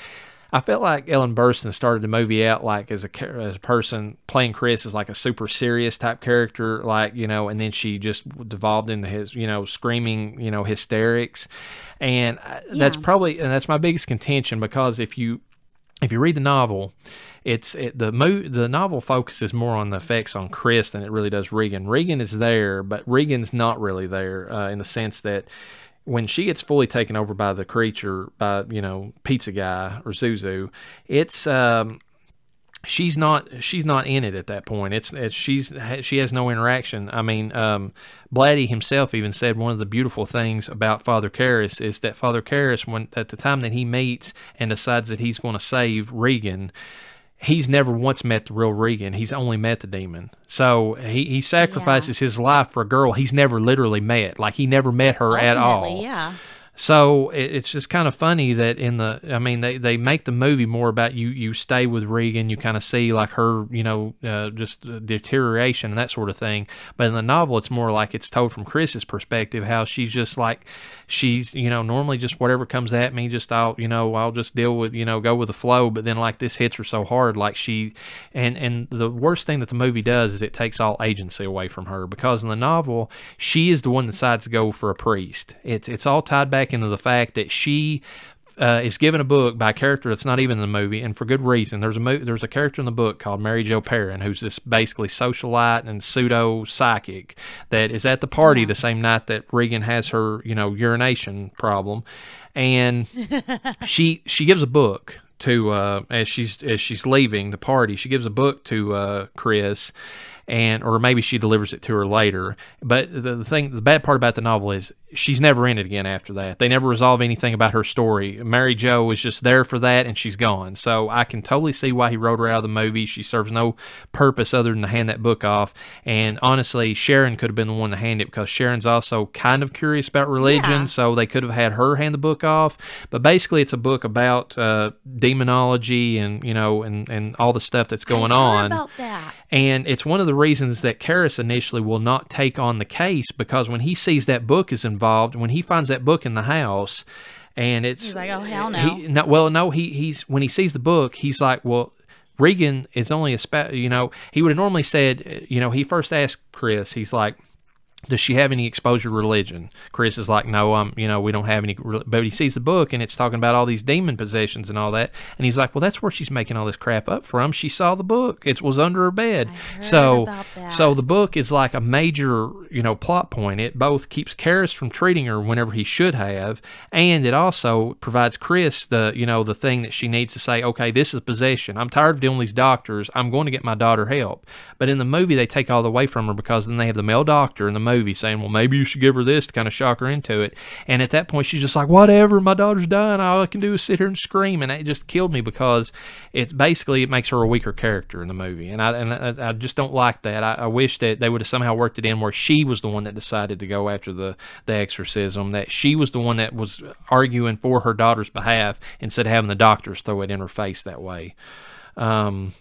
I felt like Ellen Burstyn started the movie out like as a, as a person playing Chris as like a super serious type character, like, you know, and then she just devolved into his, you know, screaming, you know, hysterics. And uh, yeah. that's probably, and that's my biggest contention because if you, if you read the novel, it's it, the mo- the novel focuses more on the effects on Chris than it really does Regan. Regan is there, but Regan's not really there uh, in the sense that when she gets fully taken over by the creature, by you know Pizza Guy or Zuzu, it's um, she's not she's not in it at that point. It's, it's she's she has no interaction. I mean, um, Blatty himself even said one of the beautiful things about Father Karras is that Father Karras, when at the time that he meets and decides that he's going to save Regan he's never once met the real Regan. He's only met the demon. So he, he sacrifices yeah. his life for a girl he's never literally met. Like he never met her Ultimately, at all. Yeah. So it's just kind of funny that in the, I mean, they, they make the movie more about you, you stay with Regan, you kind of see like her, you know, uh, just uh, deterioration and that sort of thing. But in the novel, it's more like it's told from Chris's perspective, how she's just like, she's, you know, normally just whatever comes at me, just I'll, you know, I'll just deal with, you know, go with the flow. But then like this hits her so hard, like she, and, and the worst thing that the movie does is it takes all agency away from her because in the novel, she is the one that decides to go for a priest. It's, it's all tied back second of the fact that she uh, is given a book by a character that's not even in the movie, and for good reason. There's a mo- there's a character in the book called Mary Jo Perrin, who's this basically socialite and pseudo psychic that is at the party yeah. the same night that Regan has her you know urination problem, and [LAUGHS] she she gives a book to uh, as she's as she's leaving the party. She gives a book to uh, Chris, and or maybe she delivers it to her later. But the, the thing, the bad part about the novel is she's never in it again after that. They never resolve anything about her story. Mary Jo was just there for that, and she's gone. So I can totally see why he wrote her out of the movie. She serves no purpose other than to hand that book off. And honestly, Sharon could have been the one to hand it because Sharon's also kind of curious about religion, yeah. so they could have had her hand the book off. But basically, it's a book about uh, demonology and you know and and all the stuff that's going on. About that. And it's one of the reasons that Karras initially will not take on the case because when he sees that book is involved, when he finds that book in the house, and it's he's like, oh hell no. He, no well, no, he he's when he sees the book, he's like, well, Regan is only a spe- you know. He would have normally said, you know, he first asked Chris, he's like, does she have any exposure to religion? Chris is like, no, um, you know, we don't have any. But he sees the book and it's talking about all these demon possessions and all that, and he's like, well, that's where she's making all this crap up from. She saw the book; it was under her bed. So, so the book is like a major, you know, plot point. It both keeps Karis from treating her whenever he should have, and it also provides Chris the, you know, the thing that she needs to say, okay, this is possession. I'm tired of dealing with these doctors. I'm going to get my daughter help. But in the movie, they take all the way from her because then they have the male doctor and the movie saying, well, maybe you should give her this to kind of shock her into it. And at that point, she's just like, whatever, my daughter's dying. All I can do is sit here and scream. And it just killed me because it's basically, it makes her a weaker character in the movie. And I, and I, I just don't like that. I, I wish that they would have somehow worked it in where she was the one that decided to go after the, the exorcism, that she was the one that was arguing for her daughter's behalf instead of having the doctors throw it in her face that way. Um,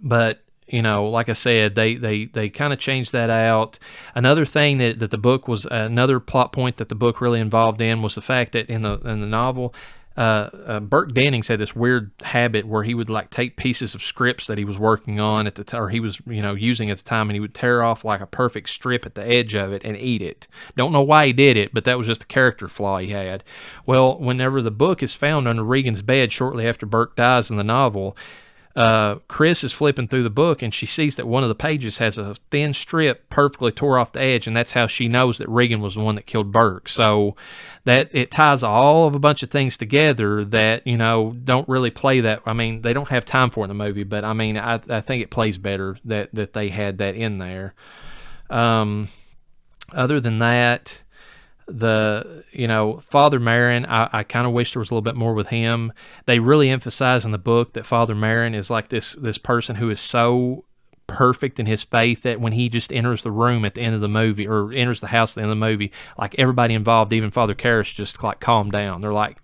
but you know, like I said, they they they kind of changed that out. Another thing that, that the book was another plot point that the book really involved in was the fact that in the in the novel, uh, uh, Burke Dennings had this weird habit where he would like take pieces of scripts that he was working on at the time, or he was, you know, using at the time, and he would tear off like a perfect strip at the edge of it and eat it. Don't know why he did it, but that was just a character flaw he had. Well, whenever the book is found under Regan's bed shortly after Burke dies in the novel, uh, Chris is flipping through the book and she sees that one of the pages has a thin strip perfectly tore off the edge, and that's how she knows that Regan was the one that killed Burke. So that it ties all of a bunch of things together that you know don't really play that. I mean, they don't have time for in the movie, but I mean, I, I think it plays better that that they had that in there. Um, other than that the you know Father Marin. I, I kind of wish there was a little bit more with him. They really emphasize in the book that Father Marin is like this this person who is so perfect in his faith that when he just enters the room at the end of the movie or enters the house at the end of the movie, like everybody involved, even Father Karras, just like calm down. They're like,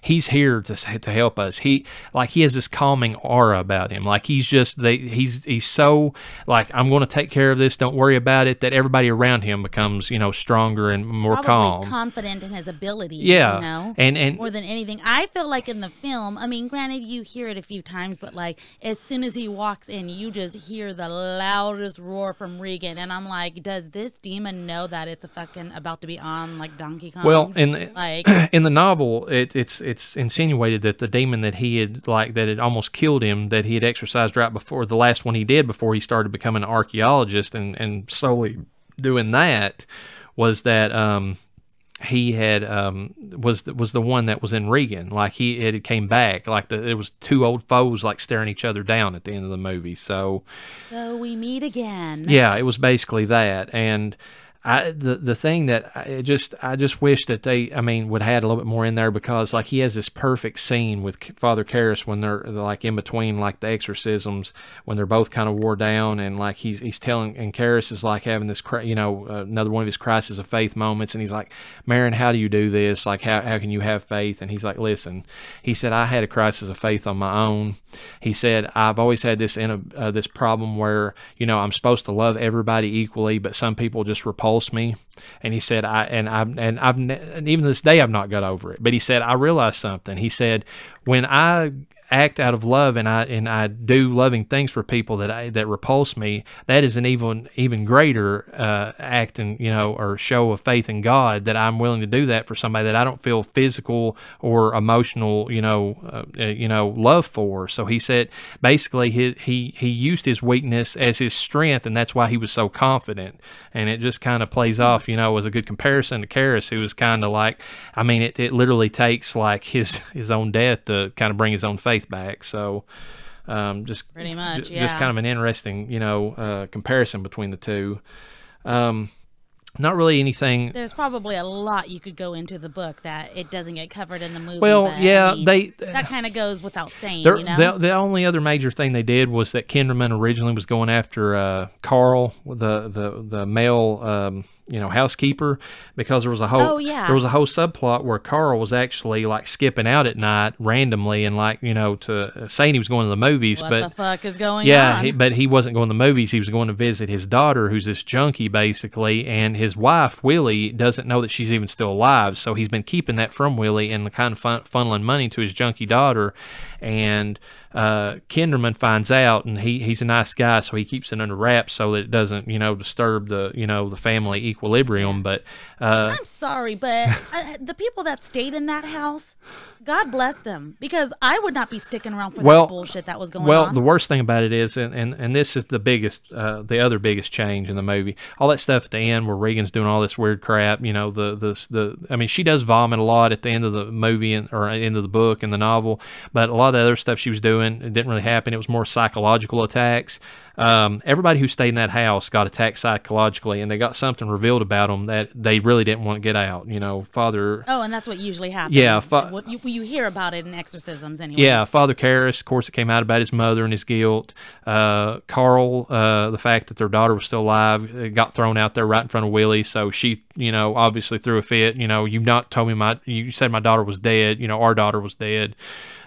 he's here to to help us. He like he has this calming aura about him. Like he's just they he's he's so like I'm going to take care of this. Don't worry about it. That everybody around him becomes you know stronger and more Probably calm, confident in his ability. Yeah, you know, and and more than anything, I feel like in the film. I mean, granted, you hear it a few times, but like as soon as he walks in, you just hear the loudest roar from Regan, and I'm like, does this demon know that it's a fucking about to be on like Donkey Kong? Well, in like [CLEARS THROAT] in the novel. It, it, it's it's insinuated that the demon that he had like that had almost killed him that he had exercised right before the last one he did before he started becoming an archaeologist and and solely doing that was that um, he had um, was the, was the one that was in Regan. Like he it came back. Like the, it was two old foes like staring each other down at the end of the movie. So, so we meet again. Yeah, it was basically that, and I the the thing that I just I just wish that they I mean would have had a little bit more in there because like he has this perfect scene with Father Karras when they're, like in between like the exorcisms when they're both kind of wore down and like he's he's telling and Karras is like having this you know uh, another one of his crisis of faith moments and he's like Marin how do you do this like how how can you have faith and he's like listen he said I had a crisis of faith on my own he said I've always had this in a, uh, this problem where you know I'm supposed to love everybody equally but some people just repulse me. And he said, I, and i and I've, and even this day, I've not got over it. But he said, I realized something. He said, when I act out of love and I and I do loving things for people that I, that repulse me, that is an even even greater uh, act and you know or show of faith in God that I'm willing to do that for somebody that I don't feel physical or emotional you know uh, uh you know love for. So he said basically he, he he used his weakness as his strength and that's why he was so confident. And it just kind of plays off you know as a good comparison to Karis who was kind of like I mean it, it literally takes like his his own death to kind of bring his own faith faith back. So um, just pretty much, yeah. just kind of an interesting, you know, uh, comparison between the two. Um, not really anything. There's probably a lot you could go into the book that it doesn't get covered in the movie. Well, yeah, I mean, they uh, that kind of goes without saying. You know? the, the, only other major thing they did was that Kinderman originally was going after uh, Carl, the the the male um, you know housekeeper because there was a whole oh, yeah. there was a whole subplot where Carl was actually like skipping out at night randomly and like you know to uh, saying he was going to the movies what but the fuck is going yeah but he wasn't going to the movies he was going to visit his daughter who's this junkie basically and his wife Willie doesn't know that she's even still alive so he's been keeping that from Willie and kind of fun funneling money to his junkie daughter and uh, Kinderman finds out, and he he's a nice guy, so he keeps it under wraps so that it doesn't, you know, disturb the you know the family equilibrium. But uh, I'm sorry, but [LAUGHS] uh, the people that stayed in that house, God bless them because I would not be sticking around for well, the bullshit that was going well, on. Well, the worst thing about it is, and, and, and this is the biggest, uh, the other biggest change in the movie. All that stuff at the end where Regan's doing all this weird crap, you know, the, the, the, I mean, she does vomit a lot at the end of the movie and, or end of the book and the novel, but a lot of the other stuff she was doing, it didn't really happen. It was more psychological attacks um, everybody who stayed in that house got attacked psychologically, and they got something revealed about them that they really didn't want to get out. You know, Father. Oh, and that's what usually happens. Yeah, fa- you, you, hear about it in exorcisms, anyway. Yeah, Father Karras, of course, it came out about his mother and his guilt. Uh, Carl, uh, the fact that their daughter was still alive, uh, got thrown out there right in front of Willie, so she, you know, obviously threw a fit. You know, you have not told me my, you said my daughter was dead. You know, our daughter was dead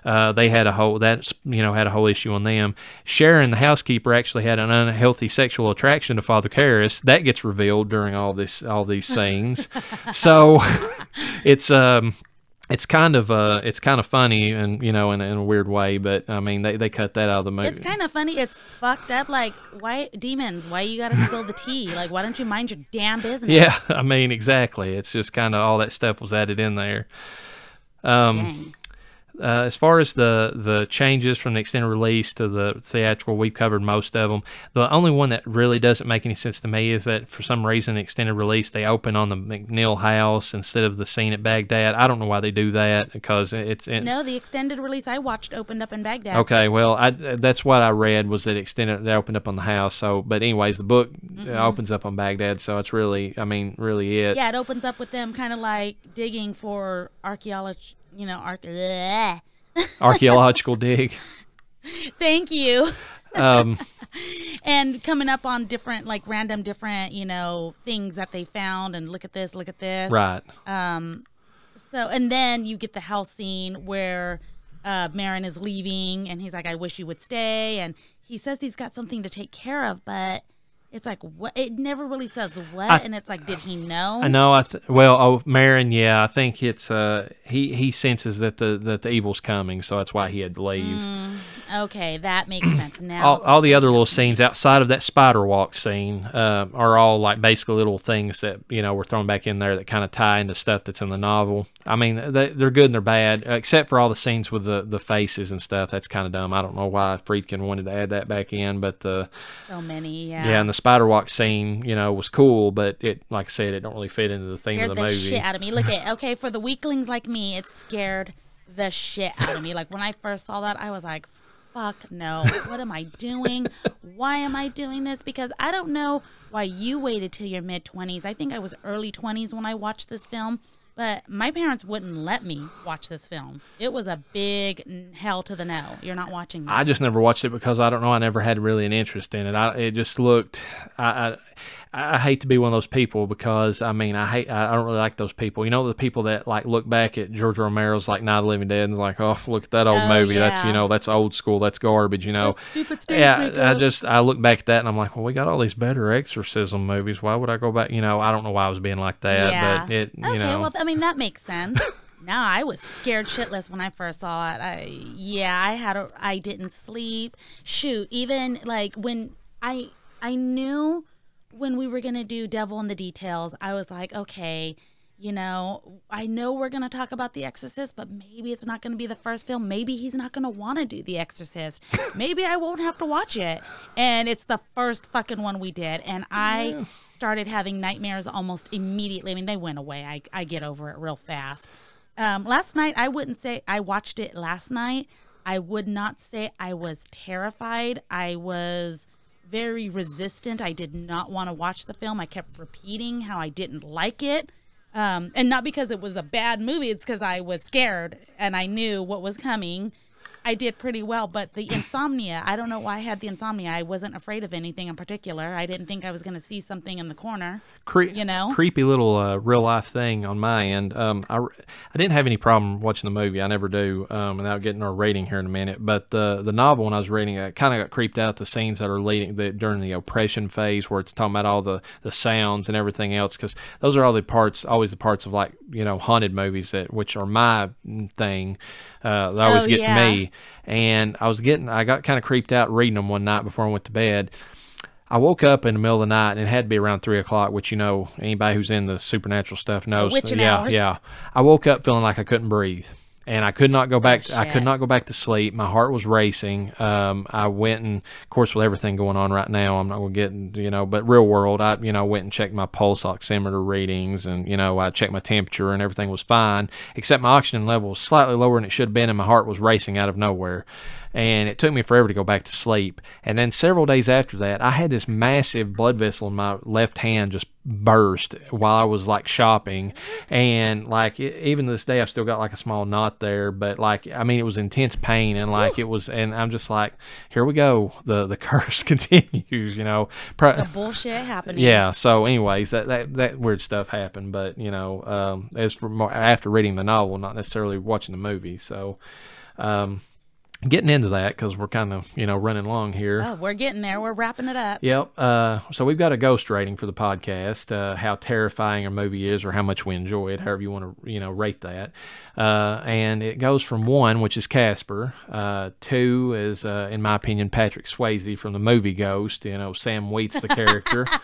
uh, they had a whole that's you know had a whole issue on them. Sharon, the housekeeper, actually had an unhealthy sexual attraction to Father Karras. That gets revealed during all this all these scenes. [LAUGHS] so [LAUGHS] it's um it's kind of uh, it's kind of funny and you know in, in, a weird way, but I mean they, they cut that out of the movie. It's kind of funny. It's fucked up. Like why demons? Why you gotta spill the tea? Like why don't you mind your damn business? Yeah, [LAUGHS] I mean exactly. It's just kind of all that stuff was added in there. Um, Dang. Uh, as far as the the changes from the extended release to the theatrical, we've covered most of them. The only one that really doesn't make any sense to me is that for some reason, extended release they open on the McNeil house instead of the scene at Baghdad. I don't know why they do that because it's it, no. The extended release I watched opened up in Baghdad. Okay, well, I, that's what I read was that extended they opened up on the house. So, but anyways, the book mm -hmm. opens up on Baghdad, so it's really, I mean, really it. Yeah, it opens up with them kind of like digging for archaeology you know, arch- [LAUGHS] archaeological dig. Thank you. Um, [LAUGHS] and coming up on different, like random different, you know, things that they found and look at this, look at this. Right. Um, so, and then you get the house scene where uh, Marin is leaving and he's like, I wish you would stay. And he says he's got something to take care of, but it's like what it never really says what, I, and it's like, did he know? I know. I th- well, oh, Marin, yeah, I think it's uh, he he senses that the that the evil's coming, so that's why he had to leave. Mm. Okay, that makes [CLEARS THROAT] sense now. all, all the other little scenes outside of that spider walk scene uh, are all like basically little things that you know were thrown back in there that kind of tie into stuff that's in the novel. I mean, they, are good and they're bad, uh, except for all the scenes with the the faces and stuff. That's kind of dumb. I don't know why Friedkin wanted to add that back in, but the uh, so many, yeah, yeah, and the spider walk scene, you know, was cool, but it, like I said, it don't really fit into the theme scared of the, the movie. Shit out of me. Look at [LAUGHS] okay for the weaklings like me, it scared the shit out of me. Like when I first saw that, I was like, fuck no. What am I doing? Why am I doing this? Because I don't know why you waited till your mid 20s. I think I was early 20s when I watched this film, but my parents wouldn't let me watch this film. It was a big hell to the no. You're not watching this. I just never watched it because I don't know. I never had really an interest in it. I, it just looked, I, I I, hate to be one of those people because I mean I hate I, don't really like those people. You know the people that like look back at George Romero's like Night of the Living Dead and is like, oh look at that old oh, movie. Yeah. That's you know that's old school. That's garbage. You know. That's stupid stage yeah, makeup. I just I look back at that and I'm like, well we got all these better exorcism movies. Why would I go back? You know I don't know why I was being like that. Yeah. But it okay, you know. Well I mean that makes sense. [LAUGHS] No, I was scared shitless when I first saw it. I yeah, I had a, I didn't sleep. Shoot, even like when I I knew when we were going to do Devil in the Details, I was like, okay, you know, I know we're going to talk about The Exorcist, but maybe it's not going to be the first film. Maybe he's not going to want to do The Exorcist. [LAUGHS] maybe I won't have to watch it. And it's the first fucking one we did. And I yeah. started having nightmares almost immediately. I mean, they went away. I, I get over it real fast. Um, last night, I wouldn't say I watched it last night. I would not say I was terrified. I was very resistant. I did not want to watch the film. I kept repeating how I didn't like it. Um, and not because it was a bad movie, it's because I was scared and I knew what was coming I did pretty well, but the insomnia, I don't know why I had the insomnia. I wasn't afraid of anything in particular. I didn't think I was going to see something in the corner. Cre- you know? Creepy little uh, real life thing on my end. Um, I, I didn't have any problem watching the movie. I never do, um, without getting our rating here in a minute. But the, the novel, when I was reading it, kind of got creeped out the scenes that are leading the, during the oppression phase where it's talking about all the, the sounds and everything else, because those are all the parts, always the parts of like, you know, haunted movies that, which are my mm, thing uh, that always oh, get yeah. to me. And I was getting, I got kind of creeped out reading them one night before I went to bed. I woke up in the middle of the night and it had to be around three o'clock, which you know anybody who's in the supernatural stuff knows. yeah, hours. yeah. I woke up feeling like I couldn't breathe and I could not go back. Oh, to, I could not go back to sleep. My heart was racing. Um, I went and, of course, with everything going on right now, I'm not going to get you know. But real world, I you know went and checked my pulse oximeter readings, and you know I checked my temperature, and everything was fine, except my oxygen level was slightly lower than it should have been, and my heart was racing out of nowhere and it took me forever to go back to sleep. And then several days after that, I had this massive blood vessel in my left hand just burst while I was like shopping. And like, it, even this day, I've still got like a small knot there, but like, I mean, it was intense pain and like it was, and I'm just like, here we go. The, the [LAUGHS] curse continues, you know, Pro- the bullshit happening. Yeah. So anyways, that, that, that weird stuff happened, but you know, um, as for more, after reading the novel, not necessarily watching the movie. So, um, getting into that because we're kind of you know running long here. Oh, we're getting there. We're wrapping it up. Yep. Uh, so we've got a ghost rating for the podcast. Uh, how terrifying a movie is, or how much we enjoy it, however you want to you know rate that. Uh, and it goes from one, which is Casper. Uh, two is, uh, in my opinion, Patrick Swayze from the movie Ghost. You know, Sam Wheat's the character. [LAUGHS]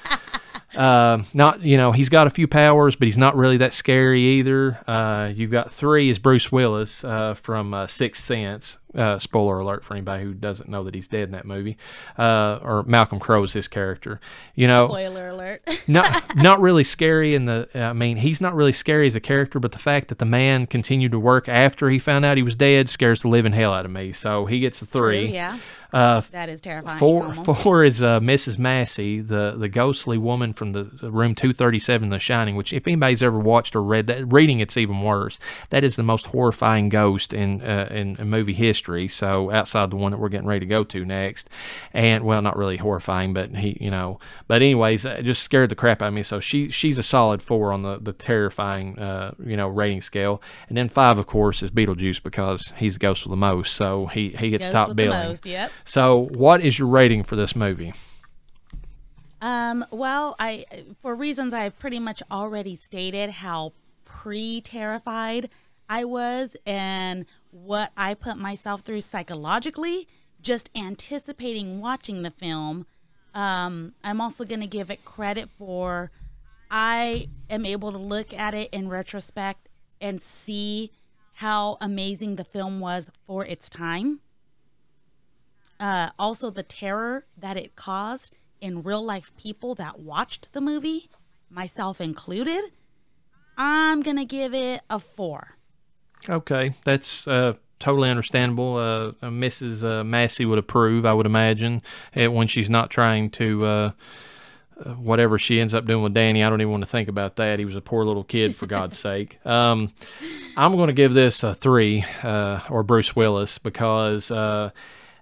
Um, not you know he's got a few powers, but he's not really that scary either. Uh, you've got three is Bruce Willis uh, from uh, Sixth Sense. Uh, spoiler alert for anybody who doesn't know that he's dead in that movie, uh, or Malcolm Crowe is his character. You know, spoiler alert. [LAUGHS] not [LAUGHS] not really scary in the. I mean, he's not really scary as a character, but the fact that the man continued to work after he found out he was dead scares the living hell out of me. So he gets a three. True, yeah. Uh, that is terrifying. Four, [LAUGHS] four is uh, Mrs. Massey, the the ghostly woman from the, the room 237, The Shining. Which, if anybody's ever watched or read that, reading it's even worse. That is the most horrifying ghost in uh, in, in, movie history. So outside the one that we're getting ready to go to next, and well, not really horrifying, but he, you know. But anyways, it uh, just scared the crap out of me. So she she's a solid four on the the terrifying uh, you know rating scale, and then five of course is Beetlejuice because he's the ghost with the most, so he he gets ghost top billing. Most, yep. So, what is your rating for this movie? Um, well, I for reasons I've pretty much already stated how pre-terrified I was and what I put myself through psychologically just anticipating watching the film. Um, I'm also going to give it credit for I am able to look at it in retrospect and see how amazing the film was for its time uh, also the terror that it caused in real life people that watched the movie, myself included, I'm going to give it a four. Okay. That's uh, totally understandable. Uh, uh Mrs. Uh, Massey would approve, I would imagine, eh, when she's not trying to. Uh, uh, whatever she ends up doing with Danny, I don't even want to think about that. He was a poor little kid, for God's [LAUGHS] sake. Um, I'm going to give this a three, or Bruce Willis, because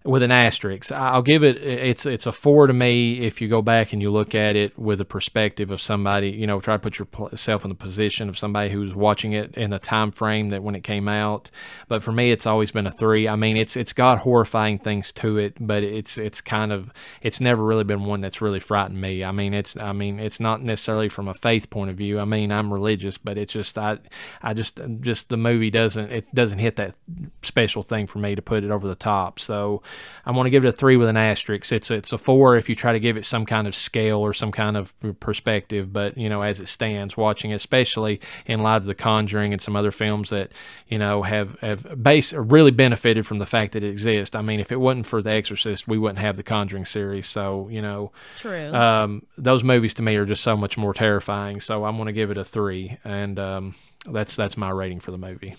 with an asterisk. I'll give it it's it's a four to me if you go back and you look at it with a perspective of somebody, you know, try to put yourself in the position of somebody who's watching it in a time frame that when it came out. But for me it's always been a 3. I mean, it's it's got horrifying things to it, but it's it's kind of it's never really been one that's really frightened me. I mean, it's I mean, it's not necessarily from a faith point of view. I mean, I'm religious, but it's just I I just just the movie doesn't it doesn't hit that special thing for me to put it over the top. So I want to give it a three with an asterisk. It's it's a four if you try to give it some kind of scale or some kind of perspective. But you know, as it stands, watching it, especially in light of The Conjuring and some other films that you know have have base really benefited from the fact that it exists. I mean, if it wasn't for The Exorcist, we wouldn't have the Conjuring series. So you know, true. Um, those movies to me are just so much more terrifying. So I'm going to give it a three, and um, that's that's my rating for the movie.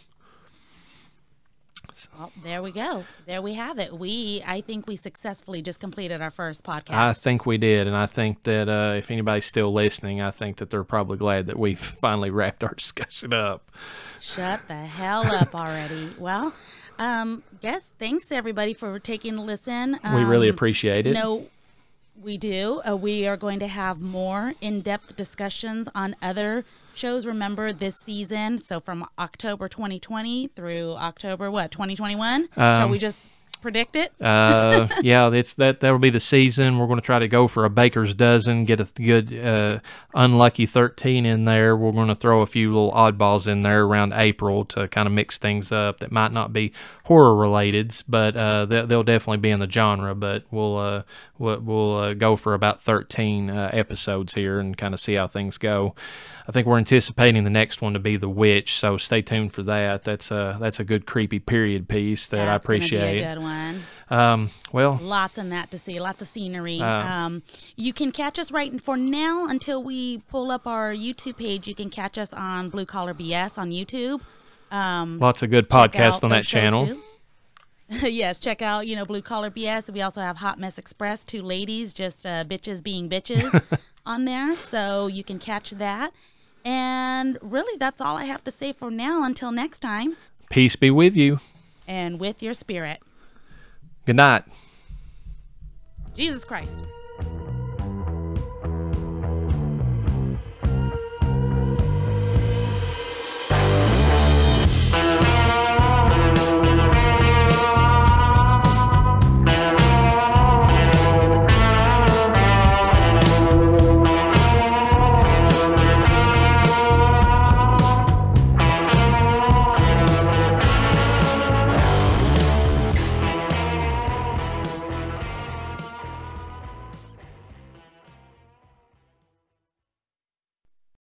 Well, there we go. There we have it. We, I think we successfully just completed our first podcast. I think we did. And I think that uh, if anybody's still listening, I think that they're probably glad that we have [LAUGHS] finally wrapped our discussion up. Shut the hell up already. well, um, yes, thanks everybody for taking a listen. Um, we really um, appreciate it. No, we do. Uh, we are going to have more in depth discussions on other shows. Remember this season, so from October 2020 through October, what, 2021? Um, Shall we um, just predict it. uh, [LAUGHS] yeah, it's that that'll be the season. We're going to try to go for a baker's dozen, get a good uh, unlucky thirteen in there. We're going to throw a few little oddballs in there around April to kind of mix things up that might not be horror related, but uh, they'll definitely be in the genre. But we'll uh, we'll, we'll uh, go for about thirteen uh, episodes here and kind of see how things go. I think we're anticipating the next one to be The Witch, so stay tuned for that. That's a that's a good creepy period piece that that's I appreciate. good one. Um, well, lots in that to see, lots of scenery. Uh, um, you can catch us right for now until we pull up our YouTube page. You can catch us on Blue Collar BS on YouTube. Um, lots of good podcasts on that channel. [LAUGHS] yes, check out, you know, Blue Collar BS. We also have Hot Mess Express, two ladies, just uh, bitches being bitches [LAUGHS] on there. So you can catch that. And really, that's all I have to say for now. Until next time, peace be with you and with your spirit. Good night. Jesus Christ.